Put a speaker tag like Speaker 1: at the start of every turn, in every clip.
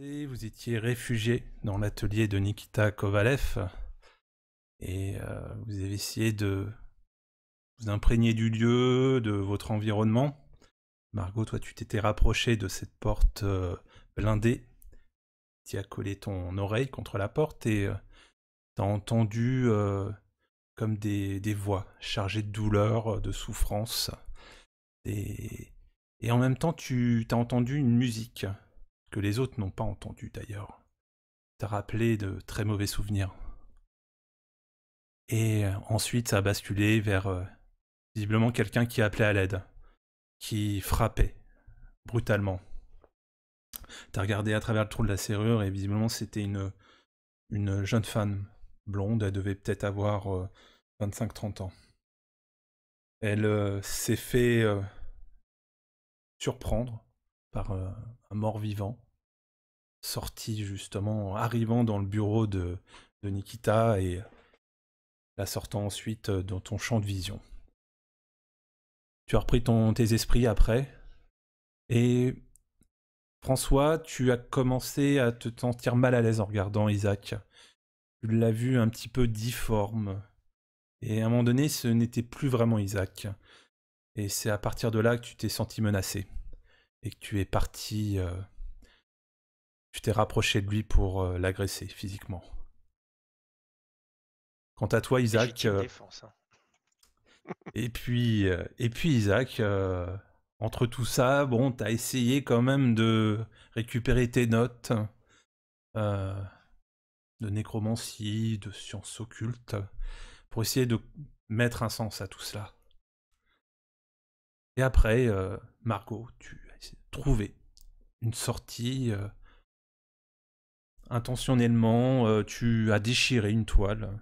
Speaker 1: vous étiez réfugié dans l'atelier de Nikita Kovalev et euh, vous avez essayé de vous imprégner du lieu, de votre environnement. Margot, toi, tu t'étais rapproché de cette porte euh, blindée. Tu as collé ton oreille contre la porte et euh, tu as entendu comme des, voix chargées de douleur, de souffrance. Et, et en même temps, tu as entendu une musique que les autres n'ont pas entendu d'ailleurs. T'as rappelé de très mauvais souvenirs. Et euh, ensuite, ça a basculé vers euh, visiblement quelqu'un qui appelait à l'aide, qui frappait brutalement. T'as regardé à travers le trou de la serrure et visiblement c'était une, une jeune femme blonde, elle devait peut-être avoir 25-30 euh, ans. Elle s'est fait surprendre par euh, un mort-vivant, sorti justement, arrivant dans le bureau de, Nikita et la sortant ensuite euh, dans ton champ de vision. Tu as repris ton, tes esprits après et François, tu as commencé à te sentir mal à l'aise en regardant Isaac. Tu l'as vu un petit peu difforme. Et à un moment donné, ce n'était plus vraiment Isaac. Et c'est à partir de là que tu t'es senti menacé et que tu es parti, euh, tu t'es rapproché de lui pour euh, l'agresser physiquement. Quant à toi, Isaac. Euh, hein. et puis, et puis Isaac, entre tout ça, bon, t'as essayé quand même de récupérer tes notes de nécromancie, de sciences occultes, pour essayer de mettre un sens à tout cela. Et après, Margot, tu trouver une sortie euh, intentionnellement. Euh, tu as déchiré une toile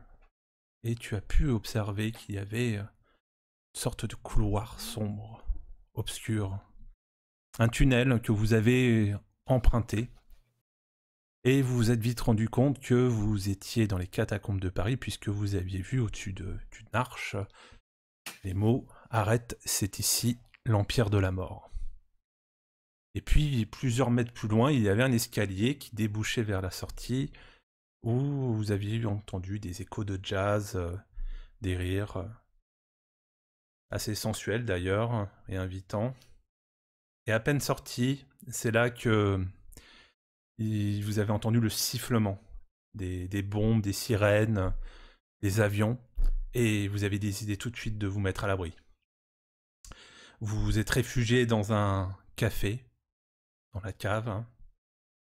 Speaker 1: et tu as pu observer qu'il y avait euh, une sorte de couloir sombre, obscur, un tunnel que vous avez emprunté. Et vous vous êtes vite rendu compte que vous étiez dans les catacombes de Paris, puisque vous aviez vu au-dessus d'une arche les mots Arrête, c'est ici l'Empire de la Mort. Et puis, plusieurs mètres plus loin, il y avait un escalier qui débouchait vers la sortie, où vous aviez entendu des échos de jazz, euh, des rires, euh, assez sensuels d'ailleurs, et invitants. Et à peine sorti, c'est là que vous avez entendu le sifflement des, bombes, des sirènes, des avions, et vous avez décidé tout de suite de vous mettre à l'abri. Vous vous êtes réfugié dans un café dans la cave. Hein.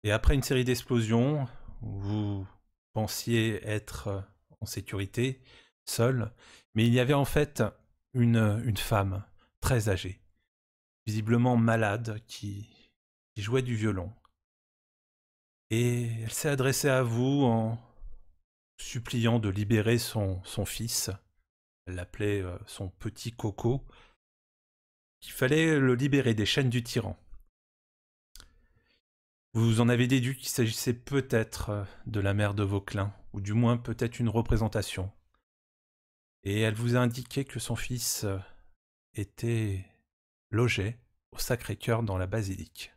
Speaker 1: Et après une série d'explosions, vous pensiez être euh, en sécurité, seul, mais il y avait en fait une, euh, femme très âgée, visiblement malade, qui, jouait du violon. Et elle s'est adressée à vous en suppliant de libérer son fils. Elle l'appelait euh, son petit coco. Qu'il fallait le libérer des chaînes du tyran. Vous en avez déduit qu'il s'agissait peut-être euh, de la mère de Vauclin, ou du moins peut-être une représentation. Et elle vous a indiqué que son fils euh, était logé au Sacré-Cœur dans la basilique.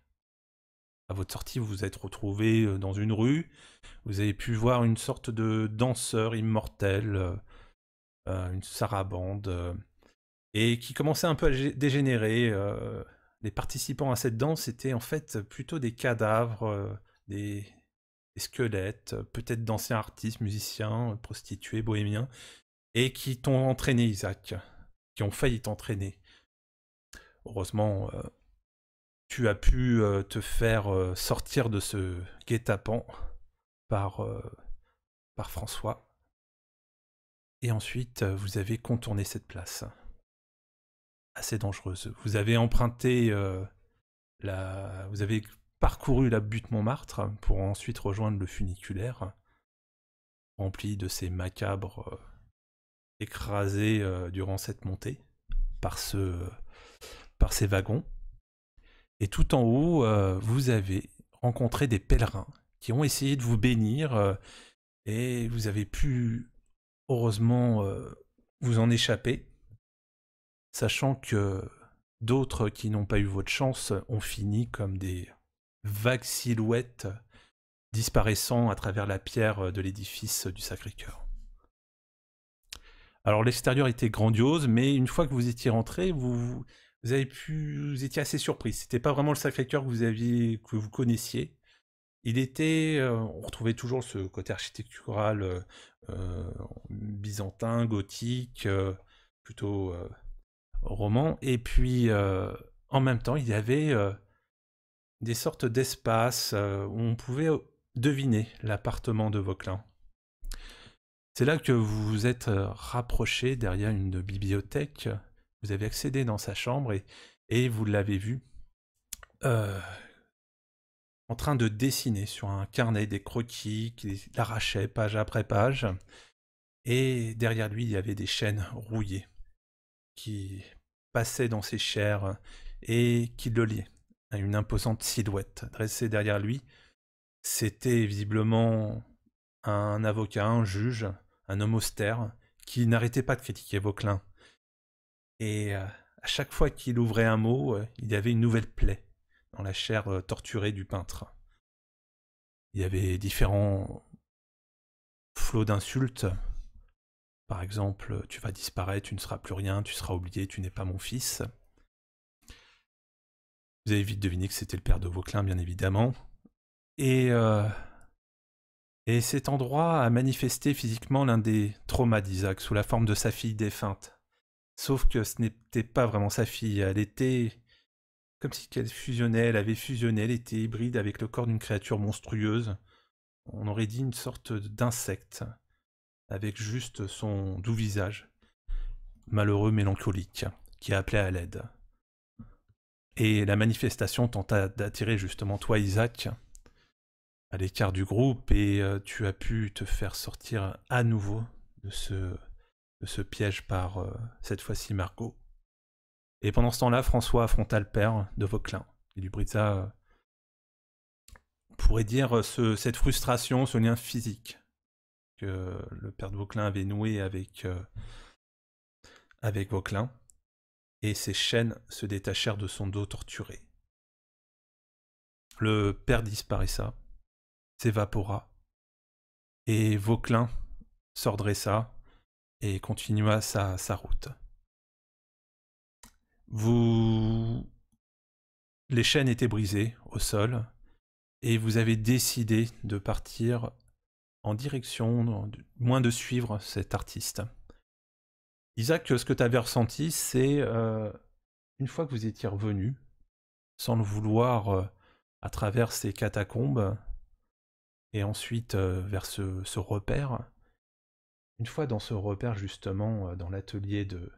Speaker 1: À votre sortie, vous vous êtes retrouvé euh, dans une rue, vous avez pu voir une sorte de danseur immortel, une sarabande, et qui commençait un peu à dégénérer les participants à cette danse étaient en fait plutôt des cadavres, euh, des, squelettes, euh, peut-être d'anciens artistes, musiciens, prostituées, bohémiens, et qui t'ont entraîné, Isaac, qui ont failli t'entraîner. Heureusement, euh, tu as pu te faire sortir de ce guet-apens par, par François. Et ensuite, vous avez contourné cette place assez dangereuse. Vous avez emprunté euh, la, vous avez parcouru la butte Montmartre pour ensuite rejoindre le funiculaire rempli de ces macabres euh, écrasés euh, durant cette montée par ce par ces wagons. Et tout en haut, vous avez rencontré des pèlerins qui ont essayé de vous bénir et vous avez pu heureusement vous en échapper sachant que d'autres qui n'ont pas eu votre chance ont fini comme des vagues silhouettes disparaissant à travers la pierre de l'édifice du Sacré-Cœur. Alors l'extérieur était grandiose, mais une fois que vous étiez rentré, vous, avez pu, vous étiez assez surpris. C'était pas vraiment le Sacré-Cœur que vous aviez, que vous connaissiez. Il était, euh, on retrouvait toujours ce côté architectural euh, euh, byzantin, gothique, plutôt roman. Et puis, euh, en même temps, il y avait euh, des sortes d'espaces euh, où on pouvait deviner l'appartement de Vauquelin. C'est là que vous vous êtes rapproché derrière une bibliothèque. Vous avez accédé dans sa chambre et, et vous l'avez vu en train de dessiner sur un carnet des croquis qu'il arrachait page après page. Et derrière lui, il y avait des chaînes rouillées qui passait dans ses chairs et qui le liait à une imposante silhouette dressée derrière lui. C'était visiblement un avocat, un juge, un homme austère, qui n'arrêtait pas de critiquer Vauquelin. Et euh, à chaque fois qu'il ouvrait un mot, euh, il y avait une nouvelle plaie dans la chair euh, torturée du peintre. Il y avait différents flots d'insultes, par exemple, euh, tu vas disparaître, tu ne seras plus rien, tu seras oublié, tu n'es pas mon fils. Vous avez vite deviné que c'était le père de Vauquelin, bien évidemment. Et, euh, et cet endroit a manifesté physiquement l'un des traumas d'Isaac sous la forme de sa fille défunte. Sauf que ce n'était pas vraiment sa fille, elle était comme si elle fusionnait, elle avait fusionné, elle était hybride avec le corps d'une créature monstrueuse. On aurait dit une sorte d'insecte avec juste son doux visage, malheureux, mélancolique, qui appelait à l'aide. Et la manifestation tenta d'attirer justement toi, Isaac, à l'écart du groupe, et euh, tu as pu te faire sortir à nouveau de ce, piège par, euh, cette fois-ci, Margot. Et pendant ce temps-là, François affronta le père de Vauquelin. Et lui brisa, euh, on pourrait dire, cette frustration, ce lien physique que le père de Vauquelin avait noué avec, euh, avec Vauquelin, et ses chaînes se détachèrent de son dos torturé. Le père disparaissa, s'évapora, et Vauquelin s'ordressa et continua sa, sa route. Vous. Les chaînes étaient brisées au sol, et vous avez décidé de partir en direction, moins de suivre cet artiste. Isaac, ce que tu avais ressenti, c'est euh, une fois que vous étiez revenu, sans le vouloir, euh, à travers ces catacombes, et ensuite euh, vers ce, repère, une fois dans ce repère, justement, dans l'atelier de,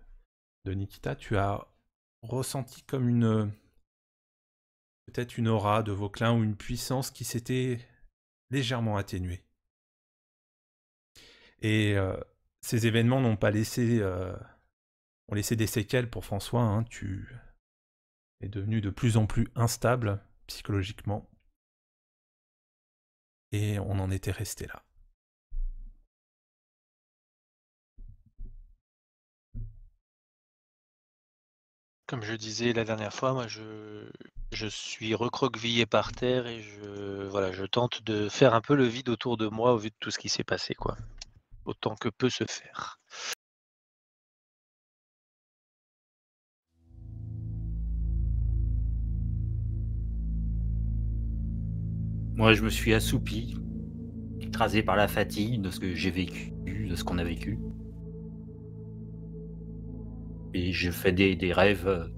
Speaker 1: de Nikita, tu as ressenti comme une. peut-être une aura de Vauclin ou une puissance qui s'était légèrement atténuée. Et euh, ces événements n'ont pas laissé, euh, ont des séquelles pour François. Hein. Tu
Speaker 2: es devenu de plus en plus instable psychologiquement. Et on en était resté là.
Speaker 3: Comme je disais la dernière fois, moi je, suis recroquevillé par terre et je voilà, je tente de faire un peu le vide autour de moi au vu de tout ce qui s'est passé quoi autant que peut se
Speaker 2: faire.
Speaker 4: Moi, je me suis assoupi, écrasé par la fatigue de ce que j'ai vécu, de ce qu'on a vécu. Et je fais des, rêves,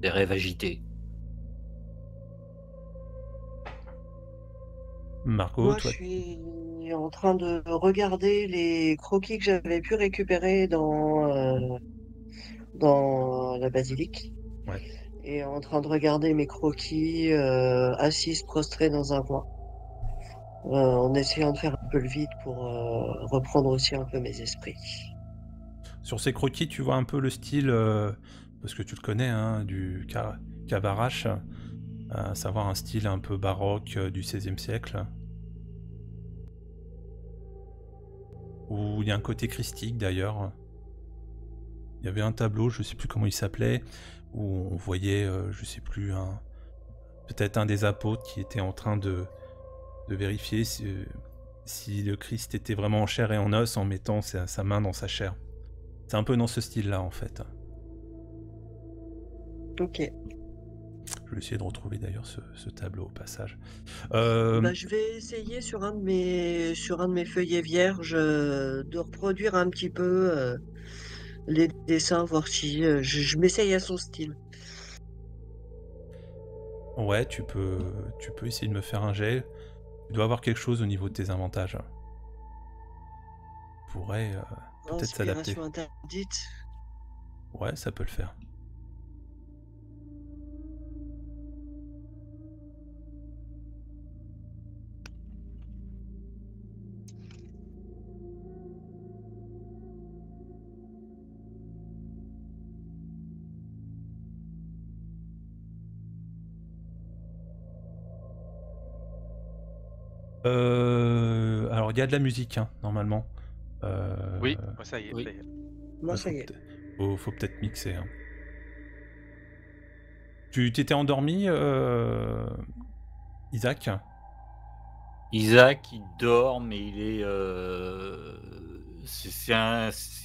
Speaker 4: des rêves agités. Marco, toi
Speaker 5: en train de regarder les croquis que j'avais pu récupérer dans, euh, dans la basilique. Et en train de regarder mes croquis euh, prostrés dans un coin. Euh, en essayant de faire un peu le vide pour euh, reprendre aussi un peu mes esprits.
Speaker 1: Sur ces croquis, tu vois un peu le style, parce que tu le connais, hein, du cabarache à savoir un style un peu baroque du XVIe siècle. où il y a un côté christique d'ailleurs. Il y avait un tableau, je sais plus comment il s'appelait, où on voyait, euh, je sais plus, un, peut-être un des apôtres qui était en train de, de vérifier euh, si, le Christ était vraiment en chair et en os en mettant sa, sa main dans sa chair. C'est un peu dans ce style-là en fait. Ok. Je vais essayer de retrouver d'ailleurs ce, tableau au passage. Bah, euh,
Speaker 5: je vais essayer sur un de mes, sur un de mes feuillets vierges euh, de reproduire un petit peu euh, les dessins, voir si je, m'essaye à son style.
Speaker 1: Ouais, tu peux, tu peux essayer de me faire un gel. Tu dois avoir quelque chose au niveau de tes avantages. Tu pourrais
Speaker 5: peut-être s'adapter.
Speaker 1: Ouais, ça peut le faire. Euh, alors, il y a de la musique, hein, normalement. Euh, oui,
Speaker 3: moi ça y est. Moi Ça y est. faut,
Speaker 1: Oh, faut peut-être mixer. Hein. Tu t'étais endormi, euh, Isaac
Speaker 4: Isaac, il dort, mais il est. C'est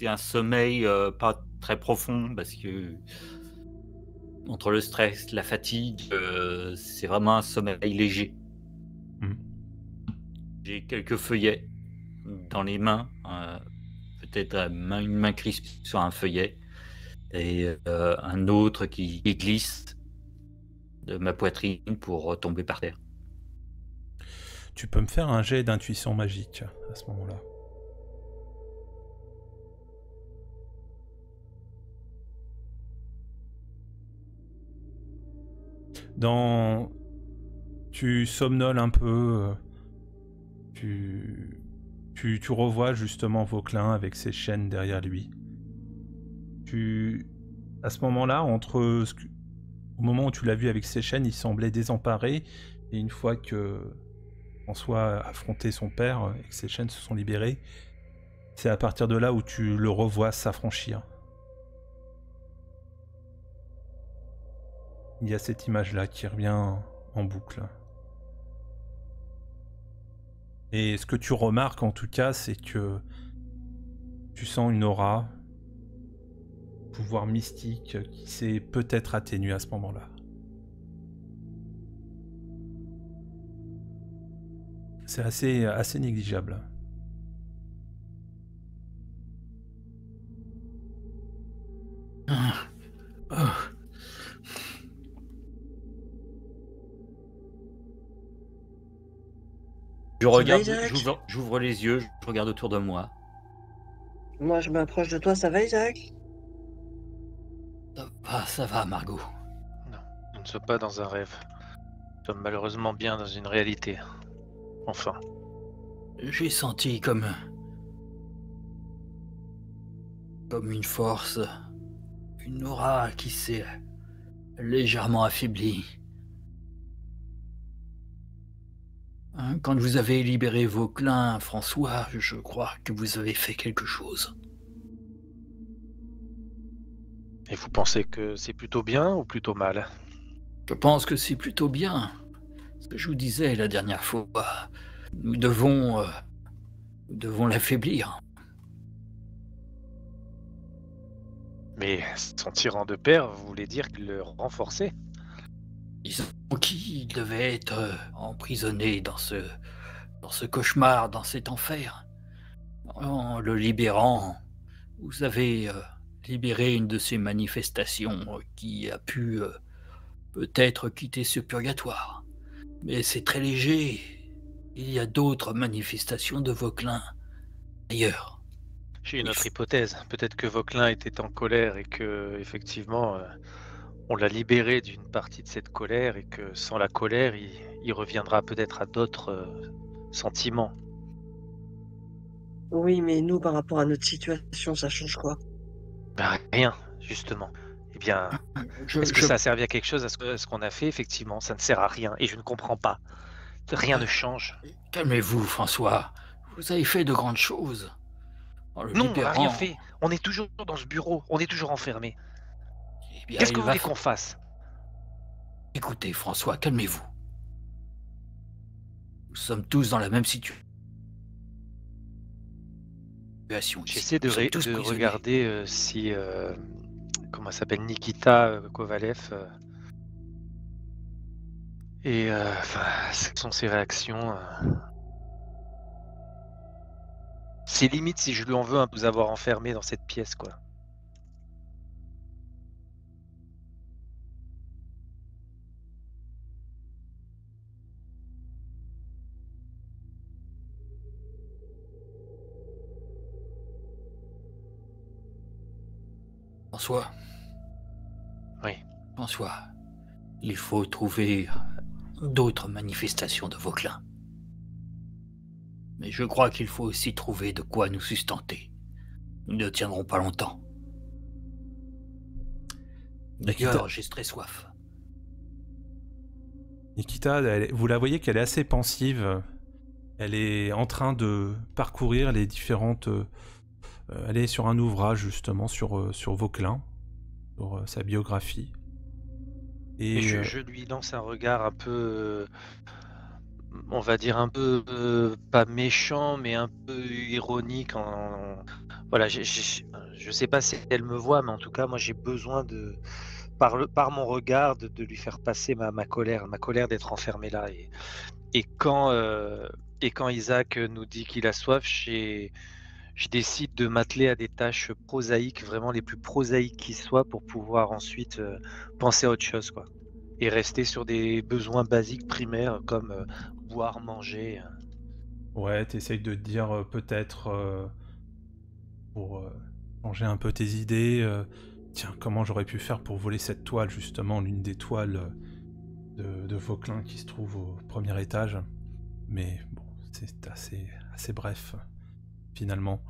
Speaker 4: un, sommeil pas très profond parce que entre le stress, la fatigue, c'est vraiment un sommeil léger. J'ai quelques feuillets dans les mains, euh, peut-être une main crispée sur un feuillet et euh, un autre qui, qui, glisse de ma poitrine pour tomber par terre.
Speaker 1: Tu peux me faire un jet d'intuition magique à ce moment-là. Dans... Tu somnoles un peu, euh, tu, tu, revois justement Vauclin avec ses chaînes derrière lui. Tu, à ce moment-là, entre ce au moment où tu l'as vu avec ses chaînes, il semblait désemparé, et une fois que François a affronté son père et que ses chaînes se sont libérées, c'est à partir de là où tu le revois s'affranchir. Il y a cette image-là qui revient en boucle. Et ce que tu remarques en tout cas, c'est que tu sens une aura, pouvoir mystique qui s'est peut-être atténué à ce moment-là. C'est assez, assez négligeable.
Speaker 6: Ah.
Speaker 4: Je regarde, j'ouvre les yeux, je regarde autour de moi.
Speaker 5: Moi, je m'approche de toi, ça va, Isaac Ça va, ça va, Margot.
Speaker 3: Non, nous ne sommes pas dans un rêve. Nous sommes malheureusement bien dans une réalité. Enfin.
Speaker 4: J'ai senti comme. comme une force. Une aura qui s'est légèrement affaiblie. Hein, quand vous avez libéré clins, François, je crois que vous avez fait quelque chose.
Speaker 3: Et vous pensez que c'est plutôt bien ou
Speaker 4: plutôt mal Je pense que c'est plutôt bien. Ce que je vous disais la dernière fois, nous devons, euh, devons l'affaiblir.
Speaker 3: Mais son tyran de père voulait dire que le
Speaker 4: renforcer disons qu'il devait être euh, emprisonné dans ce, dans ce cauchemar, dans cet enfer. En le libérant, vous avez euh, libéré une de ces manifestations euh, qui a pu peut-être quitter ce purgatoire. Mais c'est très léger. Il y a d'autres manifestations de Vauquelin ailleurs.
Speaker 3: J'ai une autre hypothèse. Peut-être que Vauquelin était en colère et que, effectivement, on l'a libéré d'une partie de cette colère et que sans la colère, il, reviendra peut-être à d'autres euh, sentiments.
Speaker 5: Oui, mais nous, par rapport à notre situation, ça change quoi
Speaker 3: ben, Rien, justement. Eh bien, ah, ah, est-ce que ça a servi à quelque chose, à ce qu'on a fait Effectivement, ça ne sert à rien et je ne comprends pas. Rien ne change.
Speaker 4: Calmez-vous, François. Vous avez fait de grandes choses. non, on rien fait.
Speaker 3: On est toujours dans ce bureau. On est toujours enfermé.
Speaker 4: Eh Qu'est-ce que vous voulez qu'on fasse Écoutez, François, calmez-vous. Nous sommes tous dans la même situation.
Speaker 3: J'essaie de, regarder euh, si. Euh, comment s'appelle Nikita euh, Kovalev. et. ce sont ses réactions C'est limite si je lui en veux à de vous avoir enfermé dans cette pièce, quoi.
Speaker 4: François. Oui. François, il faut trouver euh, d'autres manifestations de Vauclin. Mais je crois qu'il faut aussi trouver de quoi nous sustenter. Nous ne tiendrons pas longtemps. D'accord. j'ai très soif.
Speaker 1: Nikita, vous la voyez qu'elle est assez pensive. Elle est en train de parcourir les différentes euh, euh, est sur un ouvrage justement sur, euh, sur Vauquelin, pour euh, sa biographie.
Speaker 3: Et, je, lui lance un regard un peu, on va dire un peu pas méchant, mais un peu ironique. En, voilà, je ne sais pas si elle me voit, mais en tout cas, moi j'ai besoin de par, par mon regard de, lui faire passer ma, colère, ma colère d'être enfermé là. Et, et quand, et quand Isaac nous dit qu'il a soif, j'ai je décide de m'atteler à des tâches prosaïques, vraiment les plus prosaïques qui soient, pour pouvoir ensuite euh, penser à autre chose, quoi. Et rester sur des besoins basiques primaires comme euh, boire, manger. Euh.
Speaker 1: Ouais, t'essayes de te dire peut-être pour changer un peu tes idées. tiens, comment j'aurais pu faire pour voler cette toile, justement, l'une des toiles de, de Vauquelin qui se trouve au premier étage. Mais bon, c'est assez, assez bref finalement.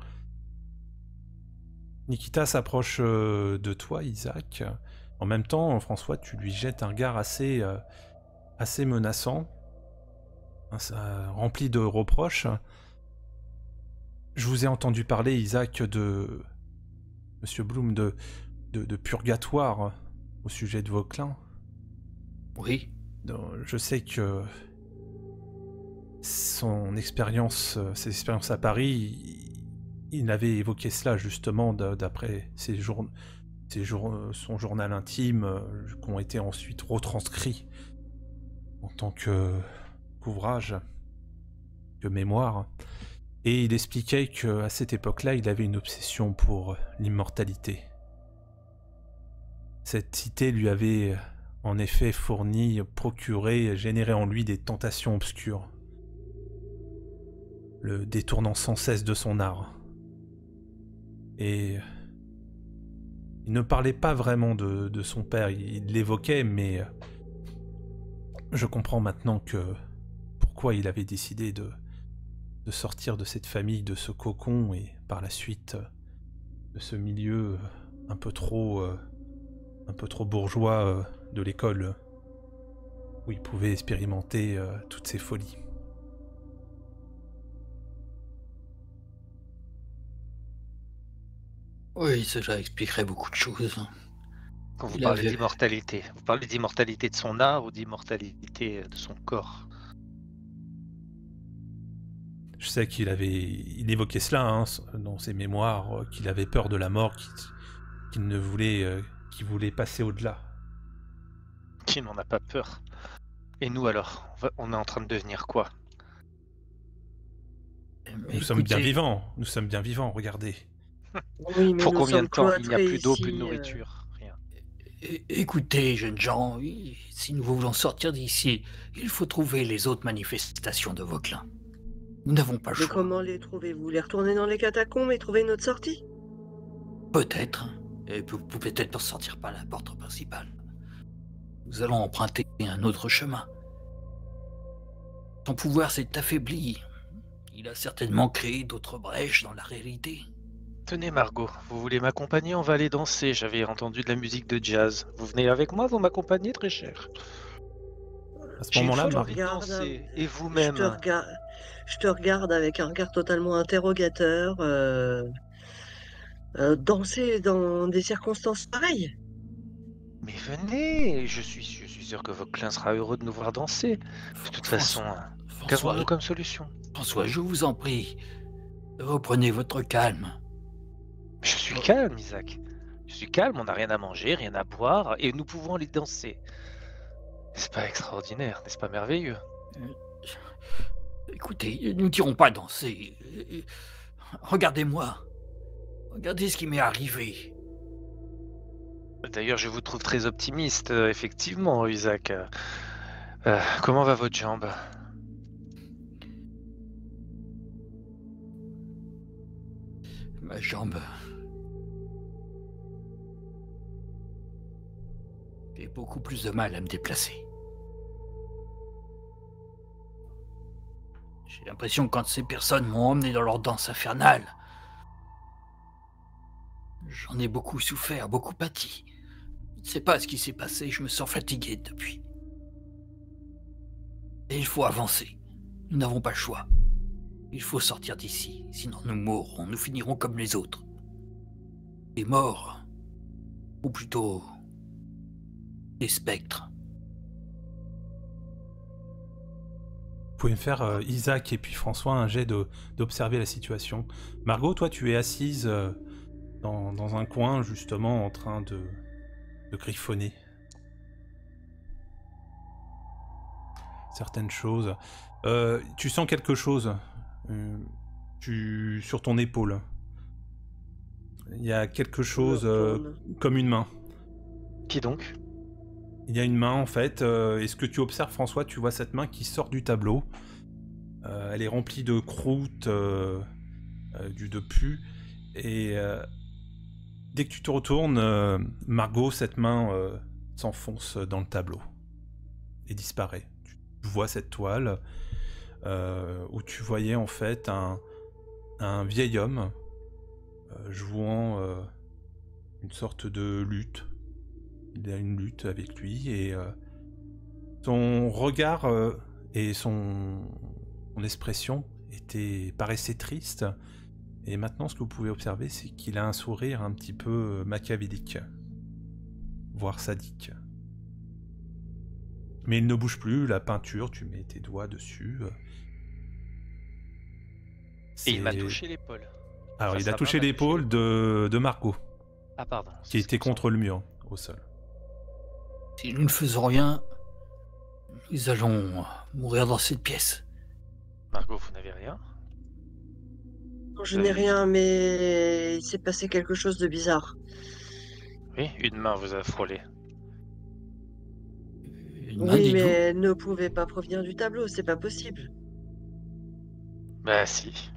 Speaker 1: Nikita s'approche euh, de toi, Isaac. En même temps, François, tu lui jettes un regard assez, euh, assez menaçant, rempli de reproches. Je vous ai entendu parler, Isaac, de. Monsieur Bloom, de, de, purgatoire au sujet de vos clans. Oui. je sais que son expérience, euh, ses expériences à Paris, il, avait évoqué cela justement d'après ses jours son journal intime, euh, qui ont été ensuite retranscrits en tant que ouvrage que mémoire. Et il expliquait que à cette époque-là, il avait une obsession pour euh, l'immortalité. Cette cité lui avait en effet fourni, procuré, généré en lui des tentations obscures le détournant sans cesse de son art. Et il ne parlait pas vraiment de, son père, il l'évoquait, mais je comprends maintenant que pourquoi il avait décidé de, de sortir de cette famille, de ce cocon, et par la suite de ce milieu un peu trop, euh, un peu trop bourgeois euh, de l'école, où il pouvait expérimenter euh, toutes ses folies.
Speaker 4: Oui, cela expliquerait beaucoup de choses. Quand vous parlez
Speaker 3: d'immortalité, vous parlez d'immortalité de son art ou d'immortalité de son corps
Speaker 1: Je sais qu'il avait, il évoquait cela hein, dans ses mémoires, euh, qu'il avait peur de la mort, qu'il ne voulait, euh, qu'il voulait passer au-delà.
Speaker 3: Qui n'en a pas peur Et nous alors, on, est en train de devenir quoi
Speaker 1: euh, Nous sommes bien vivants. Nous sommes bien vivants. Regardez.
Speaker 6: Pour combien de temps Il n'y a plus d'eau, plus de euh. nourriture.
Speaker 4: Rien. écoutez, jeunes gens, si nous voulons sortir d'ici, il faut trouver les autres manifestations de Vauclin. Nous n'avons pas
Speaker 5: le choix. comment les trouvez-vous Les retourner dans les catacombes et trouver notre sortie
Speaker 4: Peut-être. Et peut-être pour sortir par la porte principale. Nous allons emprunter un autre chemin. Ton pouvoir s'est affaibli. Il a certainement créé d'autres brèches dans la réalité.
Speaker 3: Tenez Margot, vous voulez m'accompagner On va aller danser, j'avais entendu de la musique de jazz. Vous venez avec moi, vous m'accompagnez très cher. À ce moment-là, et vous-même.
Speaker 5: Je, te regarde avec un regard totalement interrogateur. Euh, euh, danser dans des circonstances pareilles.
Speaker 3: Mais venez, je suis, je suis sûr que Vauclin sera heureux de nous voir danser. De toute façon, euh, qu'avons-nous comme
Speaker 4: solution François, je vous en prie, reprenez votre calme.
Speaker 3: Je suis oh. calme, Isaac. Je suis calme, on n'a rien à manger, rien à boire, et nous pouvons aller danser. N'est-ce pas extraordinaire, n'est-ce pas merveilleux euh,
Speaker 4: Écoutez, nous n'irons pas danser. Euh, regardez-moi. Regardez ce qui m'est arrivé.
Speaker 3: D'ailleurs, je vous trouve très optimiste, euh, effectivement, Isaac. comment va votre jambe Ma
Speaker 4: jambe beaucoup plus de mal à me déplacer. J'ai l'impression que quand ces personnes m'ont emmené dans leur danse infernale, j'en ai beaucoup souffert, beaucoup pâti. Je ne sais pas ce qui s'est passé, je me sens fatigué depuis. Et il faut avancer. Nous n'avons pas le choix. Il faut sortir d'ici, sinon nous mourrons, nous finirons comme les autres. Les morts, ou plutôt des spectres. Vous pouvez me faire euh, Isaac
Speaker 1: et puis François un jet d'observer la situation. Margot, toi, tu es assise euh, dans, un coin, justement, en train de, griffonner. Certaines choses. Euh, tu sens quelque chose sur ton épaule. Il y a quelque chose comme une main. Qui donc il y a une main en fait. Euh, et ce que tu observes, François, tu vois cette main qui sort du tableau. Euh, elle est remplie de croûtes, euh, du de pu. Et dès que tu te retournes, Margot, cette main s'enfonce dans le tableau et disparaît. Tu vois cette toile où tu voyais en fait un vieil homme jouant une sorte de lutte il a une lutte avec lui et euh, son regard euh, et son, expression était paraissait triste. Et maintenant, ce que vous pouvez observer, c'est qu'il a un sourire un petit peu euh, machiavélique, voire sadique. Mais il ne bouge plus, la peinture, tu mets tes doigts dessus.
Speaker 3: Et il m'a touché l'épaule.
Speaker 1: Alors, il a touché l'épaule de, Marco, Ah, pardon. Qui était contre le mur,
Speaker 3: au sol. Si nous
Speaker 4: ne faisons rien, nous allons euh, mourir dans cette pièce.
Speaker 3: Margot, vous n'avez rien
Speaker 5: Je n'ai rien, mais il s'est passé quelque chose de bizarre.
Speaker 3: Oui, une main vous a frôlé.
Speaker 5: oui, mais ne pouvait pas provenir du tableau, c'est pas possible.
Speaker 2: Bah si.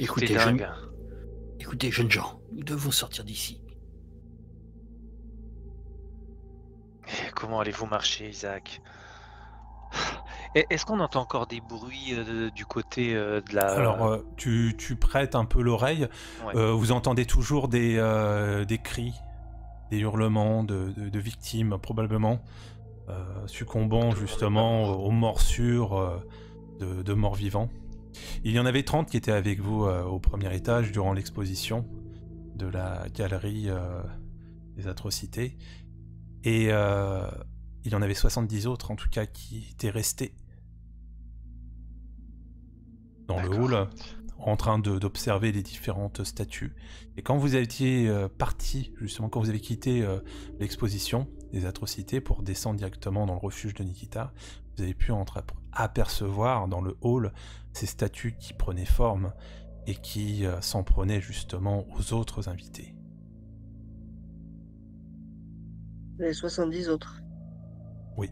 Speaker 2: Écoutez,
Speaker 3: Écoutez, jeunes gens,
Speaker 4: nous devons sortir d'ici.
Speaker 3: comment allez-vous marcher, Isaac Est-ce qu'on entend encore des bruits euh, du côté euh, de la... Alors, euh,
Speaker 1: tu, prêtes un peu l'oreille. vous entendez toujours des, des cris, des hurlements de, victimes, probablement, succombant justement aux morsures de, de morts vivants. Il y en avait 30 qui étaient avec vous au premier étage durant l'exposition de la galerie des atrocités. Et euh, il y en avait 70 autres, en tout cas, qui étaient restés dans le hall, en train d'observer les différentes statues. Et quand vous étiez euh, parti, justement, quand vous avez quitté euh, l'exposition des atrocités pour descendre directement dans le refuge de Nikita, vous avez pu apercevoir dans le hall ces statues qui prenaient forme et qui s'en prenaient justement aux autres invités.
Speaker 5: Les 70 autres.
Speaker 1: Oui.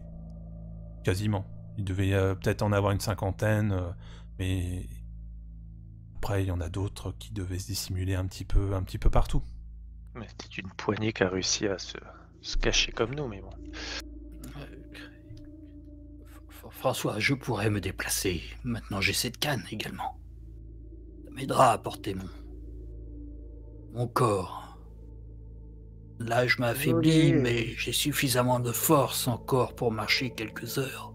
Speaker 1: Quasiment. Il devait euh, peut-être en avoir une cinquantaine, euh, mais après il y en a d'autres qui devaient se dissimuler un petit peu, un petit peu partout.
Speaker 3: Mais c'est une poignée qui a réussi à se, se cacher comme nous, mais bon. Euh,
Speaker 4: François, je pourrais me déplacer. Maintenant, j'ai cette canne également. Ça m'aidera à porter mon... mon corps Là, je m'affaiblis, mais j'ai suffisamment de force encore pour marcher quelques heures.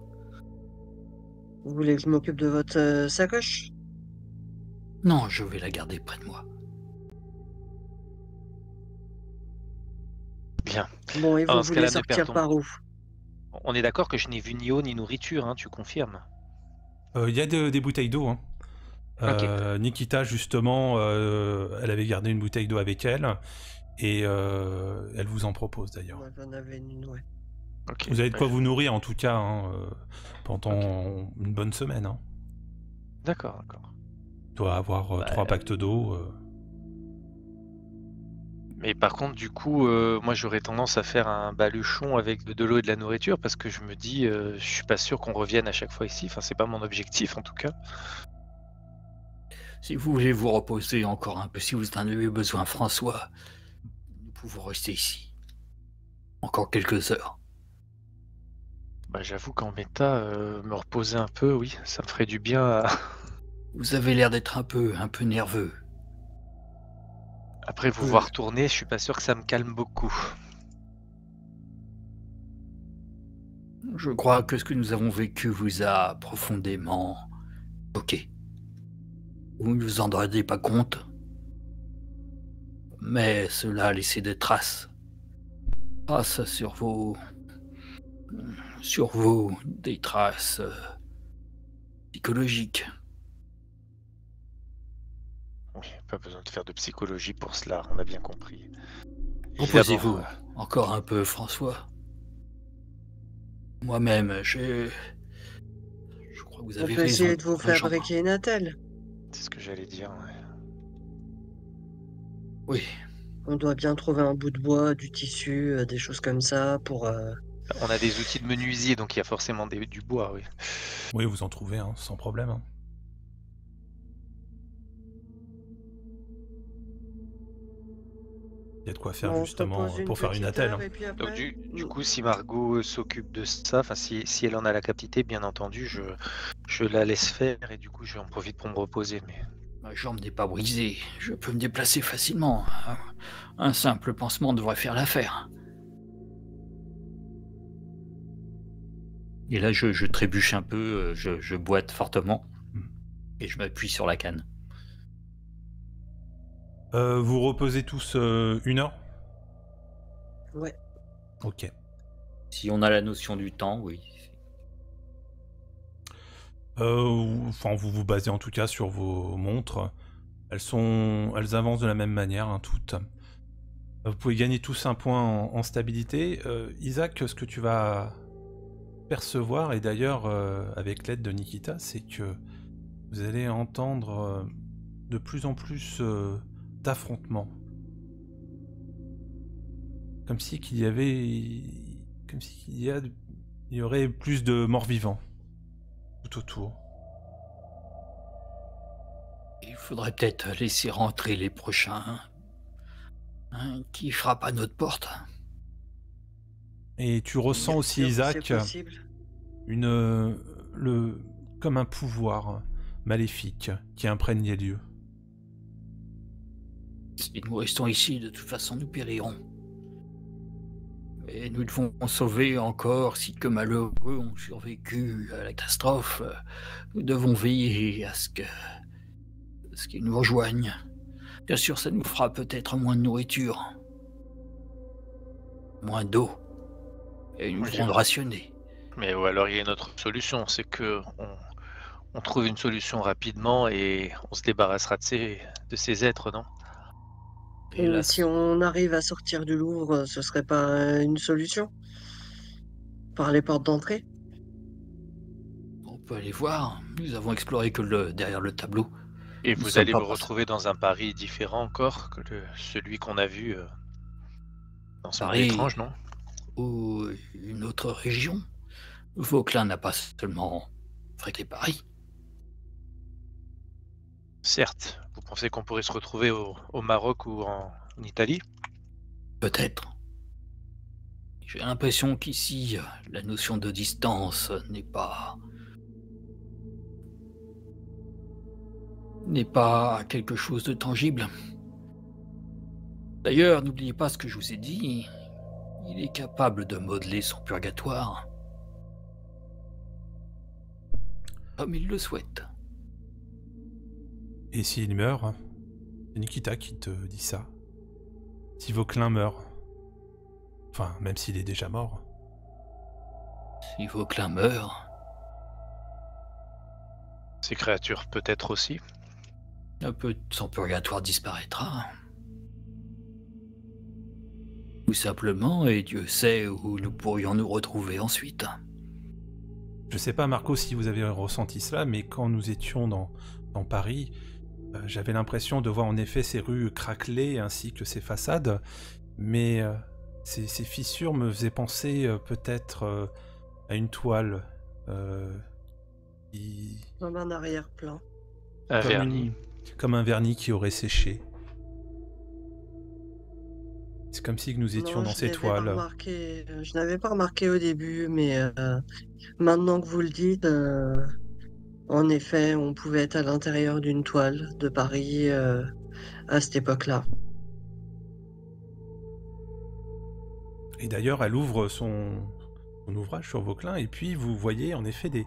Speaker 5: Vous voulez que je m'occupe de votre euh, sacoche
Speaker 4: Non, je vais la garder près de moi.
Speaker 3: Bien. Bon, et vous voulez sortir par où On est d'accord que je n'ai vu ni eau ni nourriture, hein, tu confirmes
Speaker 1: euh, Il y a des bouteilles d'eau. Hein. Euh, Nikita, justement, elle avait gardé une bouteille d'eau avec elle. Et euh, elle vous en propose
Speaker 5: d'ailleurs. vous avez de quoi vous
Speaker 1: nourrir en tout cas hein, euh,
Speaker 3: pendant une bonne
Speaker 1: semaine. Hein.
Speaker 5: D'accord, d'accord.
Speaker 3: Doit avoir euh, bah, trois pactes d'eau. Mais par contre, du coup, moi j'aurais tendance à faire un baluchon avec de, de l'eau et de la nourriture parce que je me dis, je suis pas sûr qu'on revienne à chaque fois ici. Enfin, c'est pas mon objectif en tout cas. Si vous voulez vous
Speaker 4: reposer encore un peu, si vous en avez besoin, François, vous restez ici. Encore quelques heures.
Speaker 3: Bah, J'avoue qu'en méta, euh, me reposer un peu, oui, ça me ferait du bien Vous avez l'air d'être un peu, un peu nerveux. Après vous euh. voir tourner, je suis pas sûr que ça me calme beaucoup.
Speaker 4: Je crois que ce que nous avons vécu vous a profondément choqué. Vous ne vous en rendez pas compte, mais cela a laissé des traces. Traces ah, sur vos. sur vous, des traces euh,
Speaker 3: psychologiques. Oui, pas besoin de faire de psychologie pour cela, on a bien compris. Reposez-vous euh, encore un peu,
Speaker 4: François. Moi-même,
Speaker 3: j'ai. Je crois que vous avez raison. de vous faire avec une C'est ce que j'allais dire, ouais. Oui.
Speaker 5: On doit bien trouver un bout de bois, du tissu, euh, des choses comme ça pour. Euh,
Speaker 3: on a des outils de menuisier, donc il y a forcément du bois, oui.
Speaker 5: Oui,
Speaker 1: vous en trouvez, hein, sans problème. Hein.
Speaker 3: Il y a de quoi faire justement pour faire une attelle. du, coup, si Margot euh, s'occupe de ça, si, elle en a la capacité, bien entendu, je, je la laisse faire et du coup, j'en profite pour me reposer. Mais Ma jambe n'est pas brisée,
Speaker 4: je peux me déplacer facilement. Un simple pansement devrait faire l'affaire. Et là, je, trébuche un peu, euh, je, boite fortement et je m'appuie sur la canne.
Speaker 1: Euh, vous reposez tous euh, une heure
Speaker 6: Ouais.
Speaker 4: Ok. Si on a la notion du temps, oui.
Speaker 1: Euh, enfin, vous vous basez en tout cas sur vos montres. Elles, sont, elles avancent de la même manière, hein, toutes. Vous pouvez gagner tous un point en, stabilité. Euh, Isaac, ce que tu vas percevoir, et d'ailleurs euh, avec l'aide de Nikita, c'est que vous allez entendre de plus en plus d'affrontements. Comme si qu'il y avait... Comme si qu'il y, a... il y aurait plus de morts vivants
Speaker 4: autour. Il faudrait peut-être laisser rentrer les prochains hein. Hein, qui frappent à notre porte.
Speaker 1: Et tu ressens aussi, Isaac, une, euh, le, comme un pouvoir maléfique qui imprègne les lieux.
Speaker 4: Si nous restons ici, de toute façon, nous périrons. Et nous devons en sauver encore, si que malheureux ont survécu à la catastrophe. Euh, nous devons veiller à ce que, ce qu'ils nous rejoignent. Bien sûr, ça nous fera peut-être moins de nourriture, moins d'eau,
Speaker 3: et nous serons oui. rationner. Mais alors il y a une autre solution, c'est que on, on, trouve une solution rapidement et on se débarrassera de ces, de ces êtres, non
Speaker 5: et mmh, si on arrive à sortir du Louvre, euh, ce serait pas une solution Par les portes d'entrée
Speaker 3: On peut aller voir.
Speaker 4: Nous avons exploré que le derrière le tableau. Et vous allez vous retrouver
Speaker 3: dans un Paris différent encore que celui qu'on a vu euh, dans ce Paris étrange,
Speaker 4: non Ou une autre région Vauclin n'a pas seulement fréqué Paris.
Speaker 3: Certes. Vous pensez qu'on pourrait se retrouver au, Maroc ou en Italie Peut-être.
Speaker 4: J'ai l'impression qu'ici, la notion de distance n'est pas. n'est pas quelque chose de tangible. D'ailleurs, n'oubliez pas ce que je vous ai dit, il est capable de modeler son purgatoire. Comme il le souhaite.
Speaker 1: Et s'il meurt, c'est Nikita qui te dit ça. Si Vauclin meurt, enfin, même s'il est déjà mort.
Speaker 3: Si Vauclin meurt. Ces créatures peut-être aussi.
Speaker 4: Un peu son purgatoire disparaîtra.
Speaker 3: ou simplement,
Speaker 4: et Dieu sait où nous pourrions nous retrouver ensuite. Je sais pas, Marco, si
Speaker 1: vous avez ressenti cela, mais quand nous étions dans, dans Paris, euh, j'avais l'impression de voir en effet ces rues craquelées ainsi que ces façades, mais euh, ces, fissures me faisaient penser euh, peut-être à une toile.
Speaker 5: Qui... Comme un arrière-plan.
Speaker 1: Un vernis. Comme un vernis qui aurait séché. C'est comme si nous étions dans ces toiles.
Speaker 5: Je n'avais pas remarqué au début, mais maintenant que vous le dites, en effet, on pouvait être à l'intérieur d'une toile de Paris euh, à cette époque-là.
Speaker 1: Et d'ailleurs, elle ouvre son, ouvrage sur Vauclin, et puis vous voyez en effet des,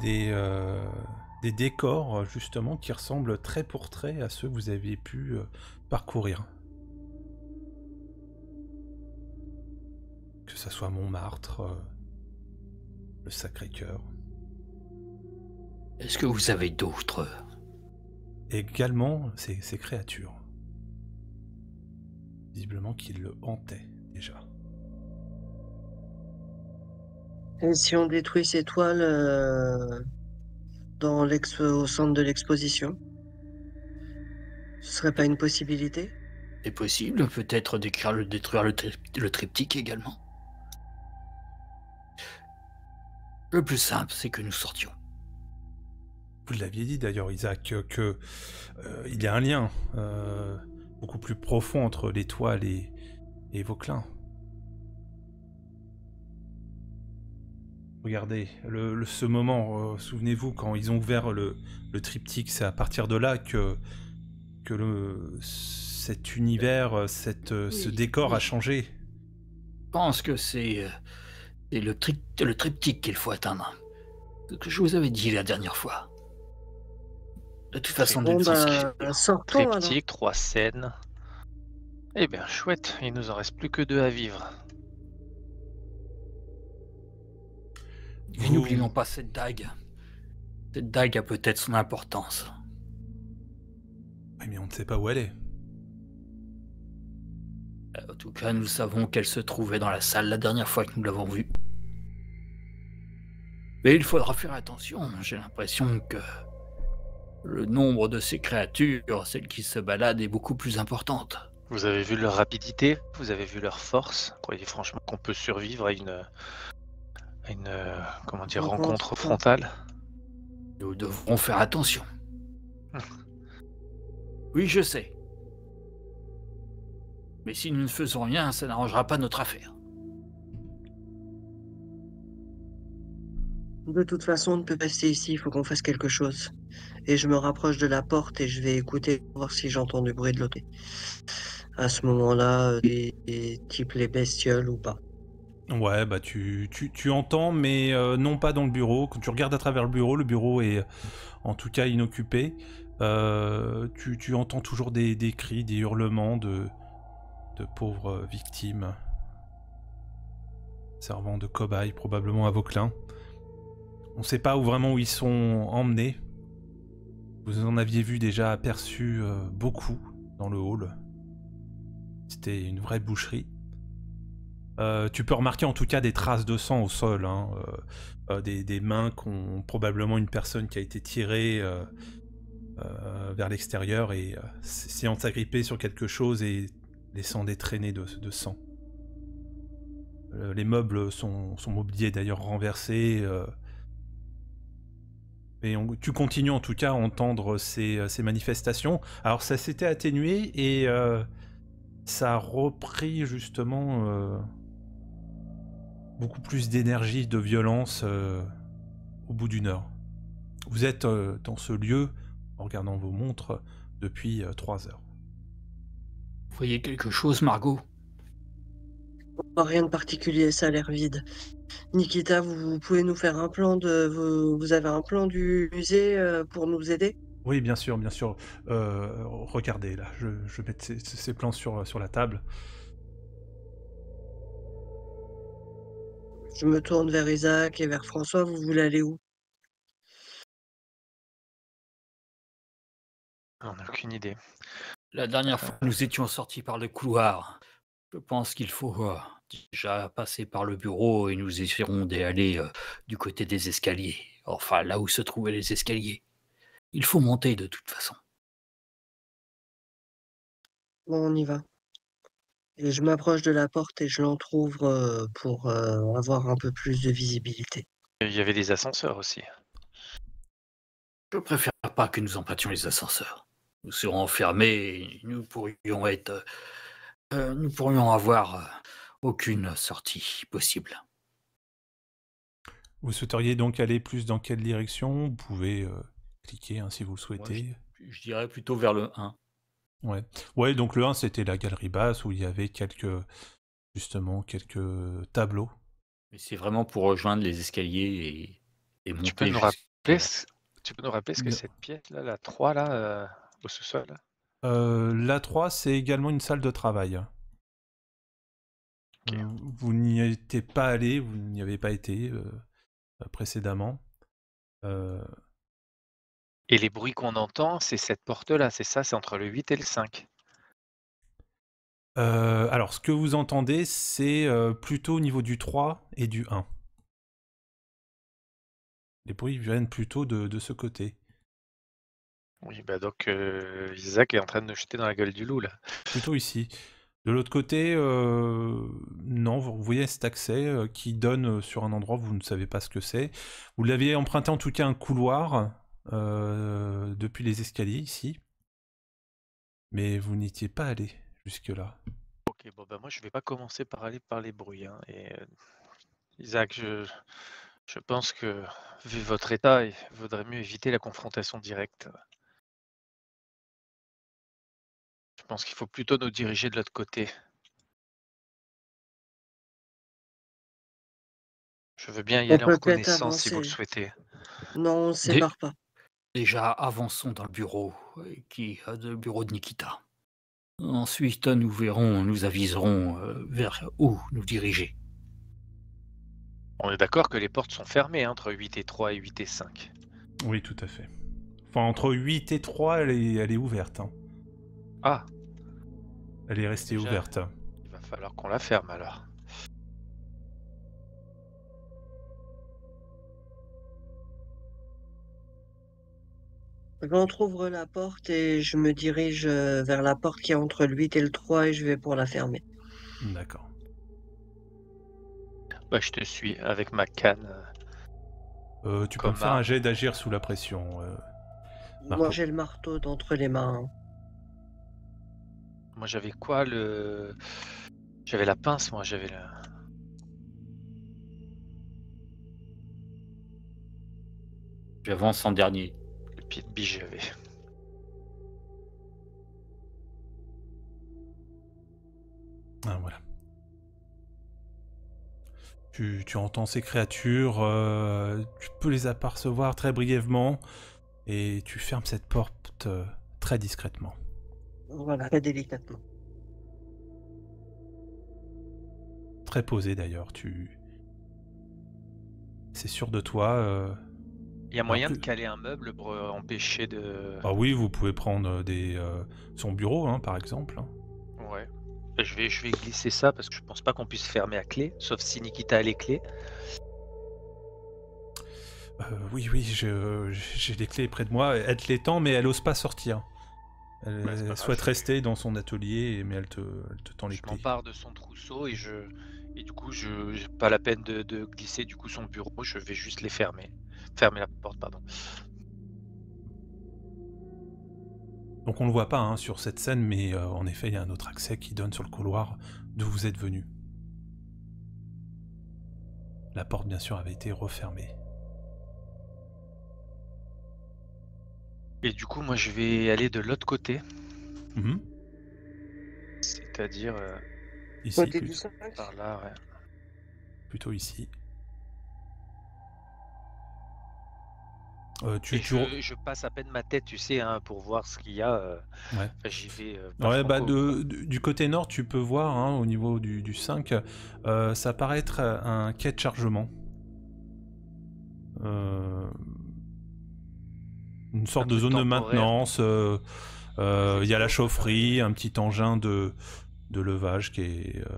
Speaker 1: des, euh, décors justement qui ressemblent très pour à ceux que vous aviez pu euh, parcourir. Que ce soit Montmartre, le Sacré-Cœur.
Speaker 4: Est-ce que vous avez d'autres
Speaker 1: Également ces, créatures. Visiblement qu'ils le hantaient déjà.
Speaker 5: Et si on détruit ces toiles euh, dans au centre de l'exposition,
Speaker 4: ce serait pas une possibilité C'est possible, peut-être détruire détruire le triptyque également. Le plus simple, c'est que nous sortions
Speaker 1: vous l'aviez dit d'ailleurs, Isaac, que euh, il y a un lien euh, beaucoup plus profond entre l'étoile et, et clins. Regardez, le, ce moment, euh, souvenez-vous, quand ils ont ouvert le, triptyque, c'est à partir de là que, le, cet univers, ce décor a changé.
Speaker 4: Je pense que c'est le, le triptyque qu'il faut atteindre. Ce que je
Speaker 3: vous avais dit la dernière fois. De toute façon, bon, ben, trois scènes. Eh bien, chouette, il nous en reste plus que deux à vivre.
Speaker 4: Et n'oublions pas cette dague. Cette dague a peut-être son importance. mais on ne sait pas où elle est. Euh, en tout cas, nous savons qu'elle se trouvait dans la salle la dernière fois que nous l'avons vue. Mais il faudra faire attention, j'ai l'impression que le nombre de ces créatures, celles qui se
Speaker 3: baladent, est beaucoup
Speaker 4: plus importante.
Speaker 3: Vous avez vu leur rapidité, vous avez vu leur force. Croyez franchement qu'on peut survivre à une, à une euh, comment dire, rencontre frontale Nous devrons
Speaker 4: faire attention. oui, je sais. Mais si nous ne faisons rien, ça n'arrangera pas notre affaire.
Speaker 5: De toute façon, on ne peut pas rester ici, il faut qu'on fasse quelque chose et je me rapproche de la porte et je vais écouter pour voir si j'entends du bruit de l'autre. À ce moment-là, euh, des, types les bestioles ou pas.
Speaker 1: Ouais, bah tu, entends, mais euh, non pas dans le bureau. Quand tu regardes à travers le bureau, le bureau est en tout cas inoccupé. Euh, tu, entends toujours des, des, cris, des hurlements de, pauvres victimes servant de cobayes probablement à Vauclin. On ne sait pas où vraiment où ils sont emmenés, vous en aviez vu déjà aperçu euh, beaucoup dans le hall. C'était une vraie boucherie. Euh, tu peux remarquer en tout cas des traces de sang au sol, hein, euh, des, mains qu'ont probablement une personne qui a été tirée vers l'extérieur et essayant de s'agripper sur quelque chose et laissant des traînées de, sang. les meubles sont, sont mobiliers d'ailleurs renversés, tu continues en tout cas à entendre ces, euh, manifestations. Alors ça s'était atténué et euh, ça a repris justement euh, beaucoup plus d'énergie, de violence au bout d'une heure. Vous êtes dans ce lieu, en regardant vos montres, depuis trois
Speaker 4: heures. Vous voyez quelque chose, Margot
Speaker 2: Rien
Speaker 5: de particulier, ça a l'air vide. Nikita, vous, pouvez nous faire un plan de. Vous, avez un plan du musée euh, pour nous aider
Speaker 1: Oui, bien sûr, bien sûr. Euh, regardez, là, je, je mets ces, plans sur, sur la table.
Speaker 2: Je me tourne vers Isaac et vers François. Vous voulez aller où ah, On n'a aucune idée.
Speaker 4: La dernière euh. fois, nous étions sortis par le couloir. Je pense qu'il faut déjà passé par le bureau et nous essaierons d'aller euh, du côté des escaliers, enfin là où se trouvaient les escaliers. Il faut monter de toute façon.
Speaker 5: Bon, on y va. Et je m'approche de la porte et je l'entrouvre euh, pour euh, avoir un peu plus de visibilité.
Speaker 3: Il y avait des ascenseurs aussi.
Speaker 4: Je préfère pas que nous empâtions les ascenseurs. Nous serons enfermés et nous pourrions être. nous pourrions avoir aucune sortie possible.
Speaker 1: Vous souhaiteriez donc aller plus dans quelle direction Vous pouvez euh, cliquer hein, si vous le souhaitez.
Speaker 4: je, dirais plutôt vers le 1.
Speaker 1: Ouais, donc le 1 c'était la galerie basse où il y avait quelques justement quelques
Speaker 4: tableaux. Mais C'est vraiment pour rejoindre les escaliers et, monter. Tu peux, nous rappeler,
Speaker 3: tu peux nous rappeler ce que cette pièce là, la 3 là, au sous-sol
Speaker 1: euh, La 3 c'est également une salle de travail. Vous n'y étiez pas allé, vous n'y avez pas été euh, euh, précédemment.
Speaker 3: Euh. Et les bruits qu'on entend, c'est cette porte-là, c'est ça, c'est entre le 8 et le 5.
Speaker 1: alors, ce que vous entendez, c'est plutôt au niveau du 3 et du 1. Les bruits viennent plutôt de, de ce côté.
Speaker 3: Oui, bah donc Isaac est en train de nous jeter dans la gueule du loup, là.
Speaker 1: Plutôt ici. De l'autre côté, euh, non, vous voyez cet accès euh, qui donne euh, sur un endroit vous ne savez pas ce que c'est. Vous l'aviez emprunté en tout cas un couloir depuis les escaliers ici, mais vous n'étiez pas allé jusque-là.
Speaker 3: Ok, bon ben moi je vais pas commencer par aller par les bruits. Hein, et, Isaac, je, je pense que vu votre état, il vaudrait mieux éviter la confrontation directe.
Speaker 2: Je pense qu'il faut plutôt nous diriger de l'autre côté.
Speaker 4: Je veux bien y aller en connaissance si vous le souhaitez. Non, on ne sépare pas. Déjà, avançons dans le bureau, euh, qui le bureau de Nikita. Ensuite, nous verrons, nous aviserons euh, vers où nous diriger.
Speaker 3: On est d'accord que les portes sont fermées hein, entre 8 et 3 et 8 et 5.
Speaker 1: Oui, tout à fait. Enfin, entre 8 et 3, elle est, ouverte. Hein.
Speaker 3: Ah, elle est restée ouverte. Il va falloir qu'on la ferme alors.
Speaker 5: J'entrouvre la porte et je me dirige euh, vers la porte qui est entre le 8 et le 3 et je vais pour la fermer.
Speaker 3: D'accord. Bah, je te suis avec ma canne. Euh, euh, tu peux me faire un jet d'agir sous la pression.
Speaker 5: Moi j'ai le marteau d'entre les mains. Hein.
Speaker 3: Moi j'avais quoi le. J'avais la pince, moi j'avais le.
Speaker 4: J'avance en dernier. Le pied de j'avais.
Speaker 1: Ah, voilà. Tu, tu, entends ces créatures, euh, tu peux les apercevoir très brièvement, et tu fermes cette porte euh, très discrètement.
Speaker 5: Voilà, très délicatement.
Speaker 1: Très posé d'ailleurs, tu. C'est sûr de toi. Euh,
Speaker 3: Il y a moyen de caler un meuble pour euh, empêcher de. Ah oui,
Speaker 1: vous pouvez prendre euh, des, son bureau, hein, par exemple. Hein.
Speaker 3: Ouais. Je vais, je vais glisser ça parce que je pense pas qu'on puisse fermer à clé, sauf si Nikita a les clés.
Speaker 1: oui, oui, j'ai les clés près de moi. Elle les tend, mais elle ose pas sortir. Elle bah, souhaite rester dans son atelier, mais elle te, tend les je Je
Speaker 3: m'empare de son trousseau et je et du coup je n'ai pas la peine de, glisser du coup son bureau. Je vais juste les fermer, fermer la porte, pardon.
Speaker 1: Donc on le voit pas hein, sur cette scène, mais euh, en effet il y a un autre accès qui donne sur le couloir d'où vous êtes venu. La porte bien sûr avait été refermée.
Speaker 3: Et du coup, moi, je vais aller de l'autre côté. Mhm. C'est-à-dire. Euh, ici, Par là,
Speaker 1: Plutôt ici. Euh, tu, Je,
Speaker 3: passe à peine ma tête, tu sais, hein, pour voir ce qu'il y a. Euh. J'y vais. Bah, du
Speaker 1: côté nord, tu peux voir hein, au niveau du, du 5, ça paraît être un quai de chargement une sorte de zone de maintenance. Euh, euh, il y a la chaufferie, un petit engin de, de levage qui est, euh,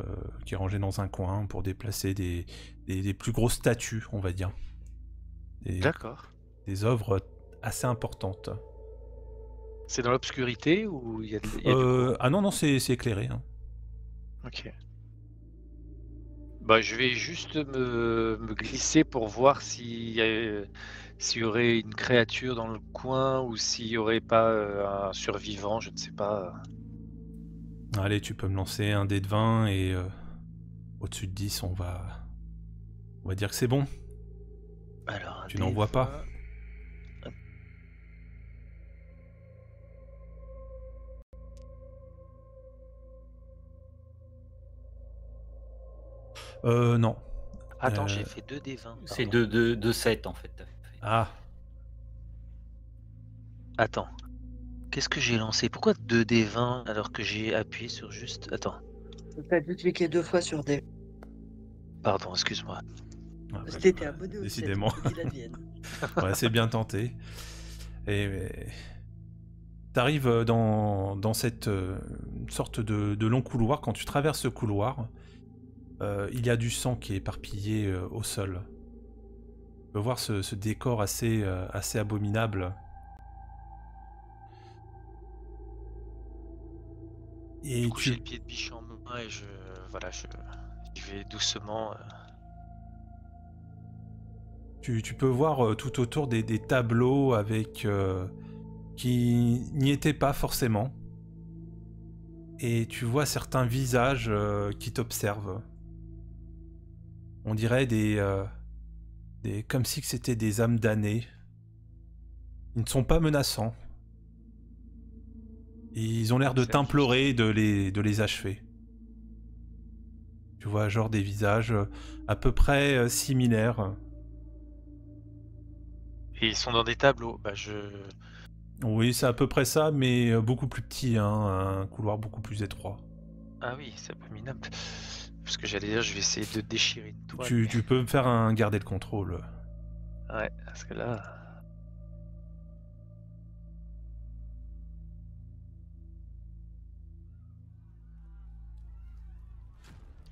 Speaker 1: qui rangé dans un coin pour déplacer des, plus grosses statues, on va dire. D'accord. Des œuvres assez importantes.
Speaker 3: C'est dans l'obscurité ou il y a,
Speaker 1: Ah non, non, c'est éclairé. Hein.
Speaker 3: Ok. Bah, je vais juste me, glisser pour voir s'il y a s'il y aurait une créature dans le coin ou s'il n'y aurait pas euh, un survivant, je ne sais pas.
Speaker 1: Allez, tu peux me lancer un dé de 20 et euh, au-dessus de 10, on va on va dire que c'est bon. Alors, tu n'en vois pas.
Speaker 3: Euh non. Attends, euh, j'ai fait 2 d 20. C'est 2 de 7 en fait. Ah. Attends. Qu'est-ce que j'ai lancé Pourquoi 2D20 alors que j'ai appuyé sur juste. Attends.
Speaker 5: pas juste cliquer deux fois sur D.
Speaker 3: Pardon, excuse-moi. Ah, bah, C'était
Speaker 4: un Décidément.
Speaker 3: ouais, c'est
Speaker 1: bien tenté. Et. Euh, t'arrives euh, dans, dans cette euh, sorte de, long couloir. Quand tu traverses ce couloir, il y a du sang qui est éparpillé au sol voir ce, décor assez, euh, assez abominable. Et tu... j'ai le
Speaker 3: pied de en et je, voilà, je, vais doucement. Euh.
Speaker 1: Tu, peux voir euh, tout autour des, des tableaux avec qui n'y étaient pas forcément. Et tu vois certains visages qui t'observent. On dirait des, comme si c'était des âmes damnées. Ils ne sont pas menaçants. Ils ont l'air de t'implorer de les, de les achever. Tu vois, genre des visages euh, à peu près euh, similaires.
Speaker 3: Et ils sont dans des tableaux. Bah, je.
Speaker 1: Oui, c'est à peu près ça, mais euh, beaucoup plus petit, hein, un couloir beaucoup plus étroit.
Speaker 3: Ah oui, c'est abominable parce que j'allais dire, je vais essayer de déchirer tout. Tu,
Speaker 1: peux me faire un garder de contrôle.
Speaker 3: Ouais, parce que là.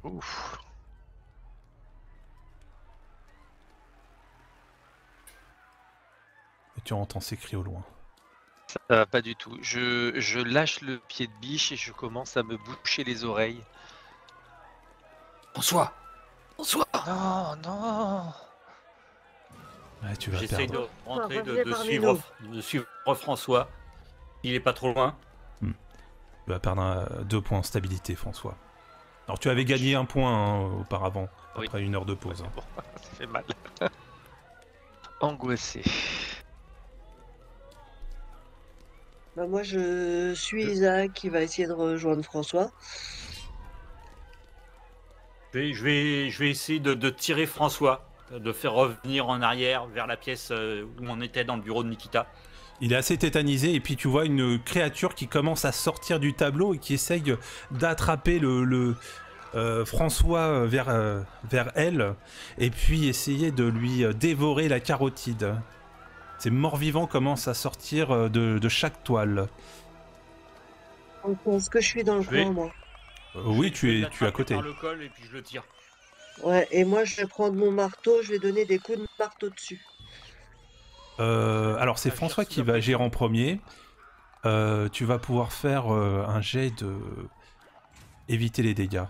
Speaker 6: Ouf.
Speaker 1: Et tu entends ces cris au loin.
Speaker 3: Ça va pas du tout. Je, je lâche le pied de biche et je commence à me boucher les oreilles. François François Non, non tu vas J'essaie de rentrer, de, suivre,
Speaker 4: suivre, François. Il est pas trop loin. Hmm.
Speaker 1: Tu vas perdre euh, deux points en stabilité, François. Alors tu avais gagné un point hein, auparavant,
Speaker 3: après une heure de pause. Hein. Ça fait mal. Angoissé.
Speaker 5: Bah, moi je suis Isaac qui va essayer de rejoindre François
Speaker 4: je, vais, je vais essayer de, tirer François, de faire revenir en arrière vers la pièce euh, où on était dans le bureau de Nikita.
Speaker 1: Il est assez tétanisé et puis tu vois une créature qui commence à sortir du tableau et qui essaye d'attraper le, euh, François vers, euh, vers elle et puis essayer de lui dévorer la carotide. Ces morts-vivants commencent à sortir de, chaque toile.
Speaker 5: On pense que je suis dangereux moi
Speaker 1: euh, oui, tu es, tu à côté.
Speaker 4: et
Speaker 5: Ouais, et moi je vais prendre mon marteau, je vais donner des coups de marteau dessus.
Speaker 1: Euh, alors c'est bah, François qui va gérer en premier. Euh, tu vas pouvoir faire un jet de éviter les dégâts.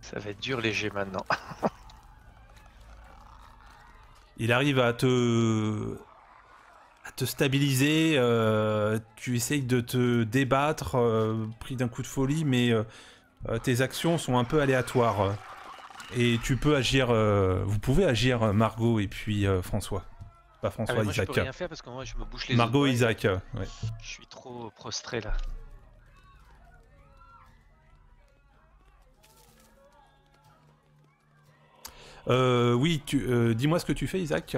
Speaker 3: Ça va être dur les maintenant.
Speaker 1: Il arrive à te à te stabiliser, euh, tu essayes de te débattre, euh, pris d'un coup de folie, mais euh, tes actions sont un peu aléatoires. Et tu peux agir, vous pouvez agir Margot et puis François. Pas François, Isaac. Je Margot, Isaac, Je
Speaker 3: suis trop prostré là.
Speaker 1: Euh, oui, tu, dis-moi ce que tu fais, Isaac.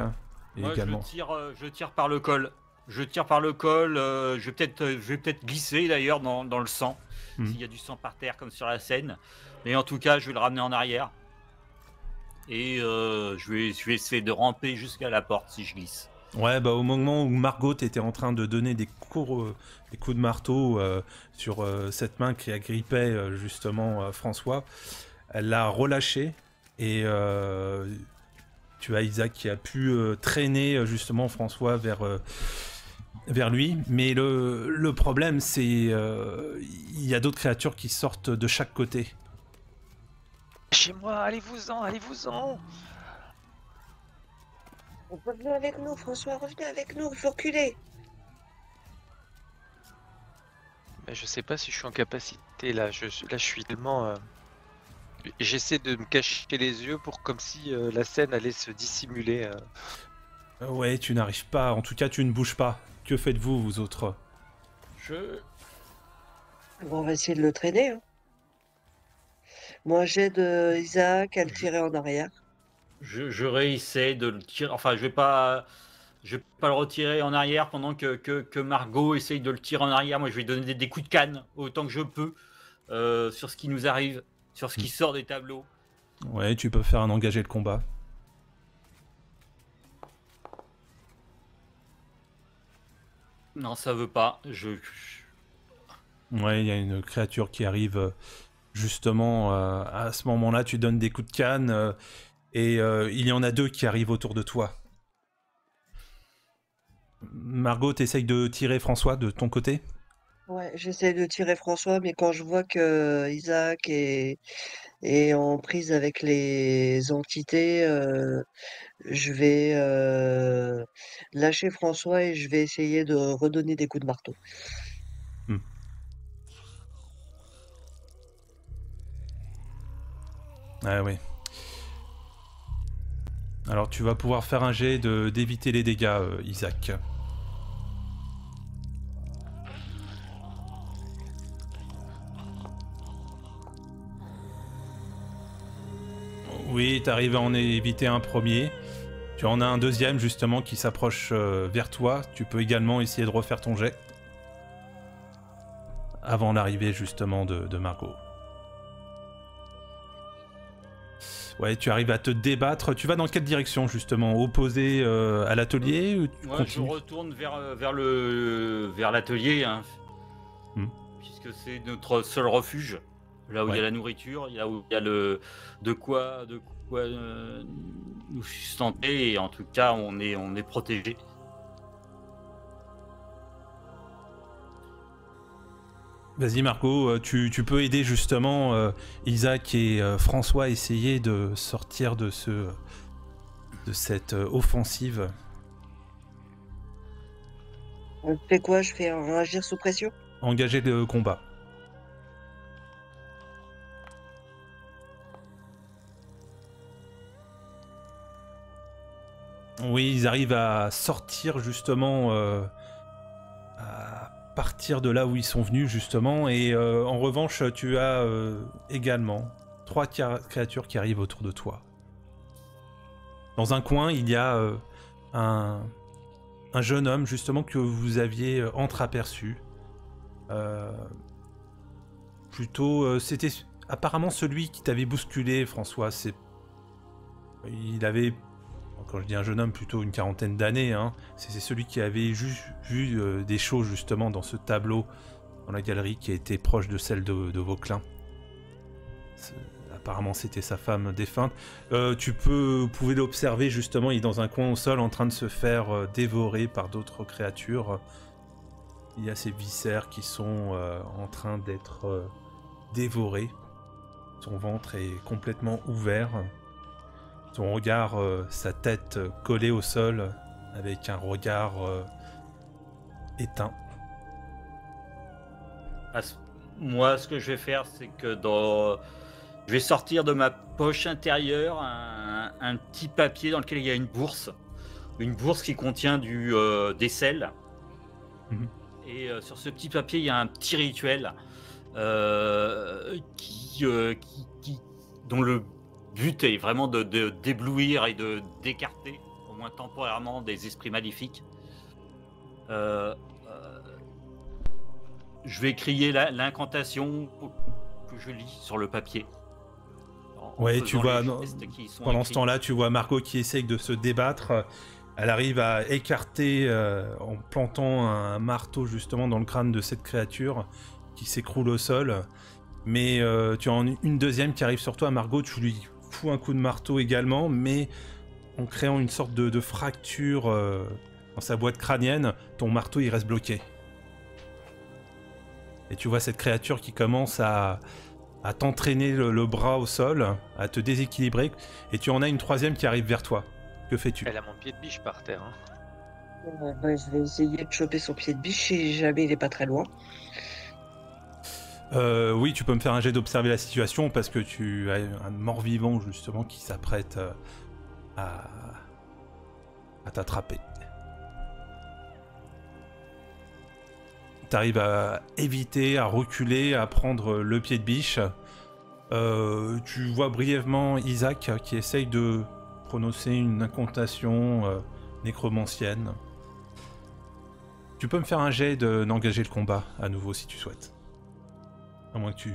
Speaker 1: Moi,
Speaker 4: euh, je, tire, par le col. Je tire par le col. Euh, je vais peut-être euh, peut glisser d'ailleurs dans, le sang. Mhm. S'il y a du sang par terre, comme sur la scène. Mais en tout cas, je vais le ramener en arrière. Et je, vais, essayer de ramper jusqu'à la porte si je glisse.
Speaker 1: Ouais, bah, au moment où Margot était en train de donner des, cours, des coups de marteau sur cette main qui agrippait justement François, elle l'a relâché et tu as Isaac qui a pu euh, traîner euh, justement François vers, euh, vers lui. Mais le, problème, c'est il y a d'autres créatures qui sortent de chaque côté.
Speaker 3: Chez moi, allez-vous-en, allez-vous-en Revenez avec nous, François, revenez avec nous,
Speaker 5: il faut reculer.
Speaker 3: Mais je sais pas si je suis en capacité là, je, là, je suis tellement j'essaie de me cacher les yeux pour comme si euh, la scène allait se dissimuler. Euh.
Speaker 1: Euh, ouais, tu n'arrives pas. En tout cas, tu ne bouges pas. Que faites-vous, vous autres
Speaker 5: Je. Bon, on va essayer de le traîner. Hein. Moi, j'aide Isaac à le tirer en arrière.
Speaker 4: Je, je réessaie de le tirer. Enfin, je vais pas. Je vais pas le retirer en arrière pendant que, Margot essaye de le tirer en arrière. Moi, je vais donner des, coups de canne autant que je peux sur ce qui nous arrive sur ce qui hmm. sort des tableaux.
Speaker 1: Ouais, tu peux faire un engagé de combat.
Speaker 4: Non, ça veut pas. Je.
Speaker 1: Ouais, il y a une créature qui arrive euh, justement euh, à ce moment-là. Tu donnes des coups de canne euh, et il y en a deux qui arrivent autour de toi. Margot, t'essayes de tirer François de ton côté
Speaker 5: Ouais, j'essaie de tirer François, mais quand je vois que Isaac est, en prise avec les entités, euh, je vais euh, lâcher François et je vais essayer de redonner des coups de marteau.
Speaker 2: Mmh.
Speaker 1: Ah oui. Alors tu vas pouvoir faire un jet d'éviter les dégâts, euh, Isaac. Oui, t'arrives à en éviter un premier. Tu en as un deuxième justement qui s'approche euh, vers toi. Tu peux également essayer de refaire ton jet. Avant l'arrivée justement de, de Margot. Ouais, tu arrives à te débattre. Tu vas dans quelle direction justement Opposé euh, à l'atelier je
Speaker 4: retourne euh, vers, le vers l'atelier, hein. hmm. puisque c'est notre seul refuge. Là où il y a la nourriture, là où il y a le de quoi, de quoi euh, nous sustenter et en tout cas on est on est protégé. Vas-y Marco,
Speaker 1: euh, tu, peux aider justement euh, Isaac et François à essayer de sortir de ce de cette offensive.
Speaker 5: On fait quoi Je fais agir sous pression
Speaker 1: Engager le combat. Oui, ils arrivent à sortir justement, euh, à partir de là où ils sont venus justement. Et euh, en revanche, tu as euh, également trois créatures qui arrivent autour de toi. Dans un coin, il y a un, jeune homme justement que vous aviez entreaperçu. plutôt, c'était apparemment celui qui t'avait bousculé, François. il avait quand je dis un jeune homme, plutôt une quarantaine d'années, hein, c'est celui qui avait vu euh, des choses justement dans ce tableau, dans la galerie qui était proche de celle de, Vauquelin. Apparemment, c'était sa femme défunte. Euh, tu peux, l'observer justement, il est dans un coin au sol en train de se faire euh, dévorer par d'autres créatures. Il y a ses viscères qui sont en train d'être dévorés. Son ventre est complètement ouvert. Son regard, euh, sa tête euh, collée au sol, avec un regard euh,
Speaker 3: éteint.
Speaker 4: Ah, moi, ce que je vais faire, c'est que dans... je vais sortir de ma poche intérieure un, petit papier dans lequel il y a une bourse. Une bourse qui contient du, des mm-hmm. Et sur ce petit papier, il y a un petit rituel qui, qui, qui, dont le but est vraiment de, d'éblouir et de d'écarter au moins temporairement des esprits maléfiques. Euh, euh, je vais crier l'incantation que je lis sur le papier. ouais, tu vois, pendant ce temps-là,
Speaker 1: tu vois Margot qui essaye de se débattre. Elle arrive à écarter euh, en plantant un marteau justement dans le crâne de cette créature qui s'écroule au sol. Mais tu as une deuxième qui arrive sur toi, Margot, tu lui un coup de marteau également, mais en créant une sorte de, fracture euh, dans sa boîte crânienne, ton marteau il reste bloqué. Et tu vois cette créature qui commence à, à t'entraîner le, bras au sol, à te déséquilibrer, et tu en as une troisième qui arrive vers toi. Que fais-tu Elle a
Speaker 3: mon pied de biche par terre. Hein. Euh, bah, je
Speaker 5: vais essayer de choper son pied de biche si jamais il n'est pas très loin.
Speaker 1: Euh, oui, tu peux me faire un jet d'observer la situation parce que tu as un mort-vivant justement qui s'apprête euh, à, t'attraper. t'attraper. arrives à éviter, à reculer, à prendre le pied de biche. Euh, tu vois brièvement Isaac qui essaye de prononcer une incantation nécromancienne. Tu peux me faire un jet d'engager le combat à nouveau si tu souhaites. À moins que tu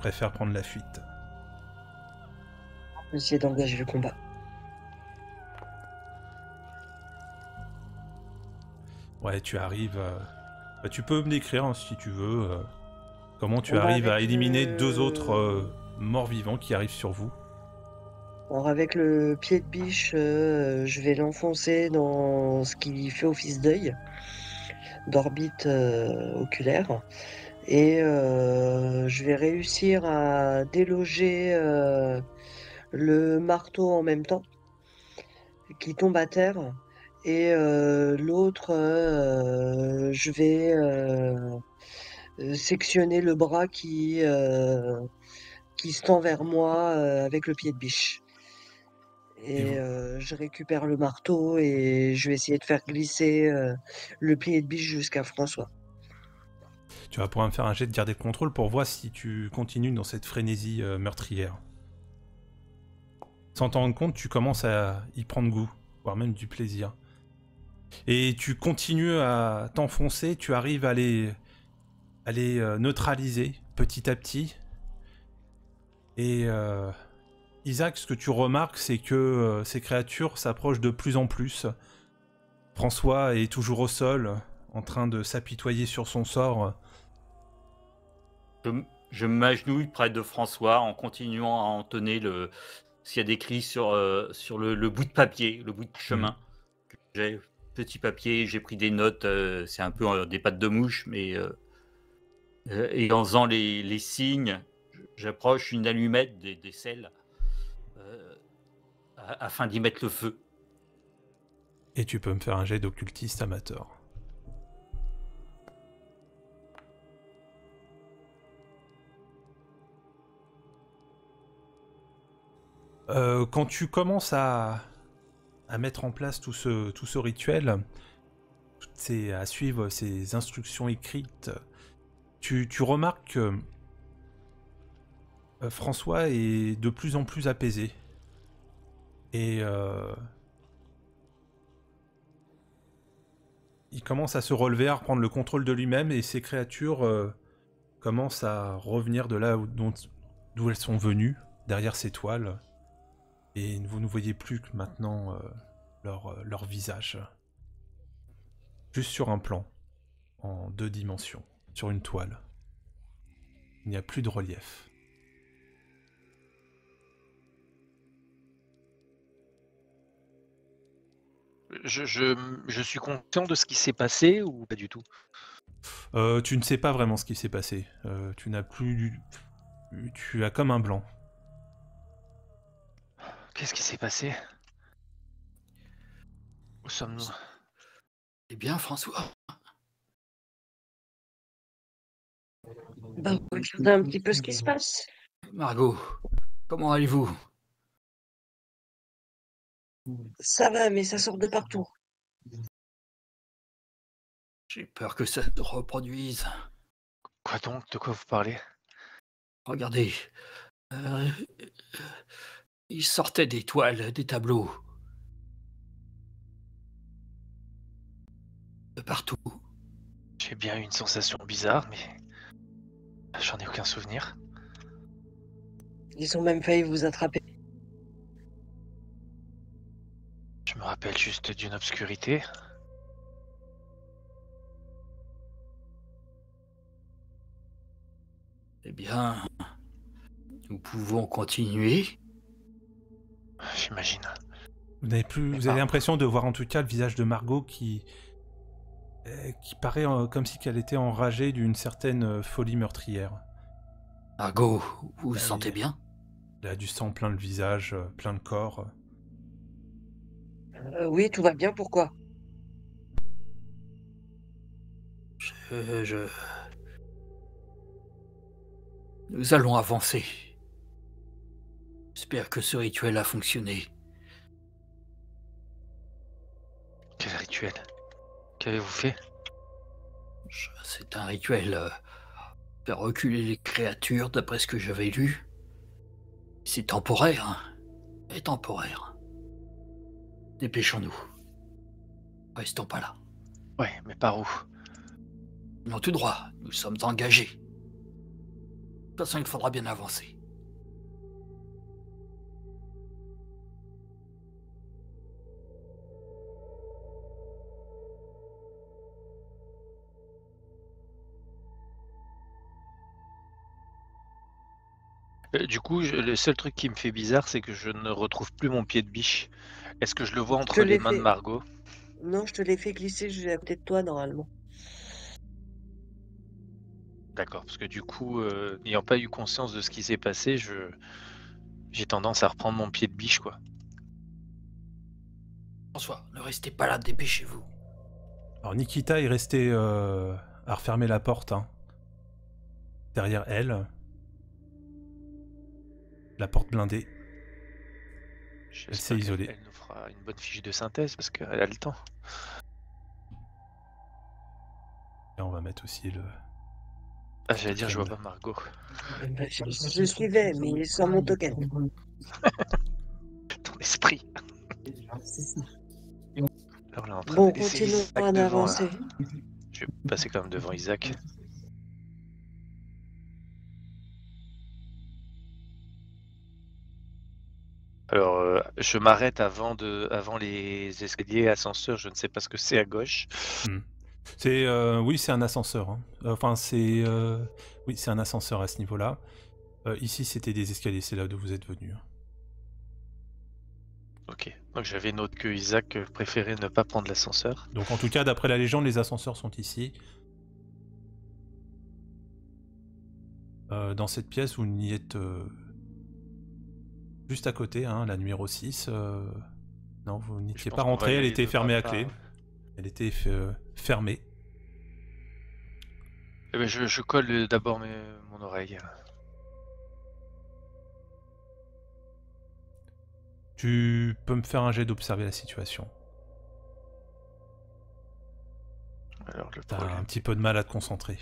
Speaker 1: préfères prendre la fuite.
Speaker 5: J'essaie d'engager le combat.
Speaker 1: Ouais, tu arrives. Euh, bah, tu peux me décrire hein, si tu veux euh, comment tu arrives à éliminer deux autres euh, morts vivants qui arrivent sur vous.
Speaker 5: Alors avec le pied de biche, je vais l'enfoncer dans ce qui fait office d'œil d'orbite oculaire. Et euh, je vais réussir à déloger euh, le marteau en même temps, qui tombe à terre. Et euh, l'autre, je vais sectionner le bras qui, qui se tend vers moi avec le pied de biche. Et, je récupère le marteau et je vais essayer de faire glisser le pied de biche jusqu'à François.
Speaker 1: Tu vas pouvoir me faire un jet de garder le contrôle pour voir si tu continues dans cette frénésie euh, meurtrière. Sans t'en rendre compte, tu commences à y prendre goût, voire même du plaisir. Et tu continues à t'enfoncer, tu arrives à les, à les euh, neutraliser petit à petit. Et euh, Isaac, ce que tu remarques, c'est que ces créatures s'approchent de plus en plus. François est toujours au sol, en train de s'apitoyer sur son sort.
Speaker 4: Je, m'agenouille près de François en continuant à entonner le, ce qu'il y a décrit sur, euh, sur le, bout de papier, le bout de chemin. Mmh. J'ai petit papier, j'ai pris des notes, euh, c'est un peu euh, des pattes de mouche, mais et en faisant les, signes, j'approche une allumette des, des selles afin d'y mettre le feu.
Speaker 1: Et tu peux me faire un jet d'occultiste amateur. Euh, quand tu commences à, mettre en place tout ce, rituel, à suivre ces instructions écrites, tu, remarques que euh, François est de plus en plus apaisé. Et euh, il commence à se relever, à reprendre le contrôle de lui-même, et ses créatures commencent à revenir de là d'où elles sont venues, derrière ses toiles et vous ne voyez plus que maintenant euh, leur, euh, leur visage. Juste sur un plan, en deux dimensions, sur une toile. Il n'y a plus de relief.
Speaker 3: Je, je, suis content de ce qui s'est passé ou pas du tout
Speaker 1: euh, Tu ne sais pas vraiment ce qui s'est passé. tu n'as plus. Du... Tu as comme un blanc.
Speaker 3: Qu'est-ce qui s'est passé Où sommes-nous Eh bien,
Speaker 2: François Ben, bah, regardez un petit peu ce qui se passe. Margot, comment allez-vous Ça va, mais ça sort de partout.
Speaker 4: J'ai peur que ça se reproduise. Quoi donc De quoi vous parlez Regardez. Euh, ils sortaient des toiles,
Speaker 3: des tableaux. De partout. J'ai bien eu une sensation bizarre, mais j'en ai aucun souvenir.
Speaker 5: Ils ont même failli vous attraper.
Speaker 3: Je me rappelle juste d'une obscurité.
Speaker 4: Eh bien, nous pouvons continuer j'imagine.
Speaker 1: Vous avez plus, vous avez l'impression de voir en tout cas le visage de Margot qui euh, qui paraît comme si qu'elle était enragée d'une certaine euh, folie meurtrière. Margot, vous vous sentez bien Elle a du sang plein le visage, euh, plein le corps.
Speaker 5: Euh, oui, tout va bien. Pourquoi
Speaker 3: je...
Speaker 4: Nous allons avancer. J'espère que ce rituel a fonctionné. Quel rituel Qu'avez-vous fait C'est un rituel euh, faire reculer les créatures, d'après ce que j'avais lu. C'est temporaire. Hein Et temporaire. Dépêchons-nous. Restons pas là. Ouais, mais par où Non, tout droit. Nous sommes engagés. De toute façon, il faudra bien avancer.
Speaker 3: Euh, du coup, le seul truc qui me fait bizarre, c'est que je ne retrouve plus mon pied de biche. Est-ce que je le vois entre les mains de Margot?
Speaker 5: Non, je te l'ai fait glisser juste à côté de toi normalement.
Speaker 3: D'accord, parce que du coup, euh, n'ayant pas eu conscience de ce qui s'est passé, je j'ai tendance à reprendre mon pied de biche, quoi.
Speaker 4: François, ne restez pas là, dépêchez-vous.
Speaker 3: Alors
Speaker 1: Nikita est resté euh, à refermer la porte hein. derrière elle la porte blindée. Elle s'est isolée. Elle nous
Speaker 3: fera une bonne fiche de synthèse parce qu'elle a le temps. Et on va mettre aussi le. Ah, j'allais dire, je vois pas Margot.
Speaker 5: Eh ben, je suivais, mais il est sur mon token. Ton esprit. c'est ça
Speaker 3: en bon, continuons à avancer. je vais passer quand même devant Isaac. Alors, euh, je m'arrête avant, avant les escaliers ascenseurs, je ne sais pas ce que c'est à gauche. Hmm.
Speaker 1: C'est euh, oui, c'est un ascenseur. Hein. Euh, enfin, c'est oui, c'est un ascenseur à ce niveau-là. ici, c'était des escaliers, c'est là d'où vous êtes venu. Hein.
Speaker 3: Ok. Donc j'avais une autre que Isaac préférait ne pas prendre l'ascenseur.
Speaker 1: Donc en tout cas, d'après la légende, les ascenseurs sont ici. dans cette pièce, vous n'y êtes juste à côté, hein, la numéro 6. Euh, non, vous n'étiez pas rentré, elle était fermée à clé. Elle était fermée.
Speaker 3: Eh bien, je, colle d'abord mon oreille.
Speaker 1: Tu peux me faire un jet d'observer la situation. Alors, le T'as un petit peu de mal à te concentrer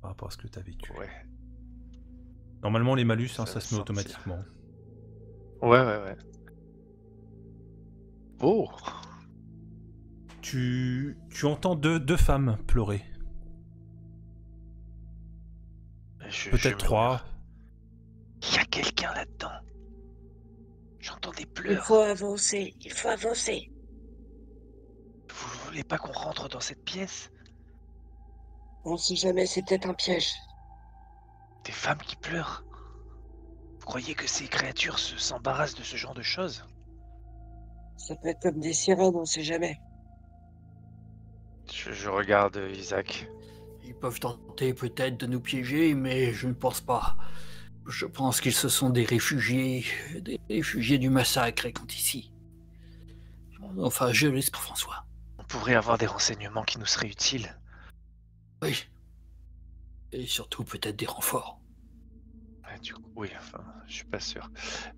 Speaker 1: par rapport à ce que tu as vécu. Normalement, les malus, hein, ça, se met automatiquement. Ouais, ouais, ouais. Oh Tu, tu entends deux, deux femmes pleurer. Peut-être trois.
Speaker 3: Il y a quelqu'un là-dedans. J'entends des pleurs. Il faut avancer, il faut avancer. Vous voulez pas qu'on rentre dans cette pièce
Speaker 5: On si jamais, c'était un piège. Des femmes qui
Speaker 3: pleurent. Vous croyez que ces créatures s'embarrassent de ce genre de choses Ça peut être comme des sirènes, on sait jamais. Je, regarde euh, Isaac.
Speaker 4: Ils peuvent tenter peut-être de nous piéger, mais je ne pense pas. Je pense qu'ils se sont des réfugiés, des réfugiés du massacre et ici. Enfin, je laisse François.
Speaker 3: On pourrait avoir des renseignements qui nous seraient
Speaker 4: utiles. Oui. Et surtout peut-être des renforts
Speaker 3: oui, enfin, je suis pas sûr.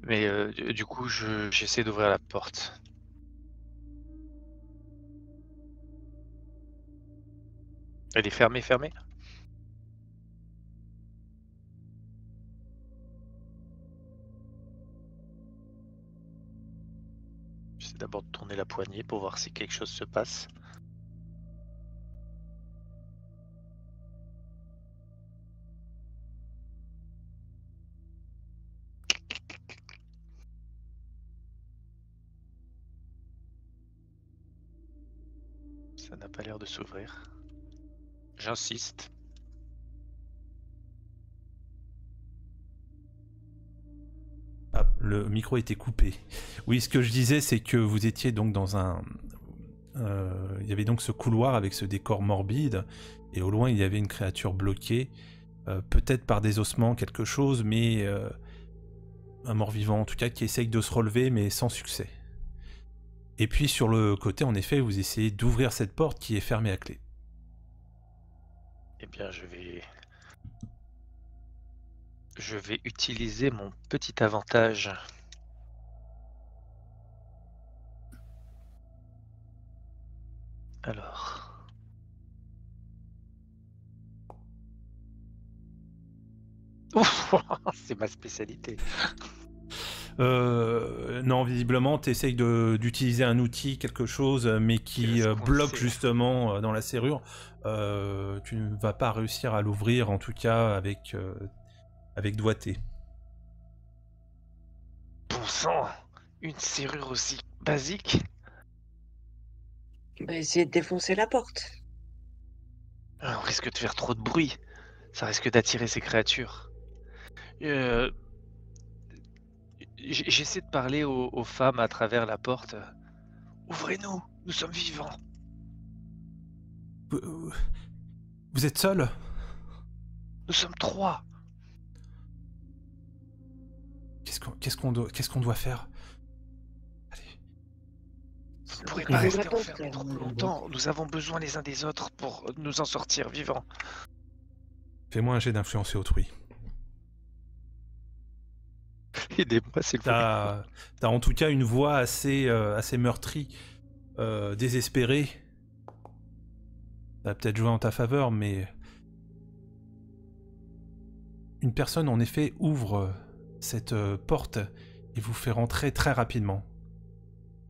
Speaker 3: Mais euh, du coup, j'essaie d'ouvrir la porte. Elle est fermée, fermée J'essaie d'abord de tourner la poignée pour voir si quelque chose se passe. pas l'air de s'ouvrir. J'insiste.
Speaker 1: Ah, le micro était coupé. Oui, ce que je disais, c'est que vous étiez donc dans un. Euh, il y avait donc ce couloir avec ce décor morbide, et au loin, il y avait une créature bloquée, euh, peut-être par des ossements, quelque chose, mais euh, un mort-vivant en tout cas, qui essaye de se relever, mais sans succès. Et puis sur le côté, en effet, vous essayez d'ouvrir cette porte qui est fermée à clé.
Speaker 3: Eh bien, je vais. Je vais utiliser mon petit avantage. Alors. C'est ma spécialité.
Speaker 1: Euh, non, visiblement, tu essayes d'utiliser un outil, quelque chose, euh, mais qui euh, bloque justement euh, dans la serrure. tu ne vas pas réussir à l'ouvrir, en tout cas avec, avec doigté.
Speaker 3: Bon sang Une serrure
Speaker 5: aussi basique Bah essayer de défoncer la porte.
Speaker 3: Ah, on risque de faire trop de bruit. Ça risque d'attirer ces créatures. Euh, J'essaie de parler aux, femmes à travers la porte. Ouvrez-nous, nous sommes vivants.
Speaker 1: Vous, euh, êtes seuls
Speaker 3: Nous sommes trois.
Speaker 1: Qu'est-ce qu'on doit, doit faire
Speaker 3: vous ne pourrez pas rester enfermés trop euh, longtemps. Nous avons besoin les uns des autres pour nous en sortir vivants.
Speaker 1: Fais-moi un jet d'influencer autrui. aidez T'as en tout cas une voix assez, euh, assez meurtrie, euh, désespérée. Ça va peut-être jouer en ta faveur, mais. Une personne, en effet, ouvre cette euh, porte et vous fait rentrer très rapidement.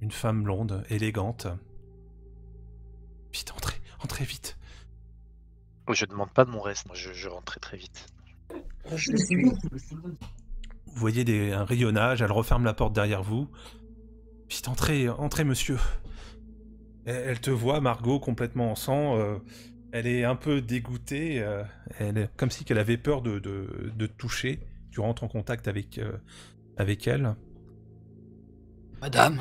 Speaker 1: Une femme blonde, élégante. Vite, entrez, entrez vite.
Speaker 3: Je demande pas de mon reste, je, je rentre très, très vite.
Speaker 6: Je suis
Speaker 1: vous voyez des, un rayonnage, elle referme la porte derrière vous. Puis entrez, entrez monsieur. Elle, te voit, Margot, complètement en sang. Euh, elle est un peu dégoûtée, euh, elle est comme si qu'elle avait peur de, de, toucher. Tu rentres en contact avec, euh, avec elle. Madame.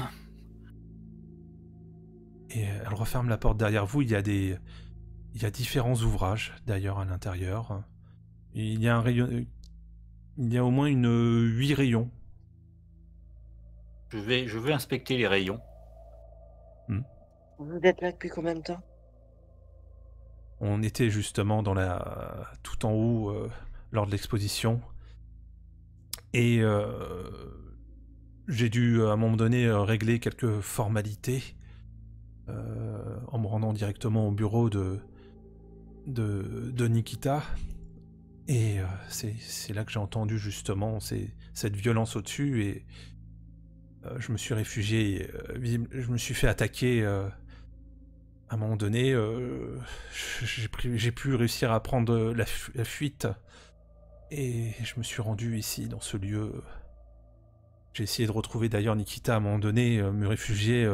Speaker 1: Et elle referme la porte derrière vous. Il y a des, il y a différents ouvrages d'ailleurs à l'intérieur. Il y a un rayon... Il y a au moins une euh, huit 8 rayons.
Speaker 4: Je vais, je vais inspecter les rayons.
Speaker 1: Hmm.
Speaker 5: Vous êtes là depuis combien de temps
Speaker 1: On était justement dans la tout en haut euh, lors de l'exposition. Et euh, j'ai dû à un moment donné régler quelques formalités en me rendant directement au bureau de, de, de Nikita et euh, c'est là que j'ai entendu justement cette violence au-dessus et euh, je me suis réfugié, euh, je me suis fait attaquer. à un moment donné, j'ai pu réussir à prendre la, fuite et je me suis rendu ici, dans ce lieu. J'ai essayé de retrouver d'ailleurs Nikita à un moment donné, me réfugier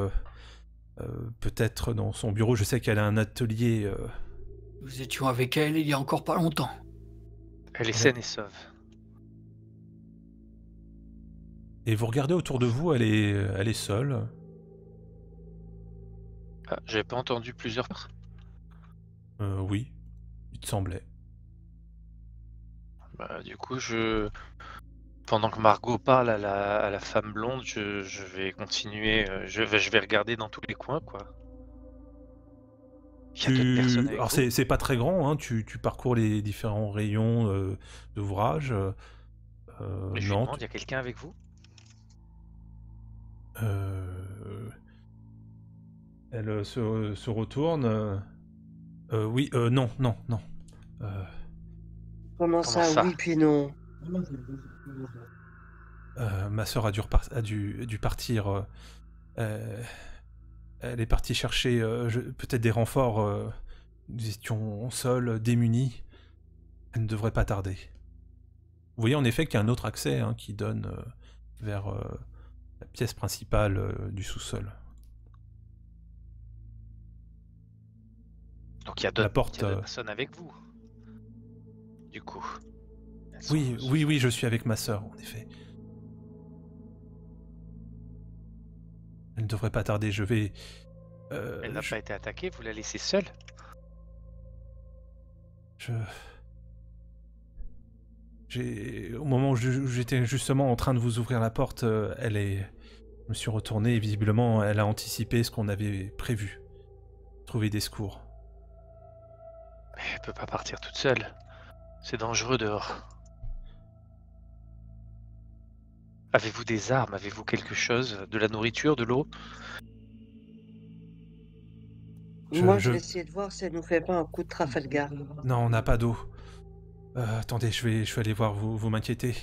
Speaker 1: peut-être dans son bureau. Je sais qu'elle a un atelier.
Speaker 4: Nous étions avec elle il y a encore pas longtemps. Elle est saine
Speaker 3: et sauve.
Speaker 1: Et vous regardez autour de vous, elle est, elle est seule.
Speaker 3: Ah, J'ai pas entendu plusieurs.
Speaker 1: Euh, oui, il te semblait.
Speaker 3: Bah, du coup, je. Pendant que Margot parle à la, femme blonde, je, je vais continuer. Euh, je je vais regarder dans tous les coins, quoi. Alors c'est
Speaker 1: pas très grand, hein. tu, parcours les différents rayons euh, d'ouvrage. Euh, non, demande,
Speaker 3: y a quelqu'un avec vous
Speaker 5: euh,
Speaker 1: Elle euh, se, retourne. oui, non, non, non.
Speaker 5: Comment, ça, oui puis non
Speaker 1: Ma soeur a dû, a dû, a dû partir elle est partie chercher euh, peut-être des renforts. Euh, nous étions seuls, démunis. Elle ne devrait pas tarder. Vous voyez en effet qu'il y a un autre accès hein, qui donne euh, vers la pièce principale du sous-sol. Donc il y a d'autres personnes
Speaker 3: avec vous. Du coup. Oui, oui,
Speaker 1: oui, je suis avec ma sœur, en effet. Elle ne devrait pas tarder, je vais...
Speaker 3: Euh, elle n'a pas été attaquée, vous la laissez seule Je... J'ai...
Speaker 1: Au moment où j'étais justement en train de vous ouvrir la porte, euh, elle est... Je me suis retourné et visiblement elle a anticipé ce qu'on avait prévu. Trouver des secours.
Speaker 3: Mais elle peut pas partir toute seule. C'est dangereux dehors. Avez-vous des armes Avez-vous quelque chose De la nourriture De l'eau
Speaker 5: Moi, je vais essayer de voir si elle nous fait pas un coup de Trafalgar.
Speaker 1: Non, on n'a pas d'eau. Euh, attendez, je vais, je vais aller voir, vous, vous m'inquiétez.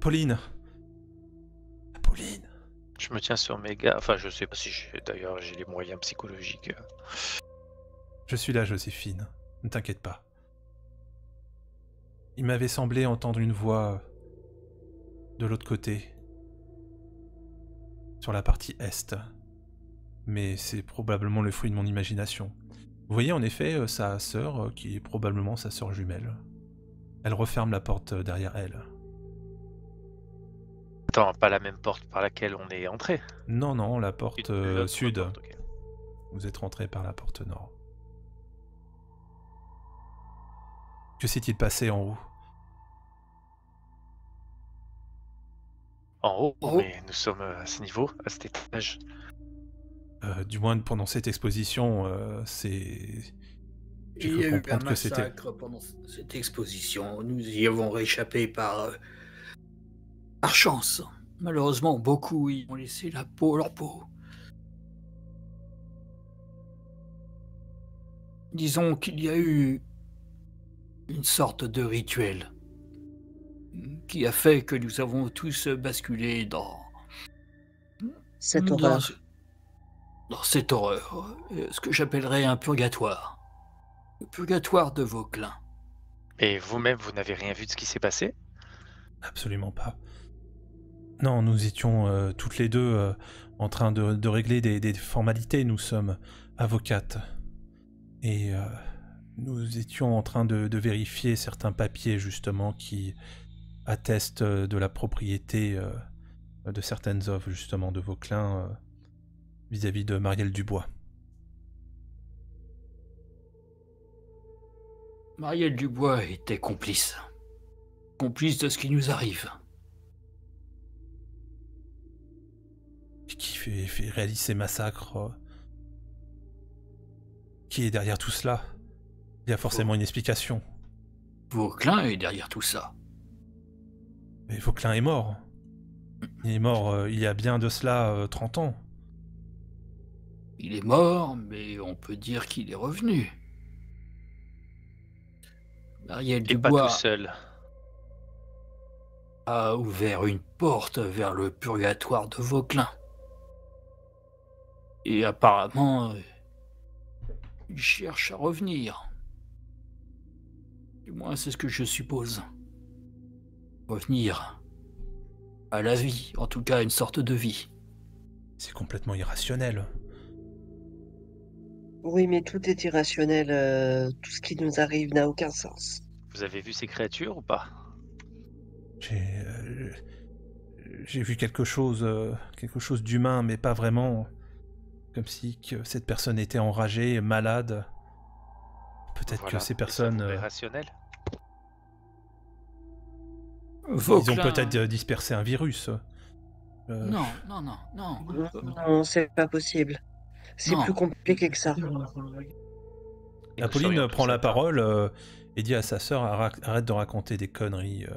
Speaker 1: Pauline.
Speaker 3: Apolline Je me tiens sur mes gars. Enfin, je sais pas si j'ai. D'ailleurs, j'ai les moyens psychologiques.
Speaker 1: Je suis là, Joséphine. Ne t'inquiète pas. Il m'avait semblé entendre une voix de l'autre côté, sur la partie est. Mais c'est probablement le fruit de mon imagination. Vous voyez en effet euh, sa sœur, euh, qui est probablement sa sœur jumelle. Elle referme la porte euh, derrière
Speaker 3: elle. Attends, pas la même porte par laquelle on est entré
Speaker 1: Non, non, la porte sud. Vous êtes rentré par la porte nord. Que s'est-il passé en haut
Speaker 3: en haut, mais nous sommes euh, à ce niveau, à cet étage.
Speaker 1: Euh, du moins pendant cette exposition, euh, c'est. il
Speaker 4: y comprendre eu un que Pendant cette exposition, nous y avons réchappé par, par chance. Malheureusement, beaucoup y ont laissé la peau, leur peau. Disons qu'il y a eu une sorte de rituel qui a fait que nous avons tous basculé dans cette horreur. Dans cette horreur, euh, ce que j'appellerais un purgatoire, le purgatoire de Vauquelin.
Speaker 3: Et vous-même, vous, n'avez rien vu de ce qui s'est passé
Speaker 1: Absolument pas. Non, nous étions euh, toutes les deux euh, en train de, régler des, formalités. Nous sommes avocates. Et nous étions en train de, de, vérifier certains papiers, justement, qui, atteste euh, de la propriété euh, de certaines œuvres justement de Vauclin euh, vis-à-vis de Marielle Dubois.
Speaker 4: Marielle Dubois était complice. Complice de ce qui nous arrive.
Speaker 1: Qui fait, réaliser ces massacres Qui est derrière tout cela Il y a forcément une explication.
Speaker 4: Vauclin est derrière tout ça.
Speaker 1: Mais Vauquelin est mort. Il est mort euh, il y a bien de cela 30 euh,
Speaker 4: ans. Il est mort, mais on peut dire qu'il est revenu.
Speaker 3: Marielle Et Dubois pas tout seul.
Speaker 4: a ouvert une porte vers le purgatoire de Vauquelin. Et apparemment, euh, il cherche à revenir. Du moins, c'est ce que je suppose revenir à la vie, en tout cas une sorte de vie. C'est complètement irrationnel.
Speaker 5: Oui, mais tout est irrationnel. Euh, tout ce qui nous arrive n'a aucun sens. Vous avez vu ces créatures ou pas
Speaker 1: euh, J'ai vu quelque chose, euh, quelque chose d'humain, mais pas vraiment. Comme si cette personne était enragée, malade.
Speaker 3: Peut-être que ces personnes,
Speaker 4: ils ont peut-être
Speaker 1: dispersé un virus. Euh,
Speaker 4: non, non, non,
Speaker 5: non. c'est pas possible. C'est plus compliqué que ça.
Speaker 1: Apolline prend la parole euh, et dit à sa sœur arrête de raconter des conneries. Euh.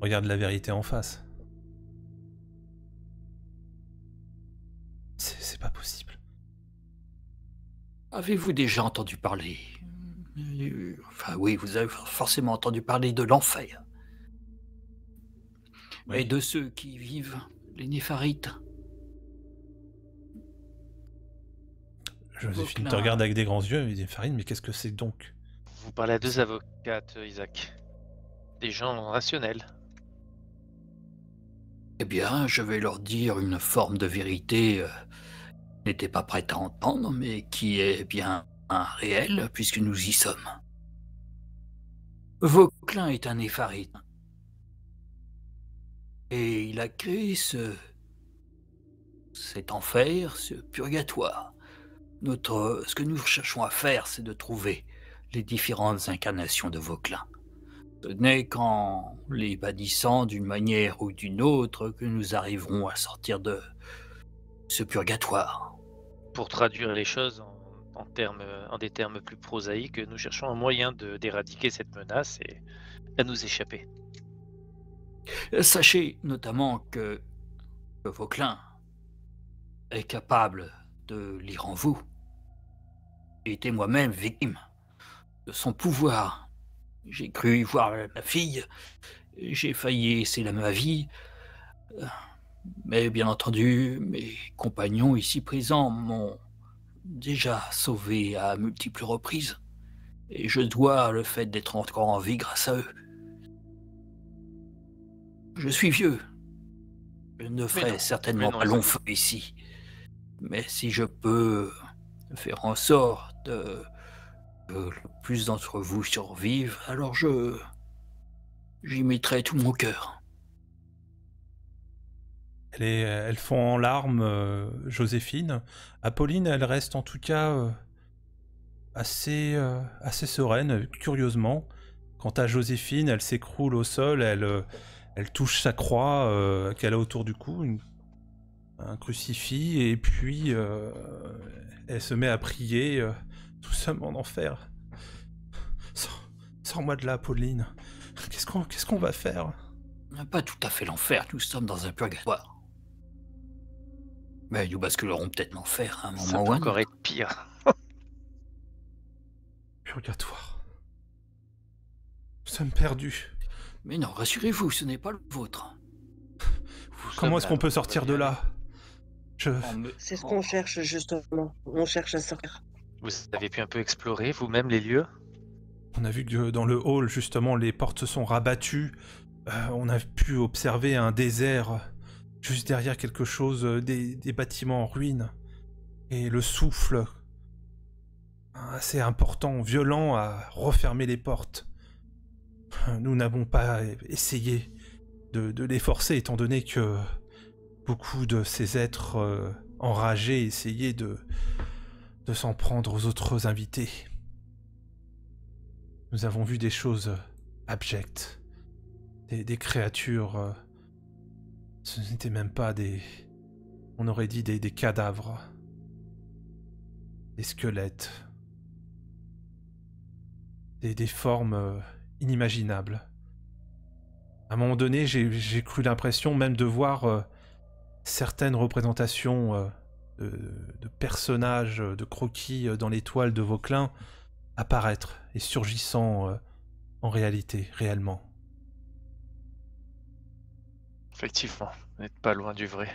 Speaker 1: Regarde la vérité en face.
Speaker 4: C'est pas possible. Avez-vous déjà entendu parler Enfin, oui, vous avez forcément entendu parler de l'enfer. mais de ceux qui vivent, les népharites. Joséphine
Speaker 1: te regarde avec des grands yeux les mais qu'est-ce que c'est donc
Speaker 3: Vous parlez à deux avocates, Isaac. Des gens rationnels. Eh bien, je vais
Speaker 4: leur dire une forme de vérité euh, n'était pas prête à entendre, mais qui est bien un réel puisque nous y sommes. Vauclin est un effaré. Et il a créé ce. cet enfer, ce purgatoire. Notre, ce que nous cherchons à faire, c'est de trouver les différentes incarnations de Vauclin. Ce n'est qu'en les bannissant d'une manière ou d'une autre que nous arriverons à sortir de ce purgatoire.
Speaker 3: Pour traduire les choses en en, termes, euh, en des termes plus prosaïques, nous cherchons un moyen d'éradiquer cette menace et à nous échapper.
Speaker 4: Euh, sachez notamment que, Vauclin est capable de lire en vous. J'ai été moi-même victime de son pouvoir. J'ai cru y voir ma fille. J'ai failli c'est la ma vie. Euh, mais bien entendu, mes compagnons ici présents m'ont déjà sauvé à multiples reprises, et je dois le fait d'être encore en vie grâce à eux. Je suis vieux. Je ne ferai certainement pas long feu ici. Mais si je peux faire en sorte que le plus d'entre vous survivent, alors je. J'y mettrai tout mon cœur.
Speaker 1: Euh, elles font en larmes euh, Joséphine. Apolline, elle reste en tout cas euh, assez, sereine, curieusement. Quant à Joséphine, elle s'écroule au sol, elle, touche sa croix qu'elle a autour du cou, un crucifix, et puis elle se met à prier, tout sommes en enfer. Sors-moi de là, Apolline. Qu'est-ce qu'on va faire
Speaker 4: pas tout à fait l'enfer, nous sommes dans un purgatoire. Mais bah, ils nous basculeront peut-être faire hein, à un moment Ça peut encore être pire. Purgatoire. Nous sommes perdus. Mais non, rassurez-vous, ce n'est pas le vôtre. Comment est-ce qu'on peut sortir de là Je... C'est ce qu'on cherche justement. On cherche à sortir.
Speaker 3: Vous avez pu un peu explorer vous-même les lieux
Speaker 1: On a vu que euh, dans le hall, justement, les portes se sont rabattues. Euh, on a pu observer un désert juste derrière quelque chose, euh, des, bâtiments en ruine, et le souffle euh, assez important, violent, à refermer les portes. Nous n'avons pas essayé de, les forcer, étant donné que beaucoup de ces êtres euh, enragés essayaient de, de s'en prendre aux autres invités. Nous avons vu des choses abjectes, des créatures ce n'était même pas des... On aurait dit des, cadavres. Des squelettes. Des, formes euh, inimaginables. À un moment donné, j'ai cru l'impression même de voir euh, certaines représentations euh, de, personnages, de croquis dans les toiles de Vauquelin apparaître et surgissant en réalité,
Speaker 3: réellement. Effectivement, vous n'êtes pas loin du vrai.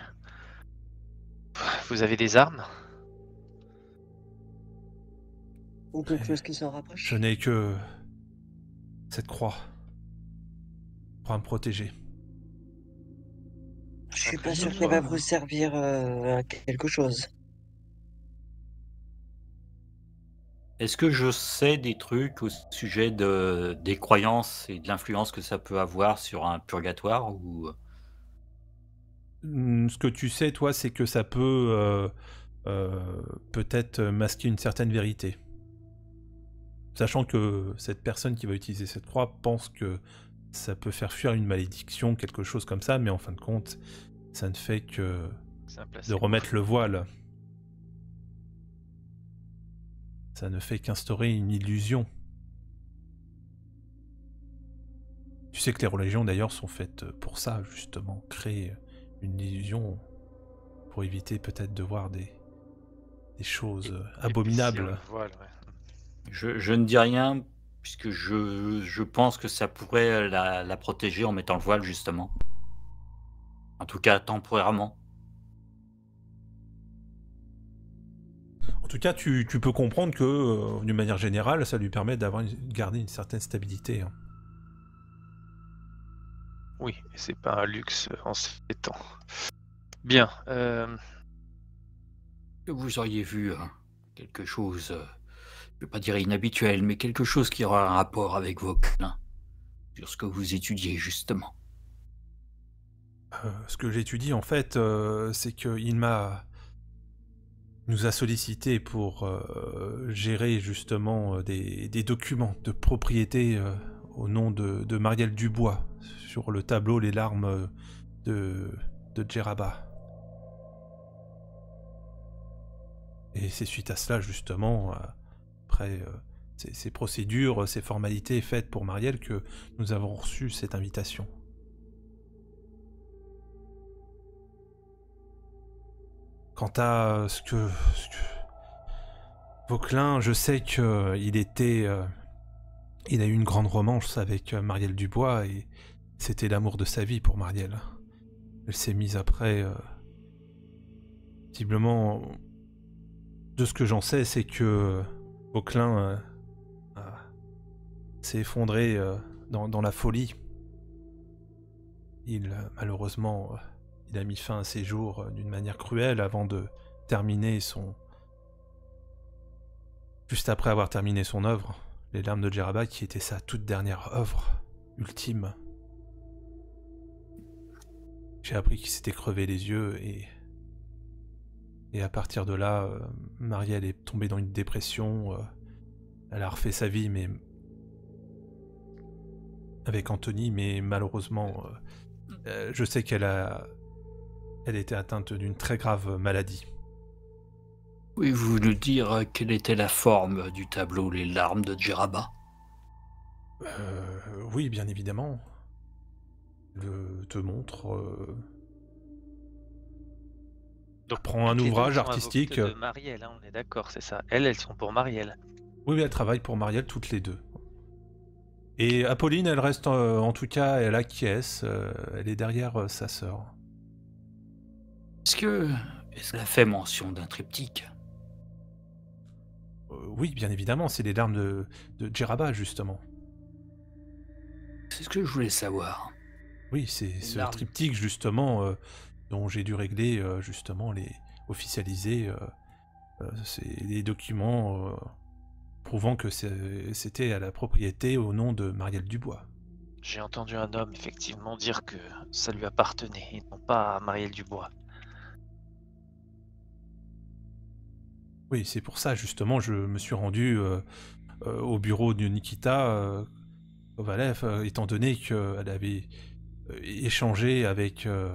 Speaker 3: Vous avez des armes
Speaker 5: Ou quelque chose qui s'en rapproche
Speaker 1: Je n'ai que cette croix pour me protéger.
Speaker 5: Je suis pas sûr qu'elle va vous servir euh, à quelque chose.
Speaker 4: Est-ce que je sais des trucs au sujet de, des croyances et de l'influence que ça peut avoir sur un purgatoire ou
Speaker 2: ce
Speaker 1: que tu sais, toi, c'est que ça peut euh, euh, peut-être masquer une certaine vérité. Sachant que cette personne qui va utiliser cette croix pense que ça peut faire fuir une malédiction, quelque chose comme ça, mais en fin de compte, ça ne fait que de remettre le voile. Ça ne fait qu'instaurer une illusion. Tu sais que les religions d'ailleurs sont faites pour ça, justement, créer une illusion pour éviter peut-être de voir des, choses abominables.
Speaker 4: je, ne dis rien puisque je, pense que ça pourrait la, protéger en mettant le voile justement. En tout cas temporairement.
Speaker 1: En tout cas, tu, peux comprendre que, euh, d'une manière générale, ça lui permet d'avoir garder une certaine stabilité. Hein.
Speaker 3: Oui, c'est pas un luxe euh, en ces temps. Bien. Que euh, vous auriez vu hein, quelque chose,
Speaker 4: euh, je ne vais pas dire inhabituel, mais quelque chose qui aura un rapport avec vos clins, sur ce que vous étudiez justement.
Speaker 1: ce que j'étudie en fait, c'est qu'il m'a nous a sollicité pour gérer justement des, documents de propriété au nom de Marielle Dubois, sur le tableau les larmes de, de Djeraba. Et c'est suite à cela, justement, euh, après euh, ces, procédures, ces formalités faites pour Marielle, que nous avons reçu cette invitation. Quant à ce que, ce Vauquelin, je sais qu'il était... Euh, il a eu une grande romance avec Marielle Dubois et c'était l'amour de sa vie pour Marielle. Elle s'est mise après. Euh, visiblement, de ce que j'en sais, c'est que euh, Auclin euh, s'est effondré dans, la folie. Il, malheureusement, il a mis fin à ses jours d'une manière cruelle avant de terminer son. Juste après avoir terminé son œuvre, Les larmes de Djeraba, qui était sa toute dernière œuvre, ultime, j'ai appris qu'il s'était crevé les yeux et. Et à partir de là, euh, Marielle est tombée dans une dépression. Euh, elle a refait sa vie, mais. Avec Anthony, mais malheureusement, euh, je sais qu'elle a. Elle était atteinte d'une très grave maladie.
Speaker 4: Pouvez-vous nous dire quelle était la forme du tableau Les larmes de Djeraba
Speaker 1: Oui, bien évidemment te montre. Euh, Donc, un ouvrage artistique. De
Speaker 3: Marielle, hein, on est d'accord, c'est ça. Elles, elles sont pour Marielle.
Speaker 1: Oui, elles travaillent pour Marielle toutes les deux. Et Apolline, elle reste euh, en, tout cas, elle acquiesce, euh, elle est derrière sa sœur.
Speaker 4: Est-ce que. Est-ce
Speaker 1: fait mention d'un triptyque Oui, bien évidemment, c'est les larmes de, de justement.
Speaker 4: C'est ce que je voulais savoir.
Speaker 1: Oui, c'est ce triptyque justement euh, dont j'ai dû régler euh, justement les officialiser euh, les documents prouvant que c'était à la propriété au nom de Marielle Dubois.
Speaker 3: J'ai entendu un homme effectivement dire que ça lui appartenait et non pas à Marielle Dubois.
Speaker 1: Oui, c'est pour ça justement je me suis rendu au bureau de Nikita Kovalev, étant donné qu'elle avait euh, échanger avec euh,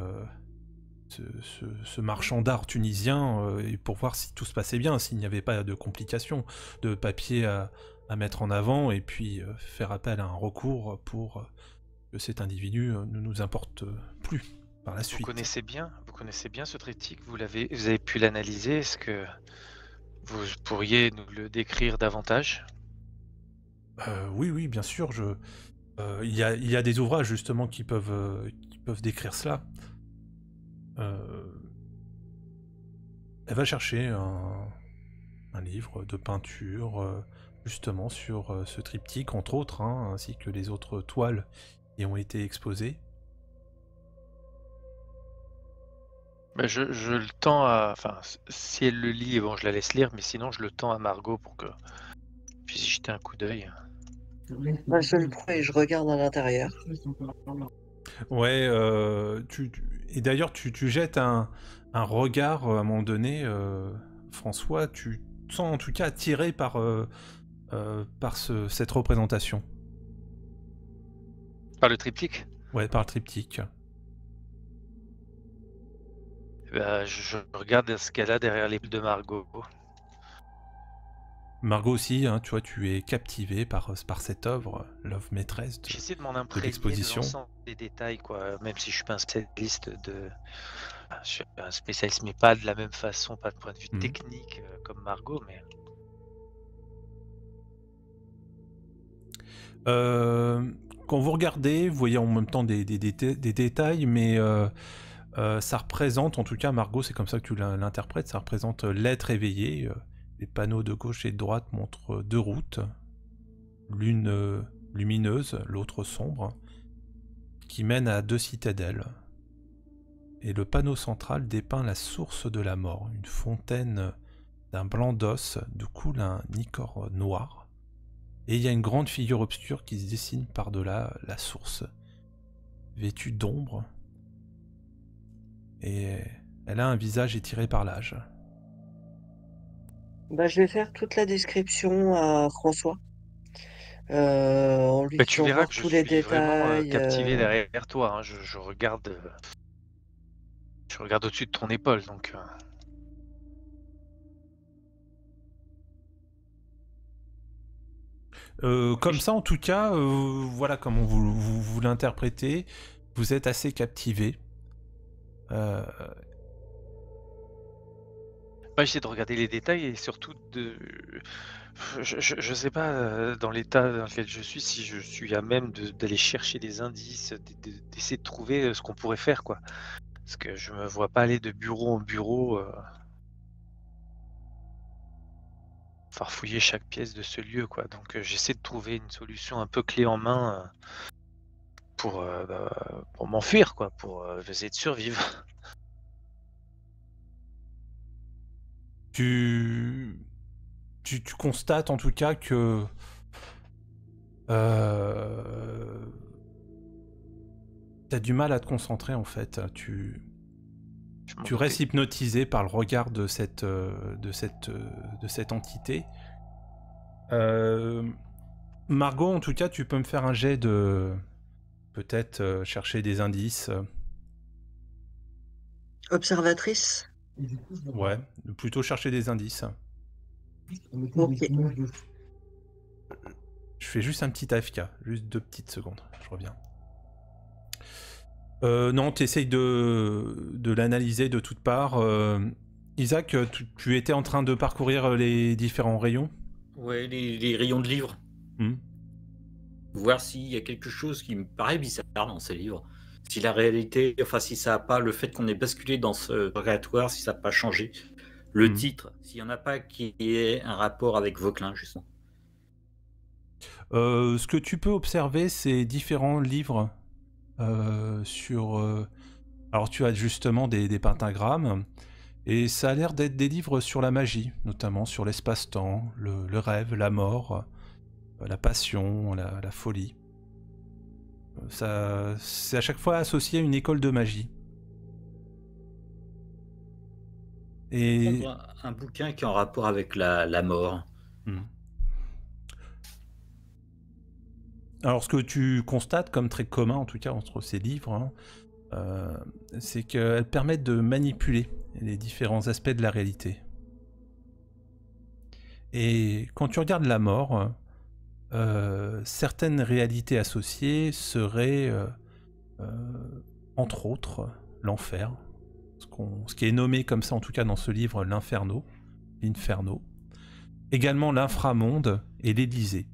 Speaker 1: ce, marchand d'art tunisien euh, pour voir si tout se passait bien, s'il n'y avait pas de complications, de papier à, mettre en avant et puis faire appel à un recours pour que cet individu ne nous importe plus par la suite. Vous connaissez
Speaker 3: bien, vous connaissez bien ce traité vous l'avez, vous avez pu l'analyser. Est-ce que vous pourriez nous le décrire davantage
Speaker 1: Oui, oui, bien sûr. Je, euh, il y, a des ouvrages justement qui peuvent, euh, décrire cela. Euh, elle va chercher un, livre de peinture justement sur ce triptyque, entre autres, hein, ainsi que les autres toiles qui ont été exposées.
Speaker 3: Bah, je, le tends à. Enfin, si elle le lit, bon, je la laisse lire, mais sinon, je le tends à Margot pour que je puisse jeter un coup d'œil
Speaker 5: je le prends et je regarde à l'intérieur.
Speaker 1: Ouais, euh, tu, et d'ailleurs, tu, tu, jettes un, un, regard euh, à un moment donné, euh, François, tu te sens en tout cas attiré par, par cette représentation.
Speaker 3: Par le triptyque
Speaker 1: Ouais, par le triptyque.
Speaker 3: Eh ben, je, regarde ce qu'elle a derrière les de Margot.
Speaker 1: Margot aussi, hein, tu vois, tu es captivé par, euh, par cette œuvre, euh, l'œuvre maîtresse de, J'essaie de m'en imprégner de
Speaker 3: des détails, quoi, même si je suis pas un spécialiste de. Je suis un spécialiste, mais pas de la même façon, pas de point de vue mhm. technique euh, comme Margot, mais.
Speaker 1: quand vous regardez, vous voyez en même temps des, des, détails, mais ça représente, en tout cas, Margot, c'est comme ça que tu l'interprètes, ça représente l'être éveillé les panneaux de gauche et de droite montrent deux routes, l'une euh, lumineuse, l'autre sombre, qui mènent à deux citadelles. Et le panneau central dépeint la source de la mort, une fontaine d'un blanc d'os d'où coule un noir. Et il y a une grande figure obscure qui se dessine par-delà la source, vêtue d'ombre. Et elle a un visage étiré par l'âge.
Speaker 5: Bah, je vais faire toute la description à François. Euh, en lui bah, que je les suis euh, captivé euh. derrière
Speaker 3: toi. Hein. Je, regarde. Je regarde au-dessus de ton épaule, donc.
Speaker 1: comme ça, en tout cas, voilà comment vous, l'interprétez. Vous êtes assez captivé.
Speaker 3: J'essaie de regarder les détails et surtout de. Je ne sais pas euh, dans l'état dans lequel je suis si je suis à même d'aller chercher des indices, d'essayer de, trouver euh, ce qu'on pourrait faire, quoi. Parce que je me vois pas aller de bureau en bureau. Euh, farfouiller chaque pièce de ce lieu, quoi. Donc j'essaie de trouver une solution un peu clé en main pour, bah, pour m'enfuir, quoi, pour essayer de survivre.
Speaker 1: tu, tu, constates en tout cas que euh, as du mal à te concentrer en fait. Tu, tu restes hypnotisé par le regard de cette, euh, de cette, euh, de cette entité. Margot, en tout cas, tu peux me faire un jet de peut-être chercher des indices.
Speaker 5: Observatrice
Speaker 1: ouais, plutôt chercher des indices. Je fais juste un petit AFK, juste deux petites secondes, je reviens. Euh, non, tu essayes de, de l'analyser de toutes parts. Euh, Isaac, tu, étais en train de parcourir les différents rayons
Speaker 4: Ouais, les, rayons de livres. Hmm. Voir s'il y a quelque chose qui me paraît bizarre dans ces livres si la réalité, enfin si ça n'a pas, le fait qu'on ait basculé dans ce réatoire, si ça n'a pas changé. Le mhm. titre, s'il n'y en a pas qui ait un rapport avec Vauquelin, justement.
Speaker 1: Euh, ce que tu peux observer, c'est différents livres euh, sur... Euh, alors tu as justement des, pentagrammes, et ça a l'air d'être des livres sur la magie, notamment sur l'espace-temps, le, rêve, la mort, la passion, la folie. Ça, c'est à chaque fois associé à une école de magie.
Speaker 4: Et... Un bouquin qui est en rapport avec la, mort. Hmm.
Speaker 1: Alors ce que tu constates comme très commun en tout cas entre ces livres, hein, euh, c'est qu'elles permettent de manipuler les différents aspects de la réalité. Et quand tu regardes la mort, euh, certaines réalités associées seraient, euh, euh, entre autres, l'enfer, ce, qui est nommé comme ça en tout cas dans ce livre, l'inferno, l'inferno, également l'inframonde et l'Élysée.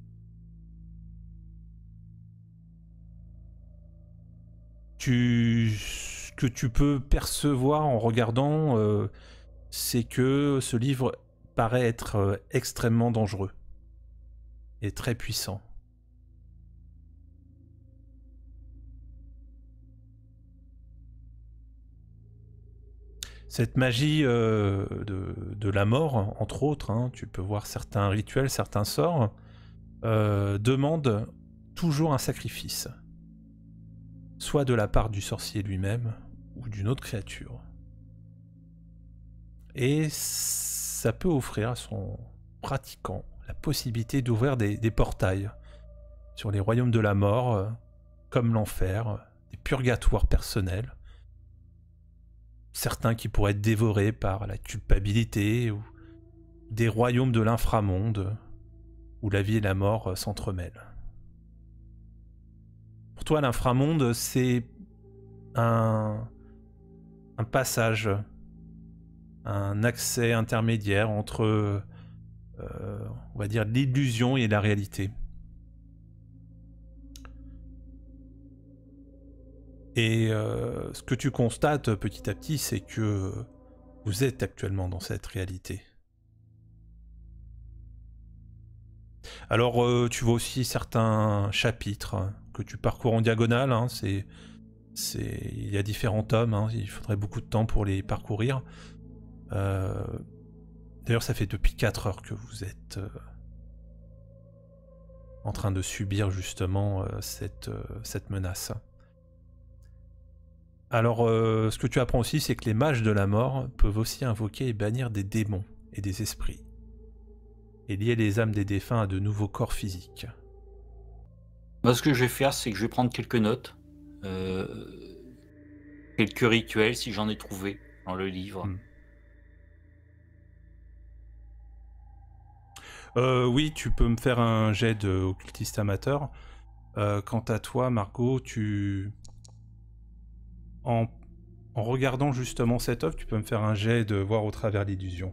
Speaker 1: ce que tu peux percevoir en regardant, c'est que ce livre paraît être extrêmement dangereux très puissant. Cette magie euh, de, la mort, entre autres, hein, tu peux voir certains rituels, certains sorts, euh, demande toujours un sacrifice, soit de la part du sorcier lui-même ou d'une autre créature. Et ça peut offrir à son pratiquant la possibilité d'ouvrir des, portails sur les royaumes de la mort, euh, comme l'enfer, euh, des purgatoires personnels. Certains qui pourraient être dévorés par la culpabilité ou des royaumes de l'inframonde euh, où la vie et la mort s'entremêlent. Pour toi, l'inframonde, c'est un, un passage, un accès intermédiaire entre euh, on va dire, l'illusion et la réalité. Et euh, ce que tu constates petit à petit, c'est que vous êtes actuellement dans cette réalité. Alors, euh, tu vois aussi certains chapitres que tu parcours en diagonale. Hein, c'est, il y a différents tomes. Hein, il faudrait beaucoup de temps pour les parcourir. D'ailleurs, ça fait depuis 4 heures que vous êtes euh, en train de subir justement euh, euh, cette, menace. Alors, ce que tu apprends aussi, c'est que les mages de la mort peuvent aussi invoquer et bannir des démons et des esprits, et lier les âmes des défunts à de nouveaux corps physiques.
Speaker 4: Bah, ce que je vais faire, c'est que je vais prendre quelques notes, quelques rituels si j'en ai trouvé dans le livre. Hmm. Euh,
Speaker 1: oui, tu peux me faire un jet d'occultiste amateur. Euh, quant à toi, Marco tu. En... en regardant justement cette œuvre, tu peux me faire un jet de voir au travers l'illusion.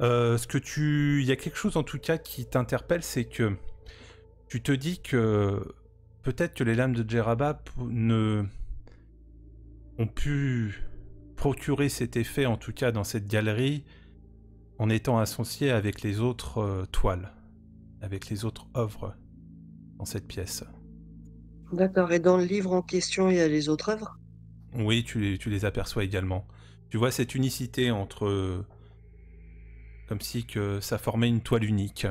Speaker 1: Euh, ce que tu, il y a quelque chose en tout cas qui t'interpelle, c'est que tu te dis que peut-être que les lames de Djeraba ne ont pu procurer cet effet, en tout cas dans cette galerie, en étant associées avec les autres euh, toiles, avec les autres œuvres dans cette pièce.
Speaker 5: D'accord, et dans le livre en question, il y a les autres œuvres
Speaker 1: Oui, tu les, tu les aperçois également. Tu vois cette unicité entre comme si que ça formait une toile unique.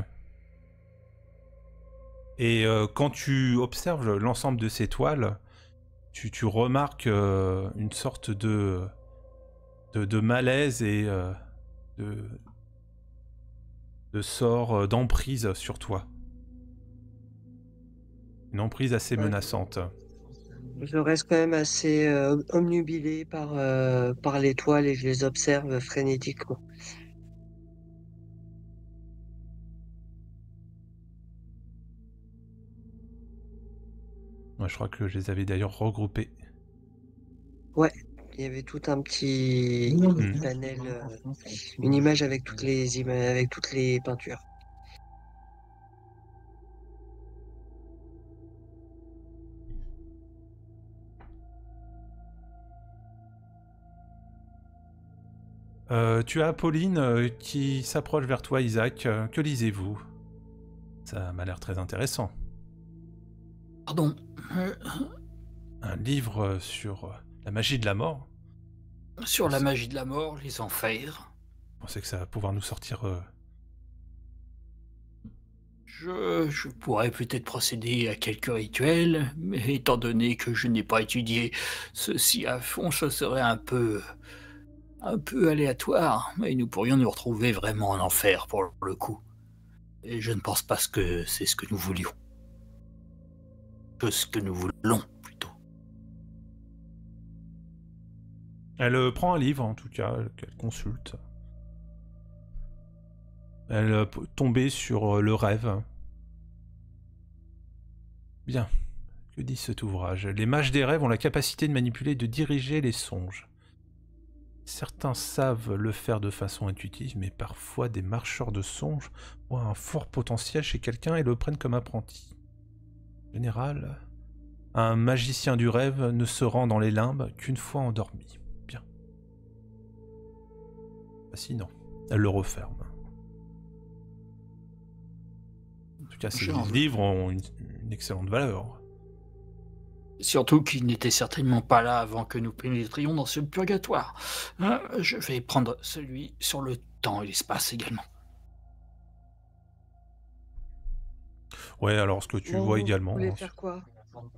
Speaker 1: Et euh, quand tu observes l'ensemble de ces toiles, tu, remarques euh, une sorte de, de, malaise et euh, de, sort d'emprise sur toi. Une emprise assez menaçante.
Speaker 5: Je reste quand même assez omnubilé par, par les toiles et je les observe frénétiquement.
Speaker 1: Moi, je crois que je les avais d'ailleurs regroupés.
Speaker 5: Ouais, il y avait tout un petit hmm. panel, euh, une image avec toutes les avec toutes les peintures.
Speaker 1: Euh, tu as Pauline euh, qui s'approche vers toi, Isaac. que lisez-vous Ça m'a l'air très intéressant. Pardon. Un livre sur la magie de la mort
Speaker 4: Sur la magie de la mort, les enfers.
Speaker 1: On sait que ça va pouvoir nous sortir euh,
Speaker 4: Je, pourrais peut-être procéder à quelques rituels, mais étant donné que je n'ai pas étudié ceci à fond, ce serait un peu, un peu aléatoire, mais nous pourrions nous retrouver vraiment en enfer pour le coup. Et je ne pense pas que c'est ce que nous voulions que ce que nous voulons, plutôt.
Speaker 1: Elle euh, prend un livre, en tout cas, qu'elle consulte. Elle peut tomber sur euh, le rêve. Bien. Que dit cet ouvrage Les mages des rêves ont la capacité de manipuler et de diriger les songes. Certains savent le faire de façon intuitive, mais parfois des marcheurs de songes ont un fort potentiel chez quelqu'un et le prennent comme apprenti. Général, un magicien du rêve ne se rend dans les limbes qu'une fois endormi. Bien. Bah, non. Elle le referme. En tout cas, ces
Speaker 4: livres ont une, une excellente valeur. Surtout qu'il n'était certainement pas là avant que nous pénétrions dans ce purgatoire. Euh, je vais prendre celui sur le temps et l'espace également. Ouais, alors ce que tu vois également.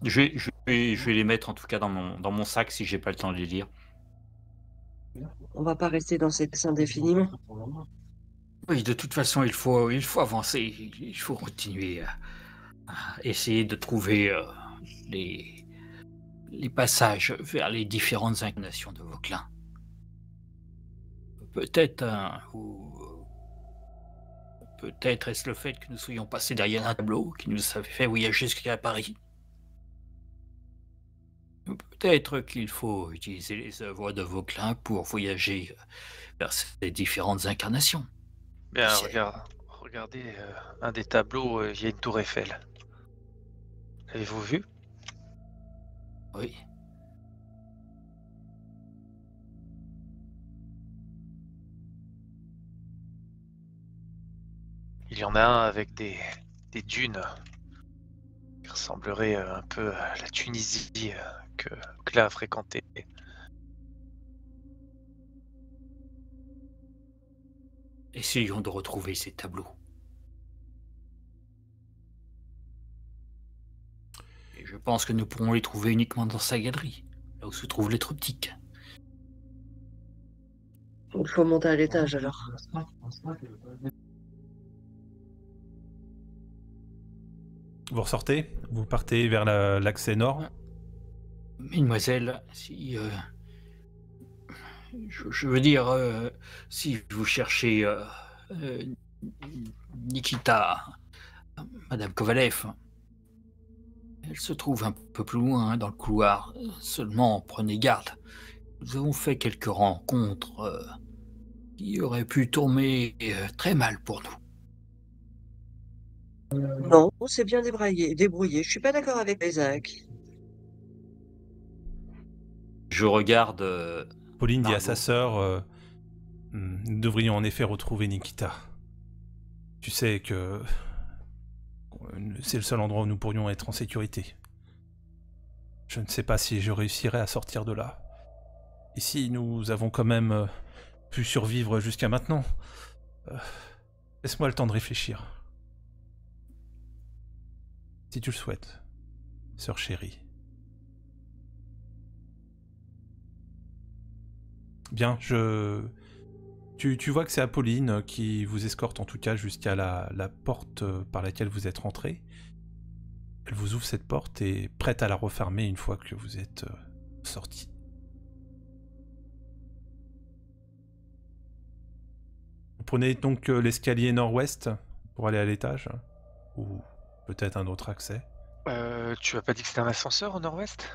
Speaker 4: je vais, les mettre en tout cas dans mon, sac si j'ai pas le temps de les lire.
Speaker 5: On va pas rester dans cette indéfiniment.
Speaker 4: Oui, de toute façon, il faut, il faut avancer, il faut continuer à, essayer de trouver euh, les, passages vers les différentes incarnations de vos Peut-être Peut-être est-ce le fait que nous soyons passés derrière un tableau qui nous avait fait voyager jusqu'à Paris. Peut-être qu'il faut utiliser les œuvres de Vauclin pour voyager vers ces différentes incarnations.
Speaker 3: Bien, regardez euh, un des tableaux, il y a une tour Eiffel. Avez-vous vu Oui. Il y en a un avec des, dunes qui ressemblerait euh, un peu à la Tunisie euh, que Cla a fréquenté.
Speaker 4: Essayons de retrouver ces tableaux. Et je pense que nous pourrons les trouver uniquement dans sa galerie, là où se trouvent les optique.
Speaker 5: Il faut monter à l'étage alors.
Speaker 1: Vous ressortez, vous partez vers l'accès nord. Mademoiselle,
Speaker 4: si... Euh, je, veux dire, euh, si vous cherchez euh, Nikita, Madame Kovalev, elle se trouve un peu plus loin hein, dans le couloir. Seulement, prenez garde. Nous avons fait quelques rencontres qui auraient pu tourner très mal pour nous. Non, on s'est
Speaker 5: bien débraillé, débrouillé. Je suis pas d'accord avec Isaac.
Speaker 1: Je regarde. Euh, Pauline dit à sa sœur euh, hmm, Nous devrions en effet retrouver Nikita. Tu sais que. Euh, c'est le seul endroit où nous pourrions être en sécurité. Je ne sais pas si je réussirais à sortir de là. Ici, nous avons quand même pu survivre jusqu'à maintenant. Laisse-moi le temps de réfléchir si tu le souhaites, sœur chérie. Bien, je... Tu, vois que c'est Apolline qui vous escorte en tout cas jusqu'à la, porte par laquelle vous êtes rentré. Elle vous ouvre cette porte et prête à la refermer une fois que vous êtes euh, sorti. Vous prenez donc euh, l'escalier nord-ouest pour aller à l'étage, hein, ou peut-être un autre accès.
Speaker 3: Euh, tu as pas dit que c'était un ascenseur au nord-ouest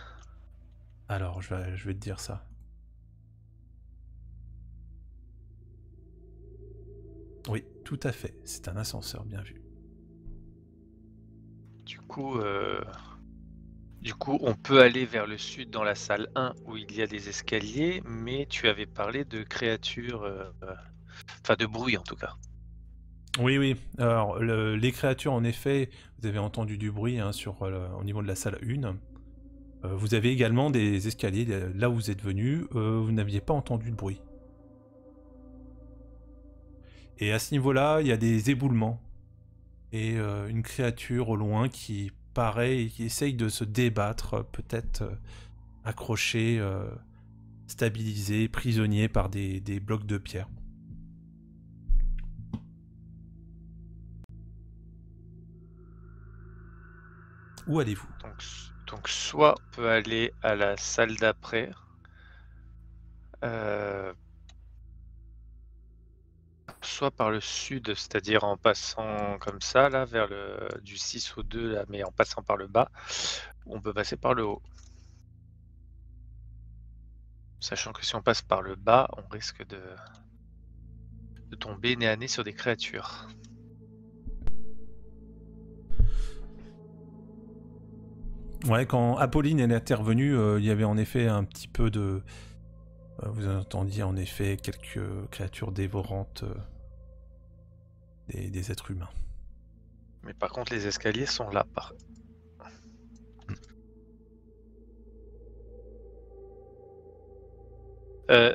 Speaker 3: Alors,
Speaker 1: je vais, te dire ça. Oui, tout à fait. C'est un ascenseur, bien vu.
Speaker 3: Du coup, euh, du coup, on peut aller vers le sud dans la salle 1 où il y a des escaliers, mais tu avais parlé de créatures, euh, enfin de bruit en tout cas.
Speaker 1: Oui, oui. Alors, les créatures, en effet, vous avez entendu du bruit hein, sur, euh, au niveau de la salle 1. Euh, vous avez également des escaliers euh, là où vous êtes venu. vous n'aviez pas entendu de bruit. Et à ce niveau-là, il y a des éboulements. Et une créature au loin qui paraît et qui essaye de se débattre, peut-être accrochée, stabilisée, prisonnier par des blocs de pierre. allez-vous
Speaker 3: donc, soit on peut aller à la salle d'après. Euh, soit par le sud, c'est-à-dire en passant comme ça, là, vers le du 6 au 2, là, mais en passant par le bas, on peut passer par le haut. Sachant que si on passe par le bas, on risque de, de tomber nez à nez sur des créatures.
Speaker 1: Ouais, quand Apolline elle est intervenue, euh, il y avait en effet un petit peu de. Euh, vous entendiez en effet quelques créatures dévorantes euh, des, des, êtres humains.
Speaker 3: Mais par contre, les escaliers sont là. Par... Hmm.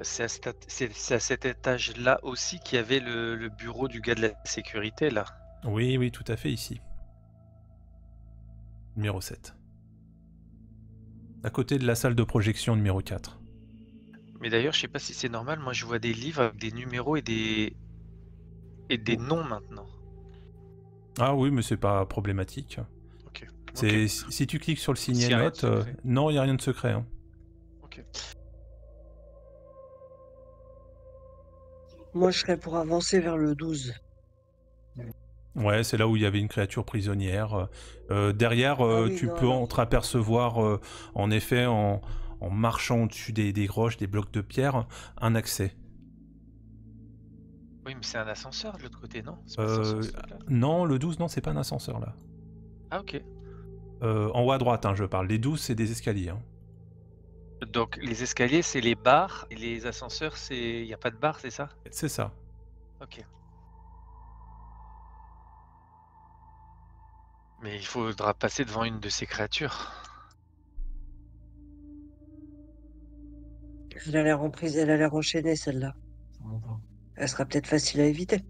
Speaker 3: c'est à, cet, étage-là aussi qu'il y avait le, le bureau du gars de la sécurité, là.
Speaker 1: Oui, oui, tout à fait, ici. Numéro 7 à côté de la salle de projection numéro 4.
Speaker 3: Mais d'ailleurs, je sais pas si c'est normal, moi je vois des livres avec des numéros et des et des oh. noms maintenant.
Speaker 1: Ah oui, mais c'est pas problématique. Si tu cliques sur le signe note, euh, non, il n'y a rien de secret. Hein.
Speaker 5: Moi, je serais pour avancer vers le 12.
Speaker 1: Ouais, c'est là où il y avait une créature prisonnière. Euh, euh, derrière, ah euh, tu peux entreapercevoir, en effet, en, marchant au-dessus des, des, roches, des blocs de pierre, un accès.
Speaker 3: Oui, mais c'est un ascenseur de l'autre côté, non
Speaker 1: Non, le 12, non, c'est pas un ascenseur là. Ah, ok. en haut à droite, hein, je parle. Les 12, c'est des escaliers. Hein.
Speaker 3: Donc, les escaliers, c'est les barres. et les ascenseurs, c'est. Il n'y a pas de barres, c'est ça C'est ça. Ok. Mais il faudra passer devant une de ces créatures.
Speaker 5: Elle a l'air en elle a l'air enchaînée celle-là. Elle sera peut-être facile
Speaker 4: à éviter.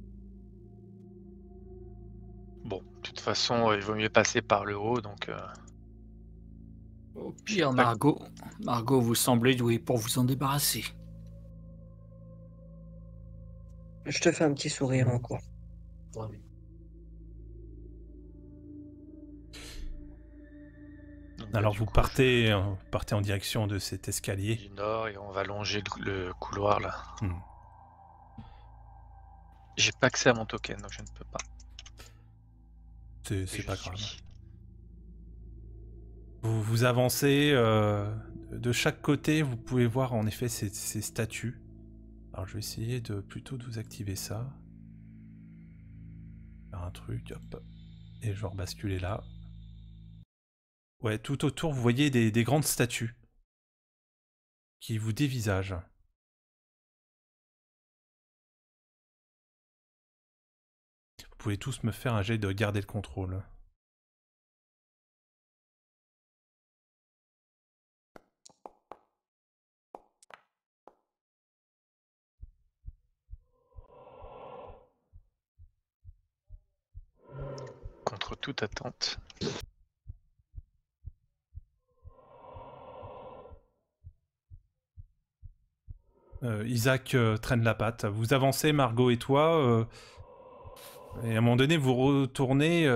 Speaker 3: Bon, de toute façon, euh, il vaut mieux passer par le haut, donc. Euh...
Speaker 4: Au oh, pire, Margot, Margot, vous semblez doué pour vous en débarrasser. Je te fais un petit sourire encore. oui.
Speaker 1: Alors vous partez, euh, partez en direction de cet escalier.
Speaker 6: Du nord et on va longer
Speaker 3: le, couloir là. Hmm. J'ai pas accès à mon token donc je ne peux pas. C'est pas grave.
Speaker 1: Vous, avancez euh, de chaque côté, vous pouvez voir en effet ces, statues. Alors je vais essayer de plutôt de vous activer ça. Faire un truc, hop. Et genre basculer là.
Speaker 2: Ouais, tout autour, vous voyez des, des grandes statues qui vous dévisagent. Vous pouvez tous me faire un jet de garder le contrôle. Contre toute attente.
Speaker 1: Euh, Isaac euh, traîne la patte. Vous avancez, Margot et toi, euh, et à un moment donné, vous retournez.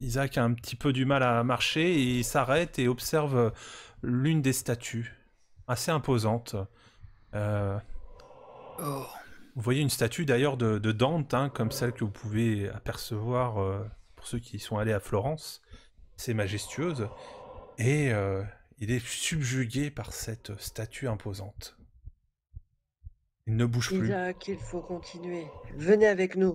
Speaker 1: Isaac a un petit peu du mal à marcher il s'arrête et observe l'une des statues, assez imposante. Oh. Vous voyez une statue d'ailleurs de, Dante, hein, comme celle que vous pouvez apercevoir pour ceux qui sont allés à Florence. C'est majestueuse. Et il est subjugué par cette statue imposante. Il ne bouge
Speaker 5: plus. Isaac, il faut continuer. Venez avec nous.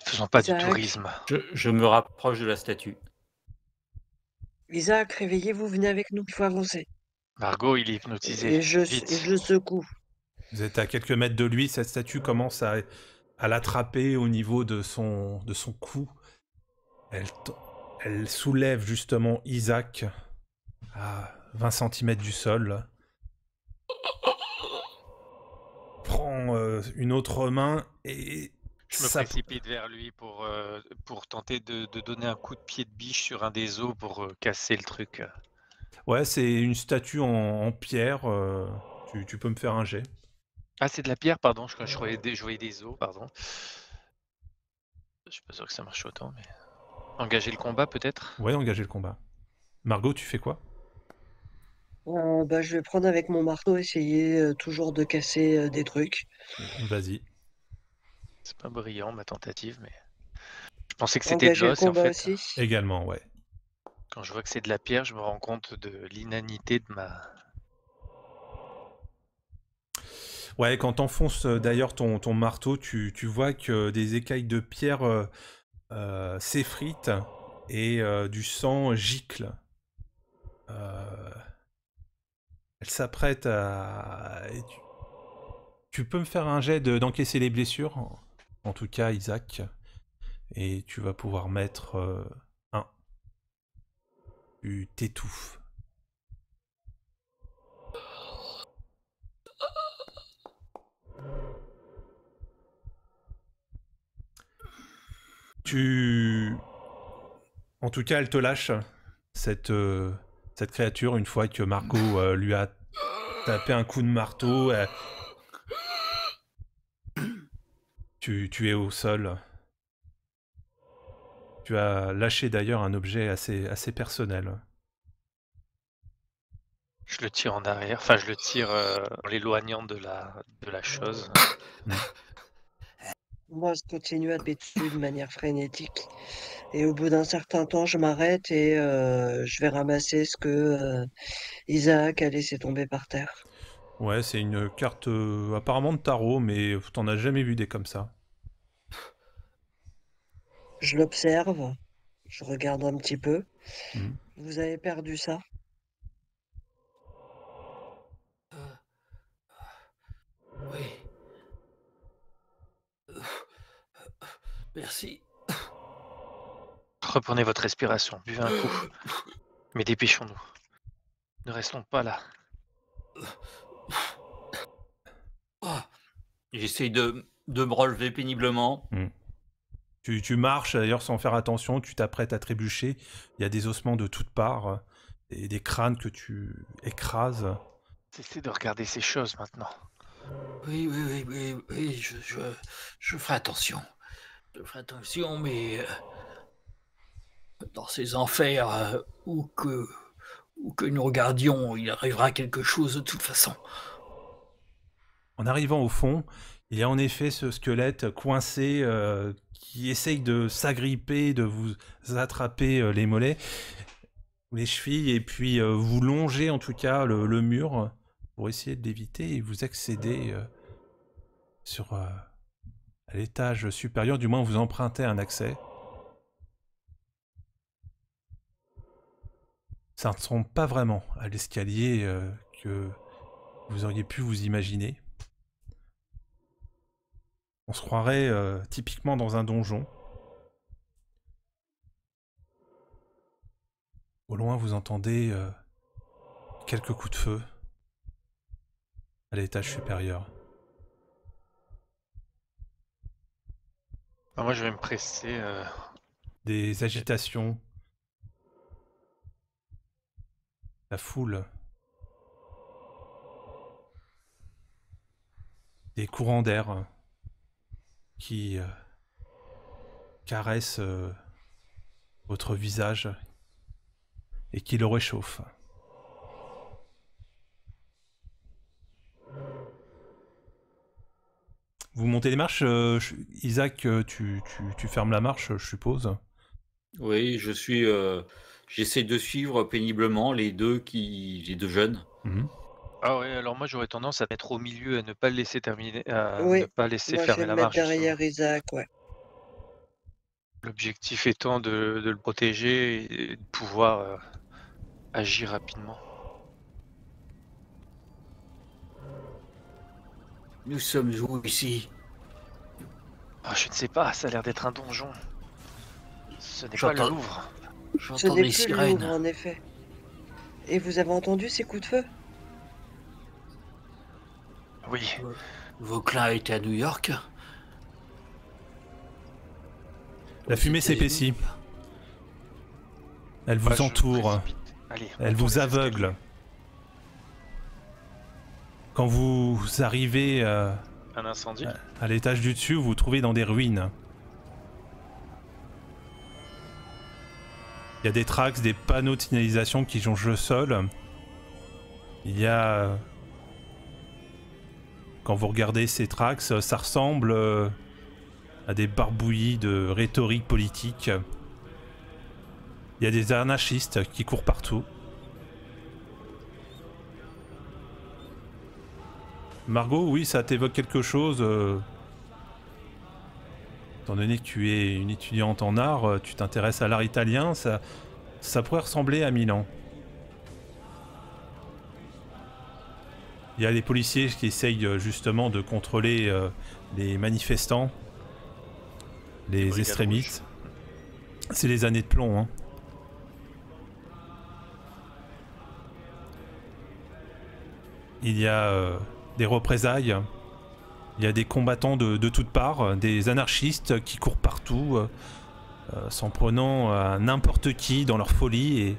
Speaker 4: Ne faisons pas du tourisme. Je, me rapproche de la statue.
Speaker 5: Isaac, réveillez-vous, venez avec nous, il faut avancer.
Speaker 4: Margot, il est hypnotisé. Et je,
Speaker 5: secoue.
Speaker 1: Vous êtes à quelques mètres de lui, cette statue commence à, l'attraper au niveau de son, de cou. Elle, elle soulève justement Isaac à 20 cm du sol. Prend euh, une autre main et. Je me
Speaker 3: précipite vers lui pour, euh, pour tenter de, donner un coup de pied de biche sur un des os pour euh, casser le truc.
Speaker 1: Ouais, c'est une statue en, pierre. Tu, peux me faire un
Speaker 3: jet. Ah, c'est de la pierre, pardon. Je, croyais je des os, pardon. Je suis pas sûr que ça marche autant, mais. Engager le combat peut-être
Speaker 1: Ouais, engager le combat. Margot, tu fais quoi
Speaker 5: euh, bah, Je vais prendre avec mon marteau, essayer euh, toujours
Speaker 3: de casser euh, des trucs. Vas-y. C'est pas brillant ma tentative, mais. Je pensais que c'était Joss en fait. Également, ouais. Quand je vois que c'est de la pierre, je me rends compte de l'inanité de ma.
Speaker 1: Ouais, quand t'enfonces d'ailleurs ton, ton marteau, tu, tu, vois que des écailles de pierre euh, frites et euh, du sang gicle. Euh, elle s'apprête à... Tu... peux me faire un jet d'encaisser les blessures, en tout cas Isaac, et tu vas pouvoir mettre un. Tu t'étouffes Tu. En tout cas, elle te lâche, cette, euh, cette créature, une fois que Marco euh, lui a tapé un coup de marteau. Euh. Tu, es au sol. Tu as lâché d'ailleurs un objet assez, assez personnel.
Speaker 3: Je le tire en arrière, enfin je le tire en l'éloignant de la, de la chose.
Speaker 5: Moi, je continue à dessus de manière frénétique. Et au bout d'un certain temps, je m'arrête et euh, je vais ramasser ce que euh, Isaac a laissé tomber par terre.
Speaker 1: Ouais, c'est une carte euh, apparemment de tarot, mais t'en as jamais vu des comme ça.
Speaker 5: Je l'observe, je regarde un petit peu. Hmm. Vous avez perdu ça
Speaker 4: Oui.
Speaker 3: Merci. Reprenez votre respiration, buvez un coup. Mais dépêchons-nous. Ne restons pas là.
Speaker 4: Ah. J'essaye de, de, me relever péniblement.
Speaker 3: Hmm.
Speaker 1: Tu, marches d'ailleurs sans faire attention, tu t'apprêtes à trébucher. Il y a des ossements de toutes parts, et des crânes que tu écrases.
Speaker 3: Cessez de regarder ces choses maintenant.
Speaker 4: Oui, oui, oui, oui, je, je, je ferai attention. Je attention, mais euh, dans ces enfers, euh, où, que, que nous regardions, il arrivera quelque chose de toute façon.
Speaker 1: En arrivant au fond, il y a en effet ce squelette coincé euh, qui essaye de s'agripper, de vous attraper les mollets, les chevilles, et puis vous longez en tout cas le, mur pour essayer de l'éviter et vous accéder sur l'étage supérieur, du moins vous empruntez un accès. Ça ne ressemble pas vraiment à l'escalier euh, que vous auriez pu vous imaginer. On se croirait euh, typiquement dans un donjon. Au loin, vous entendez euh, quelques coups de feu à l'étage supérieur. Ah, moi, je vais me presser. Euh. Des agitations. La foule. Des courants d'air euh, qui euh, caressent votre visage et qui le réchauffent. Vous montez les marches. Euh, Isaac, euh, tu, tu, fermes la marche, je suppose.
Speaker 4: Oui, je suis. Euh, j'essaie de suivre
Speaker 3: péniblement les deux qui, les deux jeunes. Mhm. Ah ouais, alors moi j'aurais tendance à mettre au milieu, à ne pas le laisser terminer, ne pas laisser moi, fermer la marche.
Speaker 5: Derrière Isaac, ouais.
Speaker 3: L'objectif étant de, le protéger et de pouvoir agir rapidement. Nous sommes où ici ah, Je ne sais pas, ça a l'air d'être un donjon. Ce n'est pas le Louvre. J'entends des sirènes. en
Speaker 5: effet. Et vous avez entendu ces coups de feu
Speaker 4: Oui. Vauclin était à New York.
Speaker 1: La fumée s'épaissit. Elle vous ah, entoure. Elle vous aveugle. Quand vous arrivez euh, euh, à, l'étage du dessus, vous vous trouvez dans des ruines. Il y a des tracks, des panneaux de signalisation qui jonchent le sol. Il y a... Quand vous regardez ces tracks, ça ressemble euh, à des barbouillis de rhétorique politique. Il y a des anarchistes qui courent partout. Margot, oui, ça t'évoque quelque chose. Euh, étant donné que tu es une étudiante en art, euh, tu t'intéresses à l'art italien, ça, pourrait ressembler à Milan. Il y a des policiers qui essayent euh, justement de contrôler les manifestants, les, extrémistes. C'est les années de plomb. Hein. Il y a des représailles. Il y a des combattants de, toutes parts, des anarchistes qui courent partout, euh, euh, s'en prenant à n'importe qui dans leur folie et,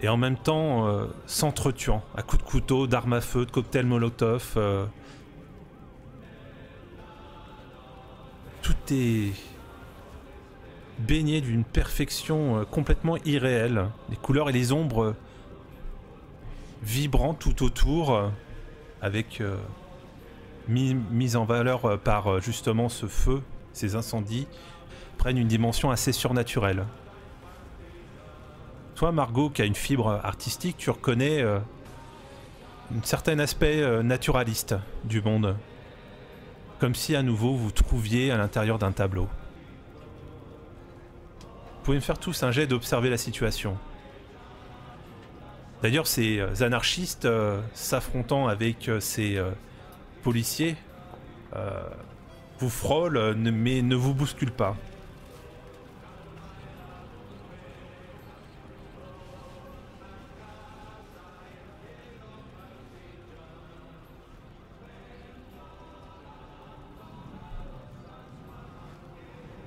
Speaker 1: et en même temps euh, s'entretuant à coups de couteau, d'armes à feu, de cocktails molotov. Tout est baigné d'une perfection complètement irréelle. Les couleurs et les ombres vibrant tout autour avec euh, mise en valeur euh, par euh, justement ce feu, ces incendies, prennent une dimension assez surnaturelle. Toi, Margot, qui a une fibre artistique, tu reconnais un certain aspect naturaliste du monde. Comme si à nouveau vous trouviez à l'intérieur d'un tableau. Vous pouvez me faire tous un jet d'observer la situation. D'ailleurs, ces euh, anarchistes euh, s'affrontant avec euh, ces policiers vous frôlent, mais ne vous bousculent pas.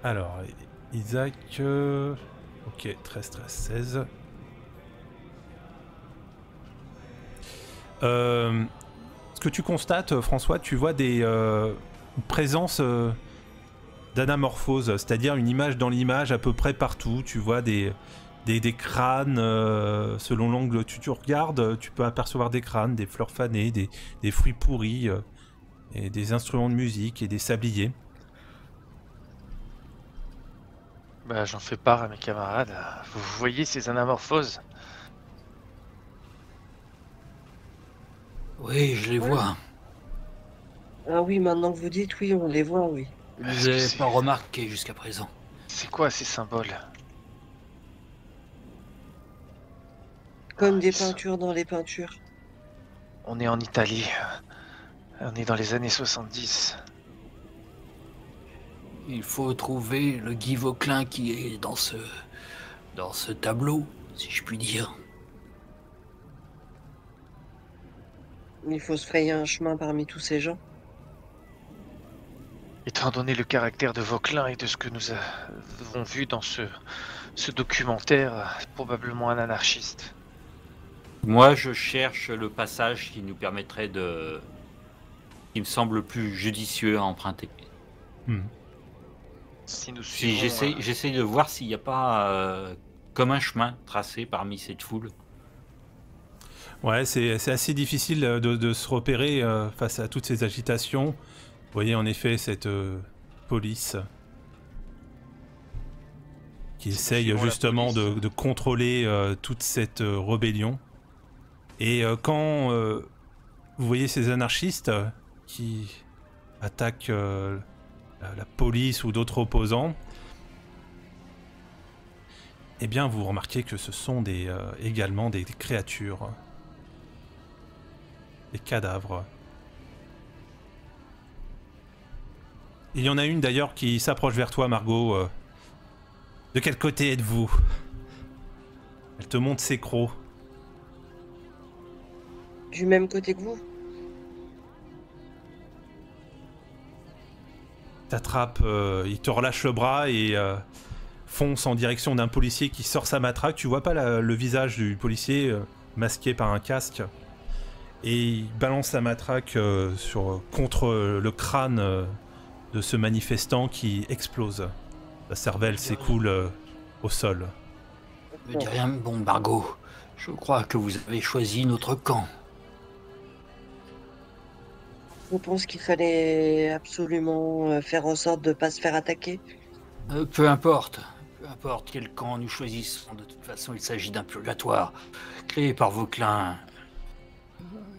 Speaker 1: Alors, Isaac... ok, 13, 13, 16. Euh, ce que tu constates, euh, François, tu vois des euh, présences d'anamorphose, c'est-à-dire une image dans l'image à peu près partout. Tu vois des, des, crânes, selon l'angle que tu, regardes, tu peux apercevoir des crânes, des fleurs fanées, des, des fruits pourris, et des instruments de musique et des sabliers.
Speaker 3: Bah, j'en fais part à mes camarades. Vous voyez ces anamorphoses
Speaker 4: Oui, je les vois.
Speaker 5: Ah oui, maintenant que vous dites, oui, on les voit, oui.
Speaker 4: Je les pas remarqué jusqu'à présent.
Speaker 3: C'est quoi ces symboles
Speaker 5: Comme ah, des peintures dans les peintures.
Speaker 3: On est en Italie. On est dans les années 70. Il faut trouver
Speaker 4: le Guy Vauclin qui est dans ce dans ce tableau, si je puis dire.
Speaker 5: Il faut se frayer un chemin parmi tous
Speaker 3: ces gens. Étant donné le caractère de Vauquelin et de ce que nous avons vu dans ce, ce documentaire, probablement un anarchiste.
Speaker 4: Moi, je cherche le passage qui nous permettrait de. qui me semble plus judicieux à emprunter. Hmm. Si, si euh, j'essaie de voir s'il n'y a pas euh, comme un chemin tracé parmi cette foule.
Speaker 1: Ouais, c'est assez difficile euh, de, se repérer euh, face à toutes ces agitations. Vous voyez en effet cette euh, police qui essaye justement De, contrôler toute cette rébellion. Et quand vous voyez ces anarchistes qui attaquent la, police ou d'autres opposants, eh bien, vous remarquez que ce sont des, également des créatures les cadavres. Il y en a une d'ailleurs qui s'approche vers toi, Margot. Euh. De quel côté êtes-vous Elle te montre ses crocs.
Speaker 5: Du même côté que vous
Speaker 1: T'attrape, euh, il te relâche le bras et euh, fonce en direction d'un policier qui sort sa matraque. Tu vois pas le visage du policier masqué par un casque et il balance sa matraque euh, sur, contre le crâne euh, de ce manifestant qui explose. La cervelle
Speaker 4: s'écoule euh, au sol. Ne dis rien, bon Bargo. Je crois que vous avez choisi notre camp.
Speaker 5: Vous pensez qu'il fallait absolument faire en sorte de ne pas se faire attaquer.
Speaker 4: peu importe. Peu importe quel camp nous choisissons. De toute façon, il s'agit d'un purgatoire créé par vos clins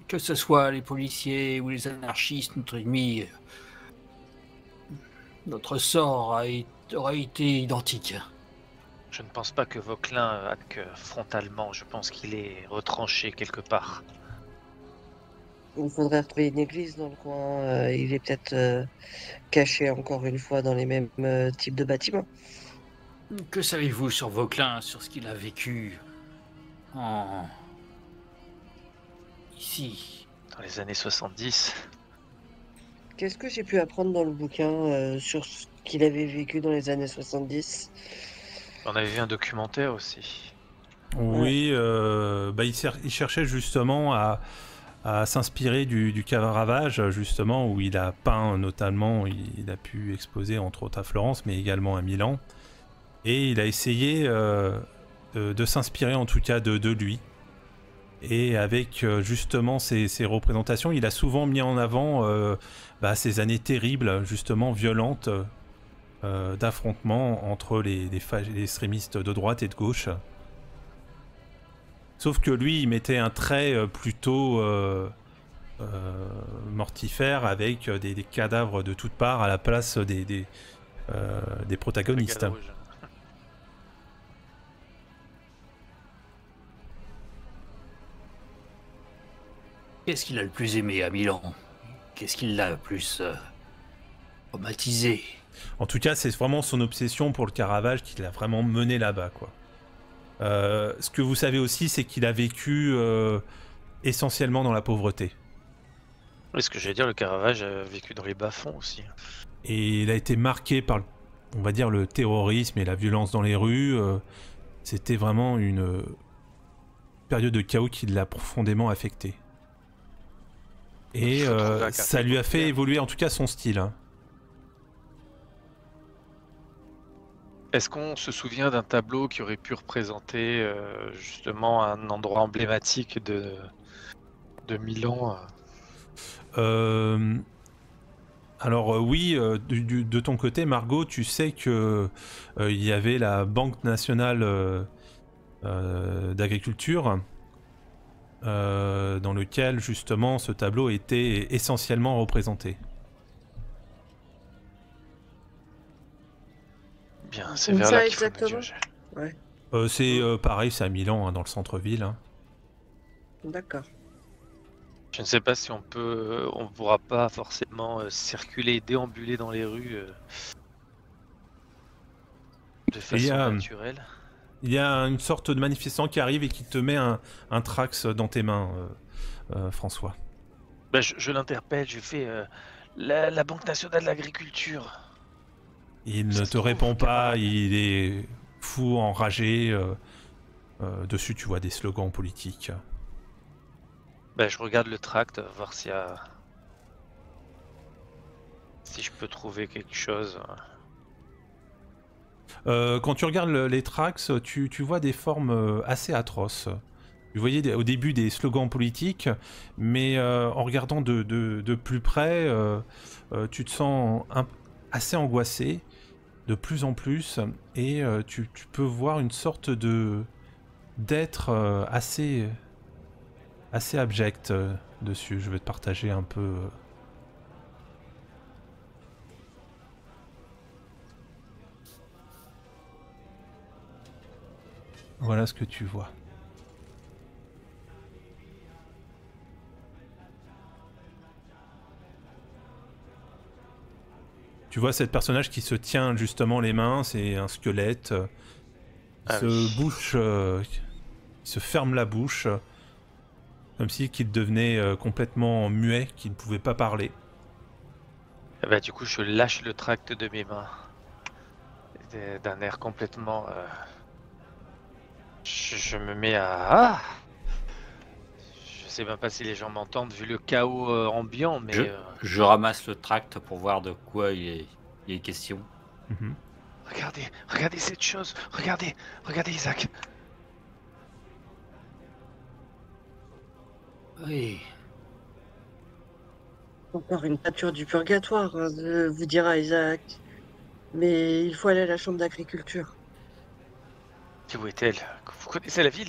Speaker 4: que ce soit les policiers ou les anarchistes, notre ennemi, euh, notre sort aurait été identique.
Speaker 3: Je ne pense pas que Vauquelin acte euh, frontalement, je pense qu'il est retranché quelque part.
Speaker 5: Il faudrait retrouver une église dans le coin, euh, il est peut-être caché encore une fois dans les mêmes types de bâtiments.
Speaker 4: Que savez-vous sur Vauquelin, sur ce qu'il a vécu en
Speaker 3: ici, dans les années 70.
Speaker 5: Qu'est-ce que j'ai pu apprendre dans le bouquin euh, sur ce qu'il avait vécu dans les années
Speaker 3: 70 On avait vu un documentaire aussi. Oui, euh,
Speaker 1: bah, il, cherchait justement à, s'inspirer du, du justement, où il a peint notamment, il, a pu exposer entre autres à Florence, mais également à Milan. Et il a essayé euh, de, s'inspirer en tout cas de lui, et avec euh, justement ces, représentations, il a souvent mis en avant euh, bah, ces années terribles, justement violentes, euh, d'affrontements entre les, extrémistes de droite et de gauche. Sauf que lui, il mettait un trait plutôt mortifère avec des, cadavres de toutes parts à la place des, protagonistes.
Speaker 4: Qu'est-ce qu'il a le plus aimé à Milan Qu'est-ce qu'il l'a le plus euh,
Speaker 1: traumatisé En tout cas, c'est vraiment son obsession pour le Caravage qui l'a vraiment mené là-bas, quoi. Euh, ce que vous savez aussi, c'est qu'il a vécu euh, essentiellement dans la pauvreté.
Speaker 3: Oui, ce que j'allais dire, le Caravage a vécu dans les bas-fonds aussi.
Speaker 1: Et il a été marqué par, on va dire, le terrorisme et la violence dans les rues. C'était vraiment une période de chaos qui l'a profondément affecté.
Speaker 3: Et euh, ça
Speaker 1: lui a fait évoluer en tout cas son style. Hein.
Speaker 3: Est-ce qu'on se souvient d'un tableau qui aurait pu représenter euh, justement un endroit emblématique de, Milan
Speaker 1: euh? Alors oui, de ton côté, Margot, tu sais que il y avait la Banque nationale d'agriculture euh, dans lequel justement ce tableau était essentiellement représenté. Bien, c'est vers euh, C'est euh, pareil, c'est à Milan, hein, dans le centre-ville. Hein.
Speaker 5: D'accord.
Speaker 3: Je ne sais pas si on peut, on pourra pas forcément circuler, déambuler dans les rues de façon naturelle
Speaker 1: il y a une sorte de manifestant qui arrive et qui te met un, un trax dans tes mains, euh, euh, François.
Speaker 3: Ben, je, l'interpelle, je fais euh, la, Banque nationale de l'agriculture.
Speaker 1: Il ne te répond pas, il est fou, enragé. dessus, tu vois des slogans politiques.
Speaker 3: Ben, je regarde le tract, voir s'il Si je peux trouver quelque chose.
Speaker 1: Euh, quand tu regardes les tracks, tu, vois des formes euh, assez atroces. Vous voyez au début des slogans politiques, mais euh, en regardant de, plus près, tu te sens assez angoissé, de plus en plus, et tu, peux voir une sorte de d'être assez assez abject dessus. Je vais te partager un peu Voilà ce que tu vois. Tu vois cette personnage qui se tient justement les mains, c'est un squelette. Euh, il ah se bouche, euh, il se ferme la bouche, euh, comme si qu'il devenait complètement muet, qu'il ne pouvait pas parler.
Speaker 3: bah du coup, je lâche le tract de mes mains d'un air complètement je, me mets à. Ah je sais même pas si les gens m'entendent vu le chaos euh, ambiant, mais. Euh,
Speaker 4: je, ramasse le tract pour voir de quoi il est, question. Mhm.
Speaker 3: Regardez, regardez cette chose, regardez, regardez Isaac. Oui. Encore
Speaker 5: une peinture du purgatoire, hein, vous dira Isaac. Mais il faut aller à la chambre d'agriculture
Speaker 3: où est Vous connaissez la ville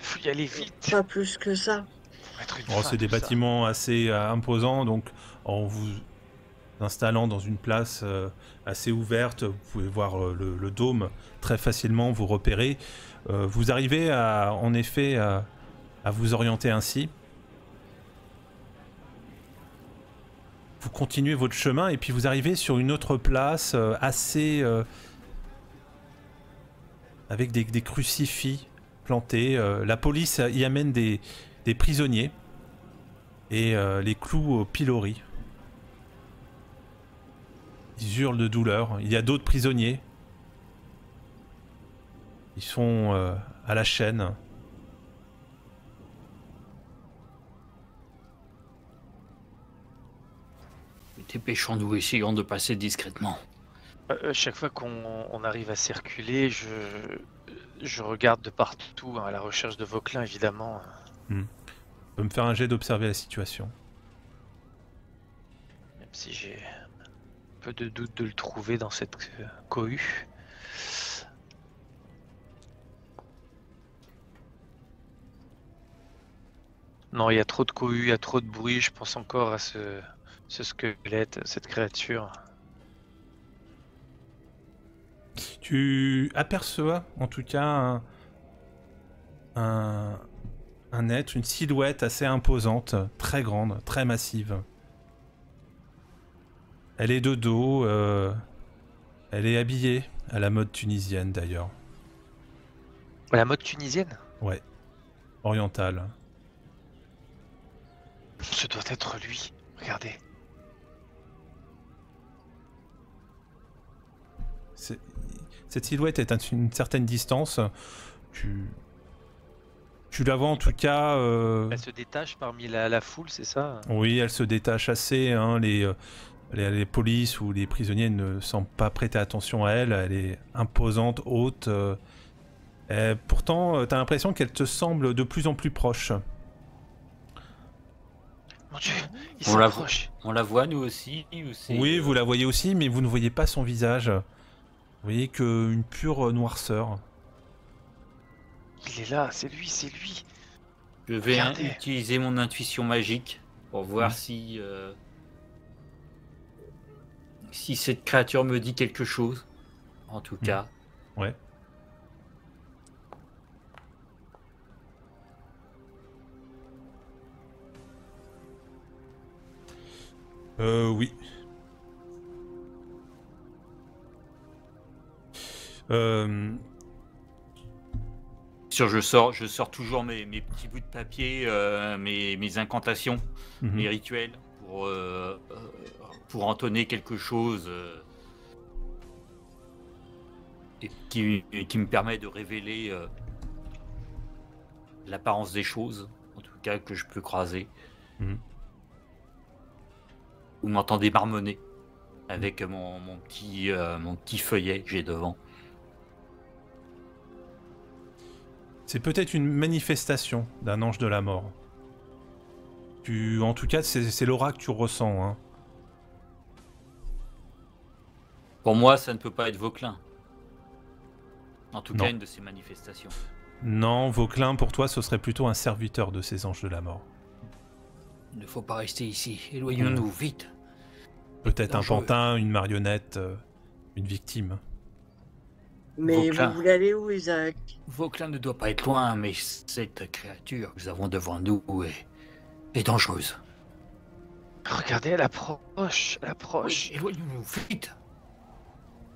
Speaker 5: Il faut y aller vite. Pas plus que ça. Oh, c'est des bâtiments
Speaker 1: assez euh, imposants, donc en vous installant dans une place euh, assez ouverte, vous pouvez voir euh, le, dôme très facilement, vous repérez. vous arrivez à, en effet à vous orienter ainsi. Vous continuez votre chemin et puis vous arrivez sur une autre place assez avec des, crucifix plantés. Euh, la police y amène des, prisonniers et euh, les clous au pilori. Ils hurlent de douleur. Il y a d'autres prisonniers. Ils sont euh, à la chaîne.
Speaker 4: Dépêchons-nous, essayons de passer discrètement.
Speaker 3: Euh, euh, chaque fois qu'on arrive à circuler, je, regarde de partout hein, à la recherche de Vauclin, évidemment.
Speaker 1: Mmh. On me faire un jet d'observer la situation.
Speaker 3: Même si j'ai peu de doute de le trouver dans cette euh, cohue. Non, il y a trop de cohue, il y a trop de bruit, je pense encore à ce, ce squelette, cette créature.
Speaker 1: Tu aperçois en tout cas un, un, être, une silhouette assez imposante, très grande, très massive. Elle est de dos, euh, elle est habillée à la mode tunisienne d'ailleurs. À la mode tunisienne Ouais, orientale. Ce doit être lui, regardez. C'est... Cette silhouette est à une certaine distance. Tu, la vois en tout cas. Euh, elle
Speaker 3: se détache parmi la, foule, c'est ça
Speaker 1: Oui, elle se détache assez. Hein. Euh, les, les, polices ou les prisonniers ne semblent pas prêter attention à elle. Elle est imposante, haute. Euh, pourtant, tu as l'impression qu'elle te semble de plus en plus proche.
Speaker 4: on, la on la voit nous aussi. Oui, vous la
Speaker 1: voyez aussi, mais vous ne voyez pas son visage. Vous voyez une pure noirceur.
Speaker 3: Il est là, c'est lui, c'est lui.
Speaker 4: Je vais utiliser mon intuition magique pour voir si euh, si cette créature me dit quelque chose. En tout hmm. cas. Ouais.
Speaker 1: Euh, oui, Euh,
Speaker 4: Sur, je sors, je sors toujours mes, mes petits bouts de papier, euh, mes, incantations, mhm. mes rituels pour, euh, pour entonner quelque chose et qui, me permet de révéler l'apparence des choses, en tout cas que je peux croiser. Mhm. Vous m'entendez marmonner avec mon, petit, mon petit feuillet que j'ai devant.
Speaker 1: C'est peut-être une manifestation d'un ange de la mort. Tu, en tout cas, c'est l'aura que tu ressens. Hein.
Speaker 4: Pour moi, ça ne peut pas être Vauclin. En tout cas, une de ces manifestations.
Speaker 1: Non, Vauclin, pour toi, ce serait plutôt un serviteur de ces anges de la mort.
Speaker 4: Il ne faut pas rester ici. Éloignons-nous, hmm. vite. Peut-être un pantin,
Speaker 1: une marionnette, euh, une victime.
Speaker 4: Mais vous voulez aller où, Isaac Vauclin ne doit pas être loin, mais cette créature que nous avons devant nous est, est dangereuse.
Speaker 3: Regardez, elle approche, elle
Speaker 4: approche.
Speaker 3: nous vite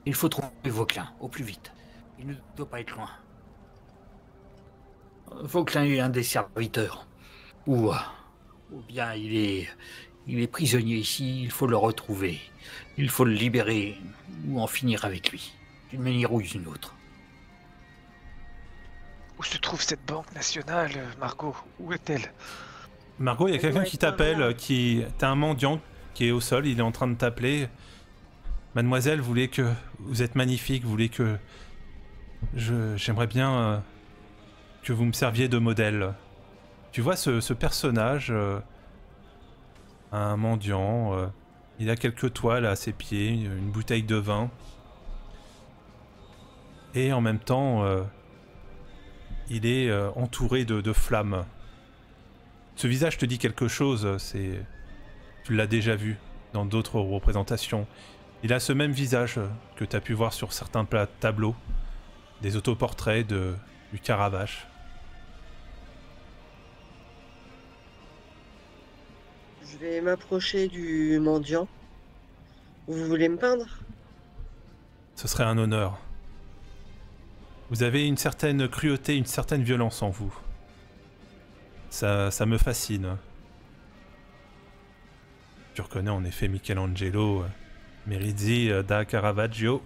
Speaker 4: Il faut trouver Vauclin, au plus vite. Il ne doit pas être loin. Vauclin est un des serviteurs. Ou, euh, ou bien il est, il est prisonnier ici, il faut le retrouver. Il faut le libérer ou en finir avec lui d'une manière ou d'une autre.
Speaker 3: Où se trouve cette banque nationale, Margot Où est-elle
Speaker 1: Margot, il y a quelqu'un qui t'appelle, qui. T'as un mendiant qui est au sol, il est en train de t'appeler. Mademoiselle, vous voulez que. Vous êtes magnifique, vous voulez que. Je. J'aimerais bien. Euh, que vous me serviez de modèle. Tu vois ce, personnage. Euh, un mendiant. Euh, il a quelques toiles à ses pieds, une bouteille de vin et en même temps, euh, il est euh, entouré de, flammes. Ce visage te dit quelque chose, c'est... Tu l'as déjà vu dans d'autres représentations. Il a ce même visage que tu as pu voir sur certains tableaux, des autoportraits de, du Caravache.
Speaker 5: Je vais m'approcher du mendiant. Vous voulez me peindre
Speaker 1: Ce serait un honneur. Vous avez une certaine cruauté, une certaine violence en vous. Ça, ça me fascine. Tu reconnais en effet Michelangelo, Meridi da Caravaggio.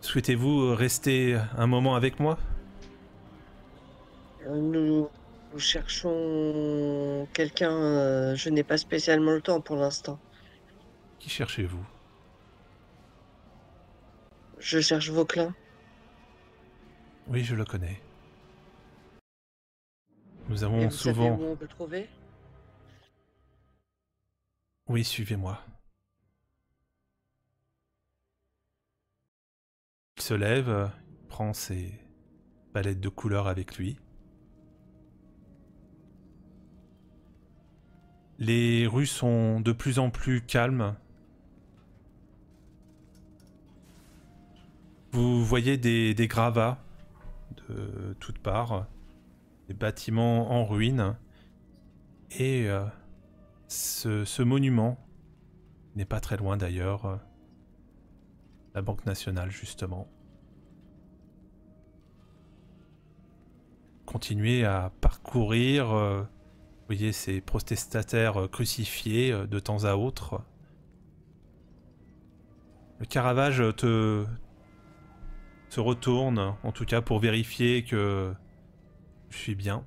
Speaker 1: Souhaitez-vous rester un moment avec moi
Speaker 5: euh, nous, cherchons quelqu'un. Euh, je n'ai pas spécialement le temps pour l'instant.
Speaker 1: Qui cherchez-vous
Speaker 5: je cherche Vauclin.
Speaker 1: Oui, je le connais. Nous avons souvent. trouver Oui, suivez-moi. Il se lève, prend ses palettes de couleurs avec lui. Les rues sont de plus en plus calmes Vous voyez des, gravats de toutes parts, des bâtiments en ruine, et euh, ce, monument n'est pas très loin d'ailleurs, euh, la Banque nationale justement. Continuez à parcourir, euh, voyez ces protestataires crucifiés de temps à autre. Le Caravage te, se retourne, en tout cas pour vérifier que je suis bien.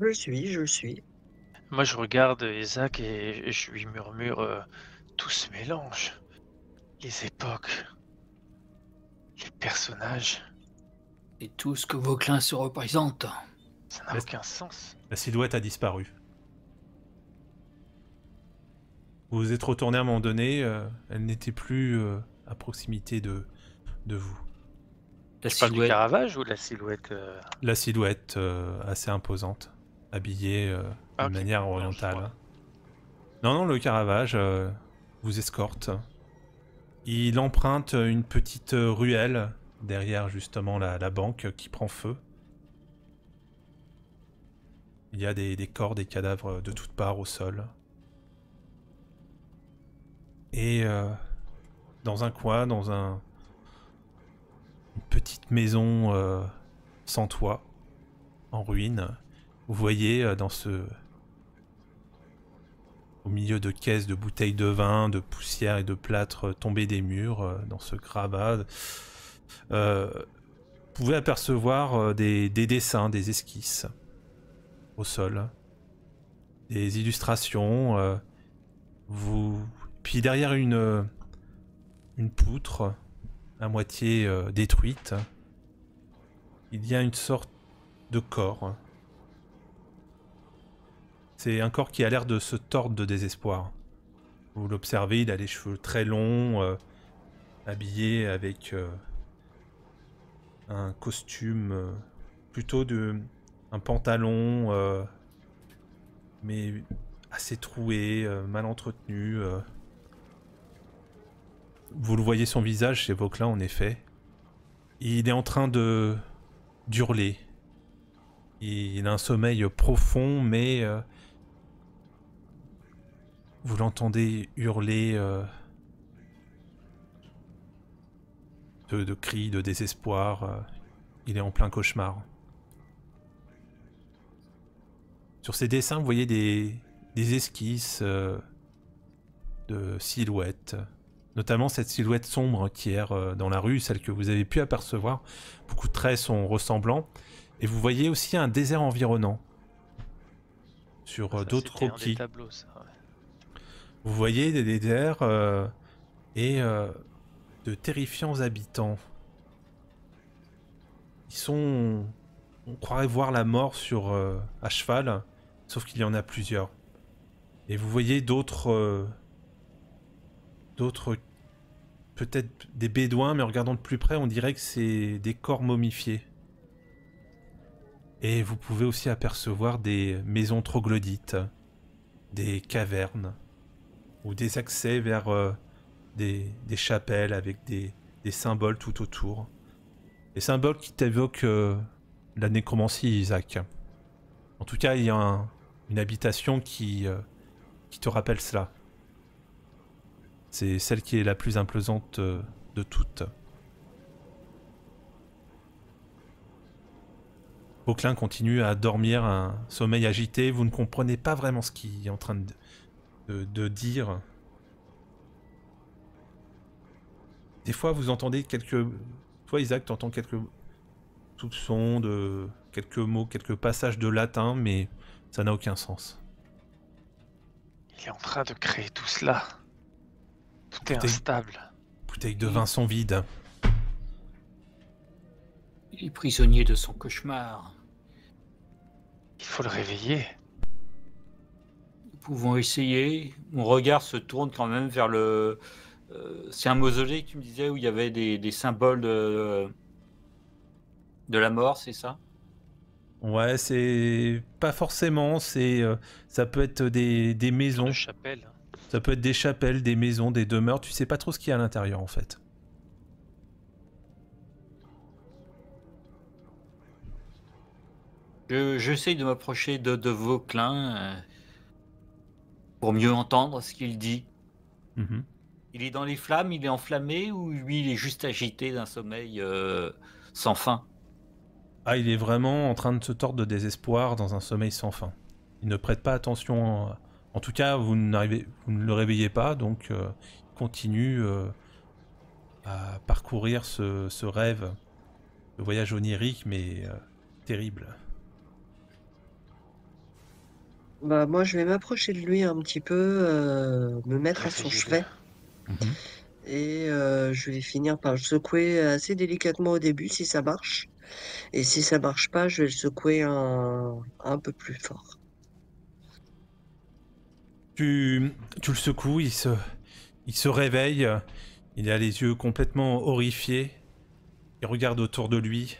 Speaker 5: Je suis,
Speaker 3: je suis. Moi, je regarde Isaac et je lui murmure euh, tout ce mélange. Les époques, les personnages.
Speaker 4: Et tout ce que Vauclin se représente. Ça n'a aucun sens.
Speaker 1: La silhouette a disparu. Vous vous êtes retourné à un moment donné, euh, elle n'était plus euh, à proximité de, de vous.
Speaker 3: La ce silhouette. Caravage ou la silhouette euh,
Speaker 1: La silhouette euh, assez imposante, habillée euh, de ah, manière
Speaker 3: orientale.
Speaker 1: Non, non, le Caravage vous escorte. Il emprunte une petite ruelle derrière justement la, banque qui prend feu. Il y a des, des, corps, des cadavres de toutes parts au sol. Et dans un coin, dans un une petite maison euh, sans toit, en ruine. Vous voyez euh, dans ce au milieu de caisses de bouteilles de vin, de poussière et de plâtre euh, tombées des murs, dans ce gravat, vous pouvez apercevoir des, des dessins, des esquisses au sol, des illustrations. vous puis derrière une une poutre à moitié euh, détruite. Il y a une sorte de corps. C'est un corps qui a l'air de se tordre de désespoir. Vous l'observez, il a les cheveux très longs, euh, habillé avec euh, un costume plutôt de un pantalon mais assez troué, mal entretenu. Vous le voyez, son visage chez là, en effet. Il est en train de d'hurler. Il a un sommeil profond, mais euh, vous l'entendez hurler euh, de, cris de désespoir. Euh, il est en plein cauchemar. Sur ses dessins, vous voyez des, des esquisses de silhouettes, notamment cette silhouette sombre qui erre euh, dans la rue, celle que vous avez pu apercevoir. Beaucoup de traits sont ressemblants. Et vous voyez aussi un désert environnant sur euh, d'autres croquis. Vous voyez des déserts euh, et de terrifiants habitants. Ils sont... On croirait voir la mort sur à cheval, sauf qu'il y en a plusieurs. Et vous voyez d'autres d'autres, peut-être des bédouins, mais en regardant de plus près, on dirait que c'est des corps momifiés. Et vous pouvez aussi apercevoir des maisons troglodytes, des cavernes, ou des accès vers euh, des, chapelles avec des, symboles tout autour. Des symboles qui t'évoquent euh, la nécromancie, Isaac. En tout cas, il y a une habitation euh, qui te rappelle cela. C'est celle qui est la plus imposante euh, de toutes. auclin continue à dormir un sommeil agité. Vous ne comprenez pas vraiment ce qu'il est en train de, dire. Des fois, vous entendez quelques... Toi, Isaac, t'entends quelques soupçons de... quelques mots, quelques passages de latin, mais ça n'a aucun sens.
Speaker 3: Il est en train de créer tout cela. Tout est instable.
Speaker 1: de vin sont vides.
Speaker 4: Il est prisonnier de son cauchemar. Il faut le réveiller. Nous pouvons essayer. Mon regard se tourne quand même vers le. Euh, c'est un mausolée, tu me disais, où il y avait des, symboles de, de la mort, c'est ça
Speaker 1: Ouais, c'est pas forcément, c'est euh, ça peut être des, des maisons. chapelle. Ça peut être des chapelles, des maisons, des demeures, tu sais pas trop ce qu'il y a à l'intérieur en fait.
Speaker 4: J'essaye J'essaie de m'approcher de, de Vauclin euh, pour mieux entendre ce qu'il dit. Mhm. Il est dans les flammes, il est enflammé ou lui il est juste agité d'un sommeil euh, sans fin
Speaker 1: Ah, il est vraiment en train de se tordre de désespoir dans un sommeil sans fin. Il ne prête pas attention en tout cas, vous, ne le réveillez pas, donc euh, il continue euh, à parcourir ce, rêve, de voyage onirique, mais euh, terrible.
Speaker 5: Bah, moi, je vais m'approcher de lui un petit peu, me mettre à son chevet. Mhm. Et je vais finir par le secouer assez délicatement au début si ça marche. Et si ça marche pas, je vais le secouer un peu plus fort.
Speaker 1: Tu, le secoues, il se, réveille. Il a les yeux complètement horrifiés. Il regarde autour de lui.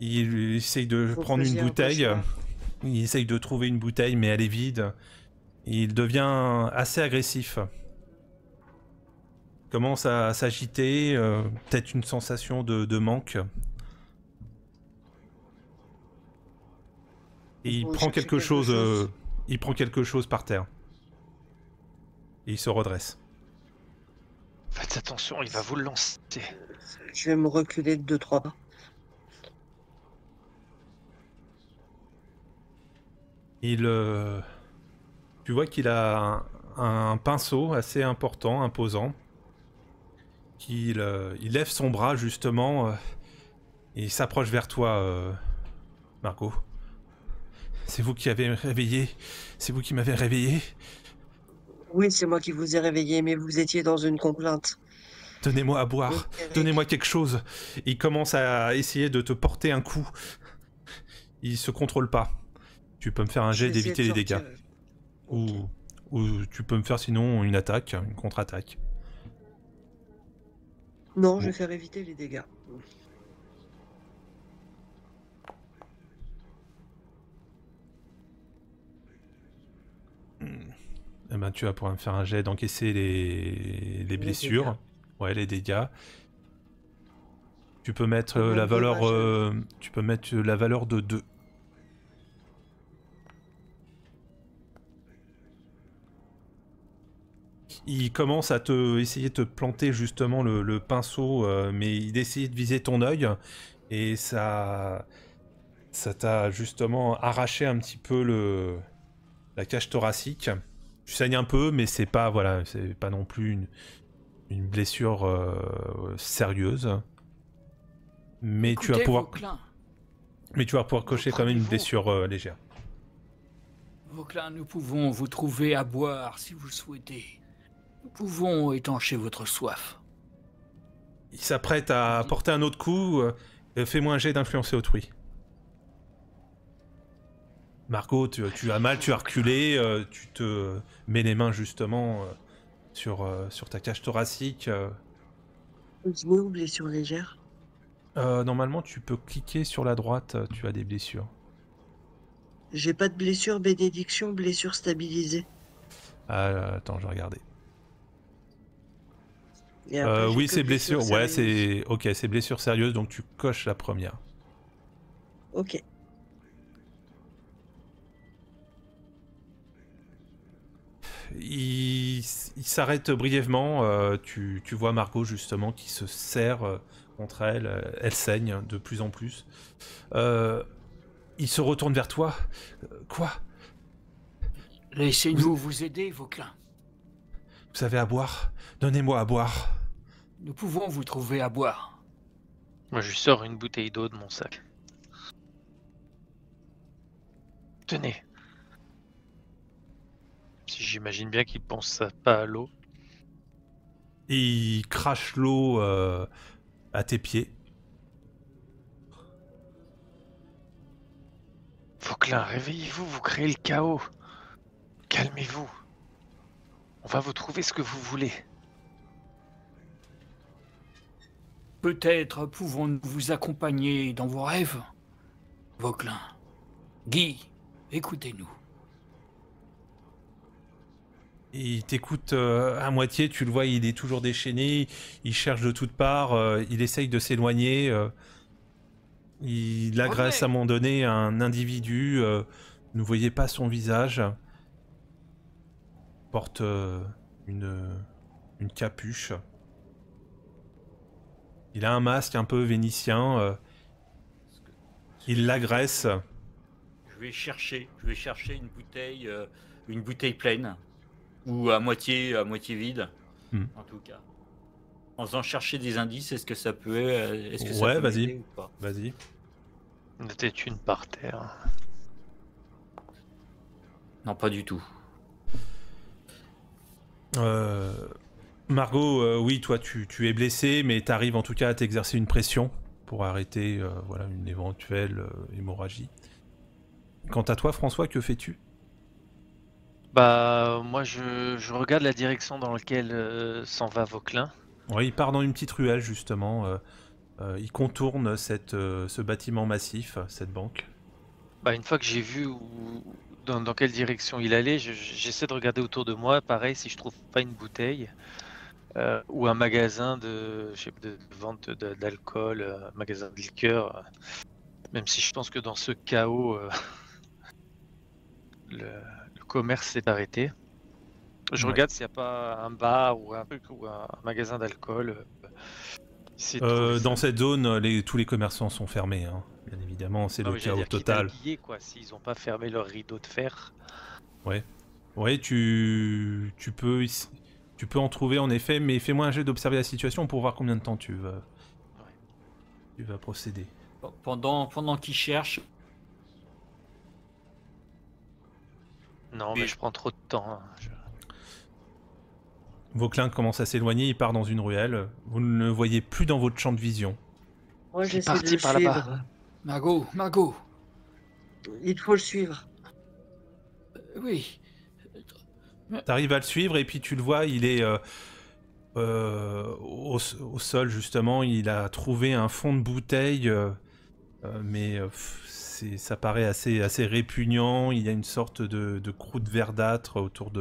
Speaker 1: Il essaye de prendre une bouteille. il essaye de trouver une bouteille, mais elle est vide. Il devient assez agressif. commence à, s'agiter, euh, peut-être une sensation de, manque. Et il prend quelque chose, euh, il prend quelque chose par terre. Et il se redresse.
Speaker 5: Faites attention, il va vous lancer. Je vais me reculer de 2-3 pas.
Speaker 1: Il. Euh, tu vois qu'il a un, pinceau assez important, imposant. Qu'il euh, il lève son bras justement. Euh, et il s'approche vers toi, Marco. C'est vous qui avez réveillé. C'est vous qui m'avez réveillé.
Speaker 5: Oui, c'est moi qui vous ai réveillé, mais vous étiez dans une complainte.
Speaker 1: Donnez-moi à boire. Donnez-moi quelque chose. Il commence à essayer de te porter un coup. Il se contrôle pas. Tu peux me faire un jet d'éviter les dégâts. Ou, ou tu peux me faire sinon une attaque, une contre-attaque.
Speaker 5: Non, je vais faire éviter les dégâts.
Speaker 1: Eh ben, tu vas pouvoir me faire un jet d'encaisser les... les, blessures, ouais, les dégâts. Tu peux mettre euh, la valeur, euh, tu peux mettre la valeur de 2. Il commence à te essayer de te planter justement le, pinceau, euh, mais il essaie de viser ton œil et ça, ça t'a justement arraché un petit peu le la cage thoracique. Je saignes un peu, mais c'est pas voilà, c'est pas non plus une, blessure euh, sérieuse. Mais tu as pouvoir, mais tu vas pouvoir cocher quand même une blessure euh, légère.
Speaker 4: Vauclin, nous pouvons vous trouver à boire si vous le souhaitez. Nous pouvons étancher votre soif. Il s'apprête à porter un autre coup. Euh,
Speaker 1: Fais-moi un jet d'influencer autrui. Marco, tu, as mal, tu as reculé, euh, tu te mets les mains justement euh, sur, euh, sur ta cage thoracique.
Speaker 5: Je ou blessure légère
Speaker 1: Normalement, tu peux cliquer sur la droite, tu as des blessures.
Speaker 5: J'ai pas de blessure bénédiction, blessure stabilisée.
Speaker 1: Ah, attends, je vais
Speaker 5: oui, c'est blessure. ouais,
Speaker 1: c'est ok, c'est blessure sérieuse, donc tu coches la première. Ok. il, s'arrête brièvement. Euh, tu, tu, vois Margot justement qui se serre euh, contre elle. Euh, elle saigne de plus en plus. il se retourne vers toi. quoi
Speaker 4: Laissez-nous vous... aider, Vauquelin.
Speaker 1: Vous avez à boire
Speaker 4: Donnez-moi à boire. Nous pouvons vous trouver à boire.
Speaker 3: Moi, je sors une bouteille d'eau de mon sac. Tenez, si j'imagine bien qu'il pense pas à l'eau.
Speaker 1: il crache l'eau euh, à tes pieds.
Speaker 3: Vauclin, réveillez-vous, vous créez le chaos. Calmez-vous. On va vous trouver ce que vous voulez.
Speaker 4: Peut-être pouvons-nous vous accompagner dans vos rêves, Vauclin. Guy, écoutez-nous
Speaker 1: il t'écoute euh, à moitié, tu le vois, il est toujours déchaîné, il cherche de toutes parts, euh, il essaye de s'éloigner. Euh. il agresse à un moment donné un individu, ne voyez pas son visage. Porte une, une capuche. Il a un masque un peu vénitien. il l'agresse.
Speaker 4: Je vais chercher, je vais chercher une bouteille, une bouteille pleine ou à moitié, à moitié vide, hmm. en tout cas. En faisant chercher des indices, est-ce que ça peut, être ouais, vas-y,
Speaker 3: vas-y. une par terre. Non, pas du tout. Euh,
Speaker 1: Margot, euh, oui, toi, tu, es blessé, mais tu arrives en tout cas à t'exercer une pression pour arrêter euh, voilà, une éventuelle hémorragie. Quant à toi, François, que
Speaker 3: fais-tu bah, moi, je, regarde la direction dans laquelle euh, s'en va Vauquelin.
Speaker 1: Ouais, il part dans une petite ruelle, justement. Euh, euh, il contourne cette, ce bâtiment massif, cette banque.
Speaker 3: Bah, une fois que j'ai vu dans, quelle direction il allait, j'essaie de regarder autour de moi. Pareil, si je trouve pas une bouteille ou un magasin de, de vente d'alcool, magasin de liqueur. même si je pense que dans ce chaos, le commerce s'est arrêté. Je regarde s'il n'y a pas un bar ou un truc ou un, magasin d'alcool. Euh, euh, dans cette zone, euh, tous les
Speaker 1: commerçants sont fermés, hein. bien évidemment, c'est ah le chaos total.
Speaker 3: Habillés, quoi, s'ils n'ont pas fermé leur rideau de fer.
Speaker 1: Ouais, ouais, tu, peux, tu peux en trouver en effet, mais fais-moi un jeu d'observer la situation pour voir combien de temps tu vas, tu vas
Speaker 4: procéder. Pendant, pendant qu'ils cherchent,
Speaker 3: Non, mais, je prends trop de temps. Hein, Vauclin
Speaker 1: commence à s'éloigner, il part dans une ruelle. Vous ne le voyez plus dans votre champ de vision.
Speaker 3: Moi, j'ai parti par là-bas.
Speaker 4: Margot, Margot. Il faut le suivre. Euh, oui.
Speaker 1: Euh, T'arrives à le suivre et puis tu le vois, il est euh, au, au, sol justement. Il a trouvé un fond de bouteille, mais ça paraît assez, répugnant. Il y a une sorte de, croûte verdâtre autour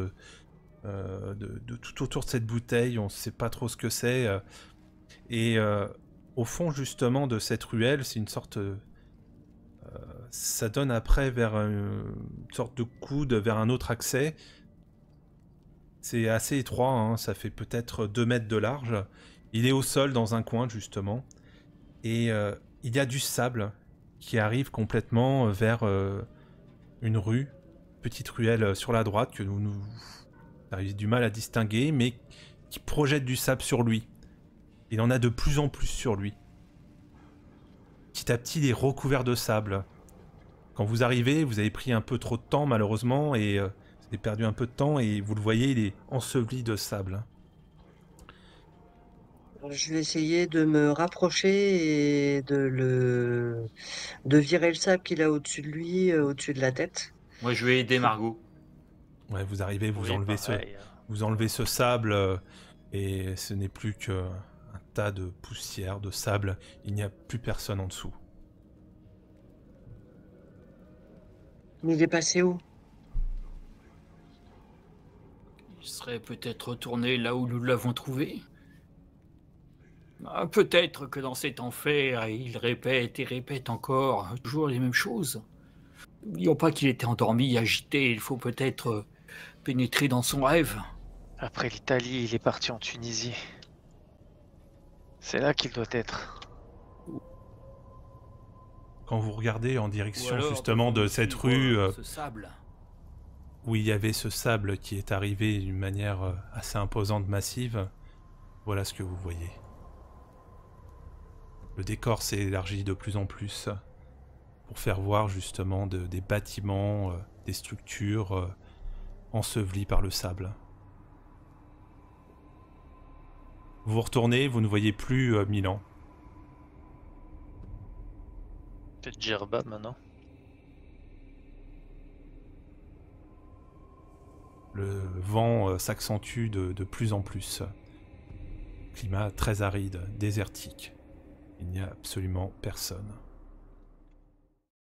Speaker 1: euh, de, tout autour de cette bouteille. On ne sait pas trop ce que c'est. Euh. Et euh, au fond, justement, de cette ruelle, c'est une sorte. ça donne après vers une, sorte de coude, vers un autre accès. C'est assez étroit, hein. ça fait peut-être 2 mètres de large. Il est au sol dans un coin, justement. Et il y a du sable, qui arrive complètement euh, vers euh, une rue, petite ruelle euh, sur la droite que nous, nous avons bah, du mal à distinguer, mais qui projette du sable sur lui. Il en a de plus en plus sur lui. Petit à petit, il est recouvert de sable. Quand vous arrivez, vous avez pris un peu trop de temps malheureusement et vous avez perdu un peu de temps et vous le voyez, il est enseveli de sable
Speaker 5: je vais essayer de me rapprocher et de le de virer le sable qu'il a au-dessus de lui, euh, au-dessus de la tête.
Speaker 4: Moi, je vais aider Margot.
Speaker 1: Ouais, vous arrivez, vous bah, enlevez ce, hein. vous enlevez ce sable euh, et ce n'est plus que un tas de poussière, de sable. Il n'y a plus personne
Speaker 4: en dessous.
Speaker 5: Mais il est passé où
Speaker 4: Il serait peut-être retourné là où nous l'avons trouvé. Ah, peut-être que dans cet enfer, ah, il répète et répète encore toujours les mêmes choses. N'oublions pas qu'il était endormi,
Speaker 3: agité, il faut peut-être euh, pénétrer dans son rêve. Après l'Italie, il est parti en Tunisie. C'est là qu'il doit être.
Speaker 1: Quand vous regardez en direction justement de cette rue... Euh, où il y avait ce sable qui est arrivé d'une manière euh, assez imposante, massive, voilà ce que vous voyez. Le décor s'élargit de plus en plus pour faire voir justement des bâtiments, euh, des structures euh, ensevelies par le sable. Vous vous retournez, vous ne voyez plus euh, Milan.
Speaker 3: Peut-être maintenant.
Speaker 1: Le vent s'accentue de plus en plus. Climat très aride, désertique. Il n'y a absolument personne.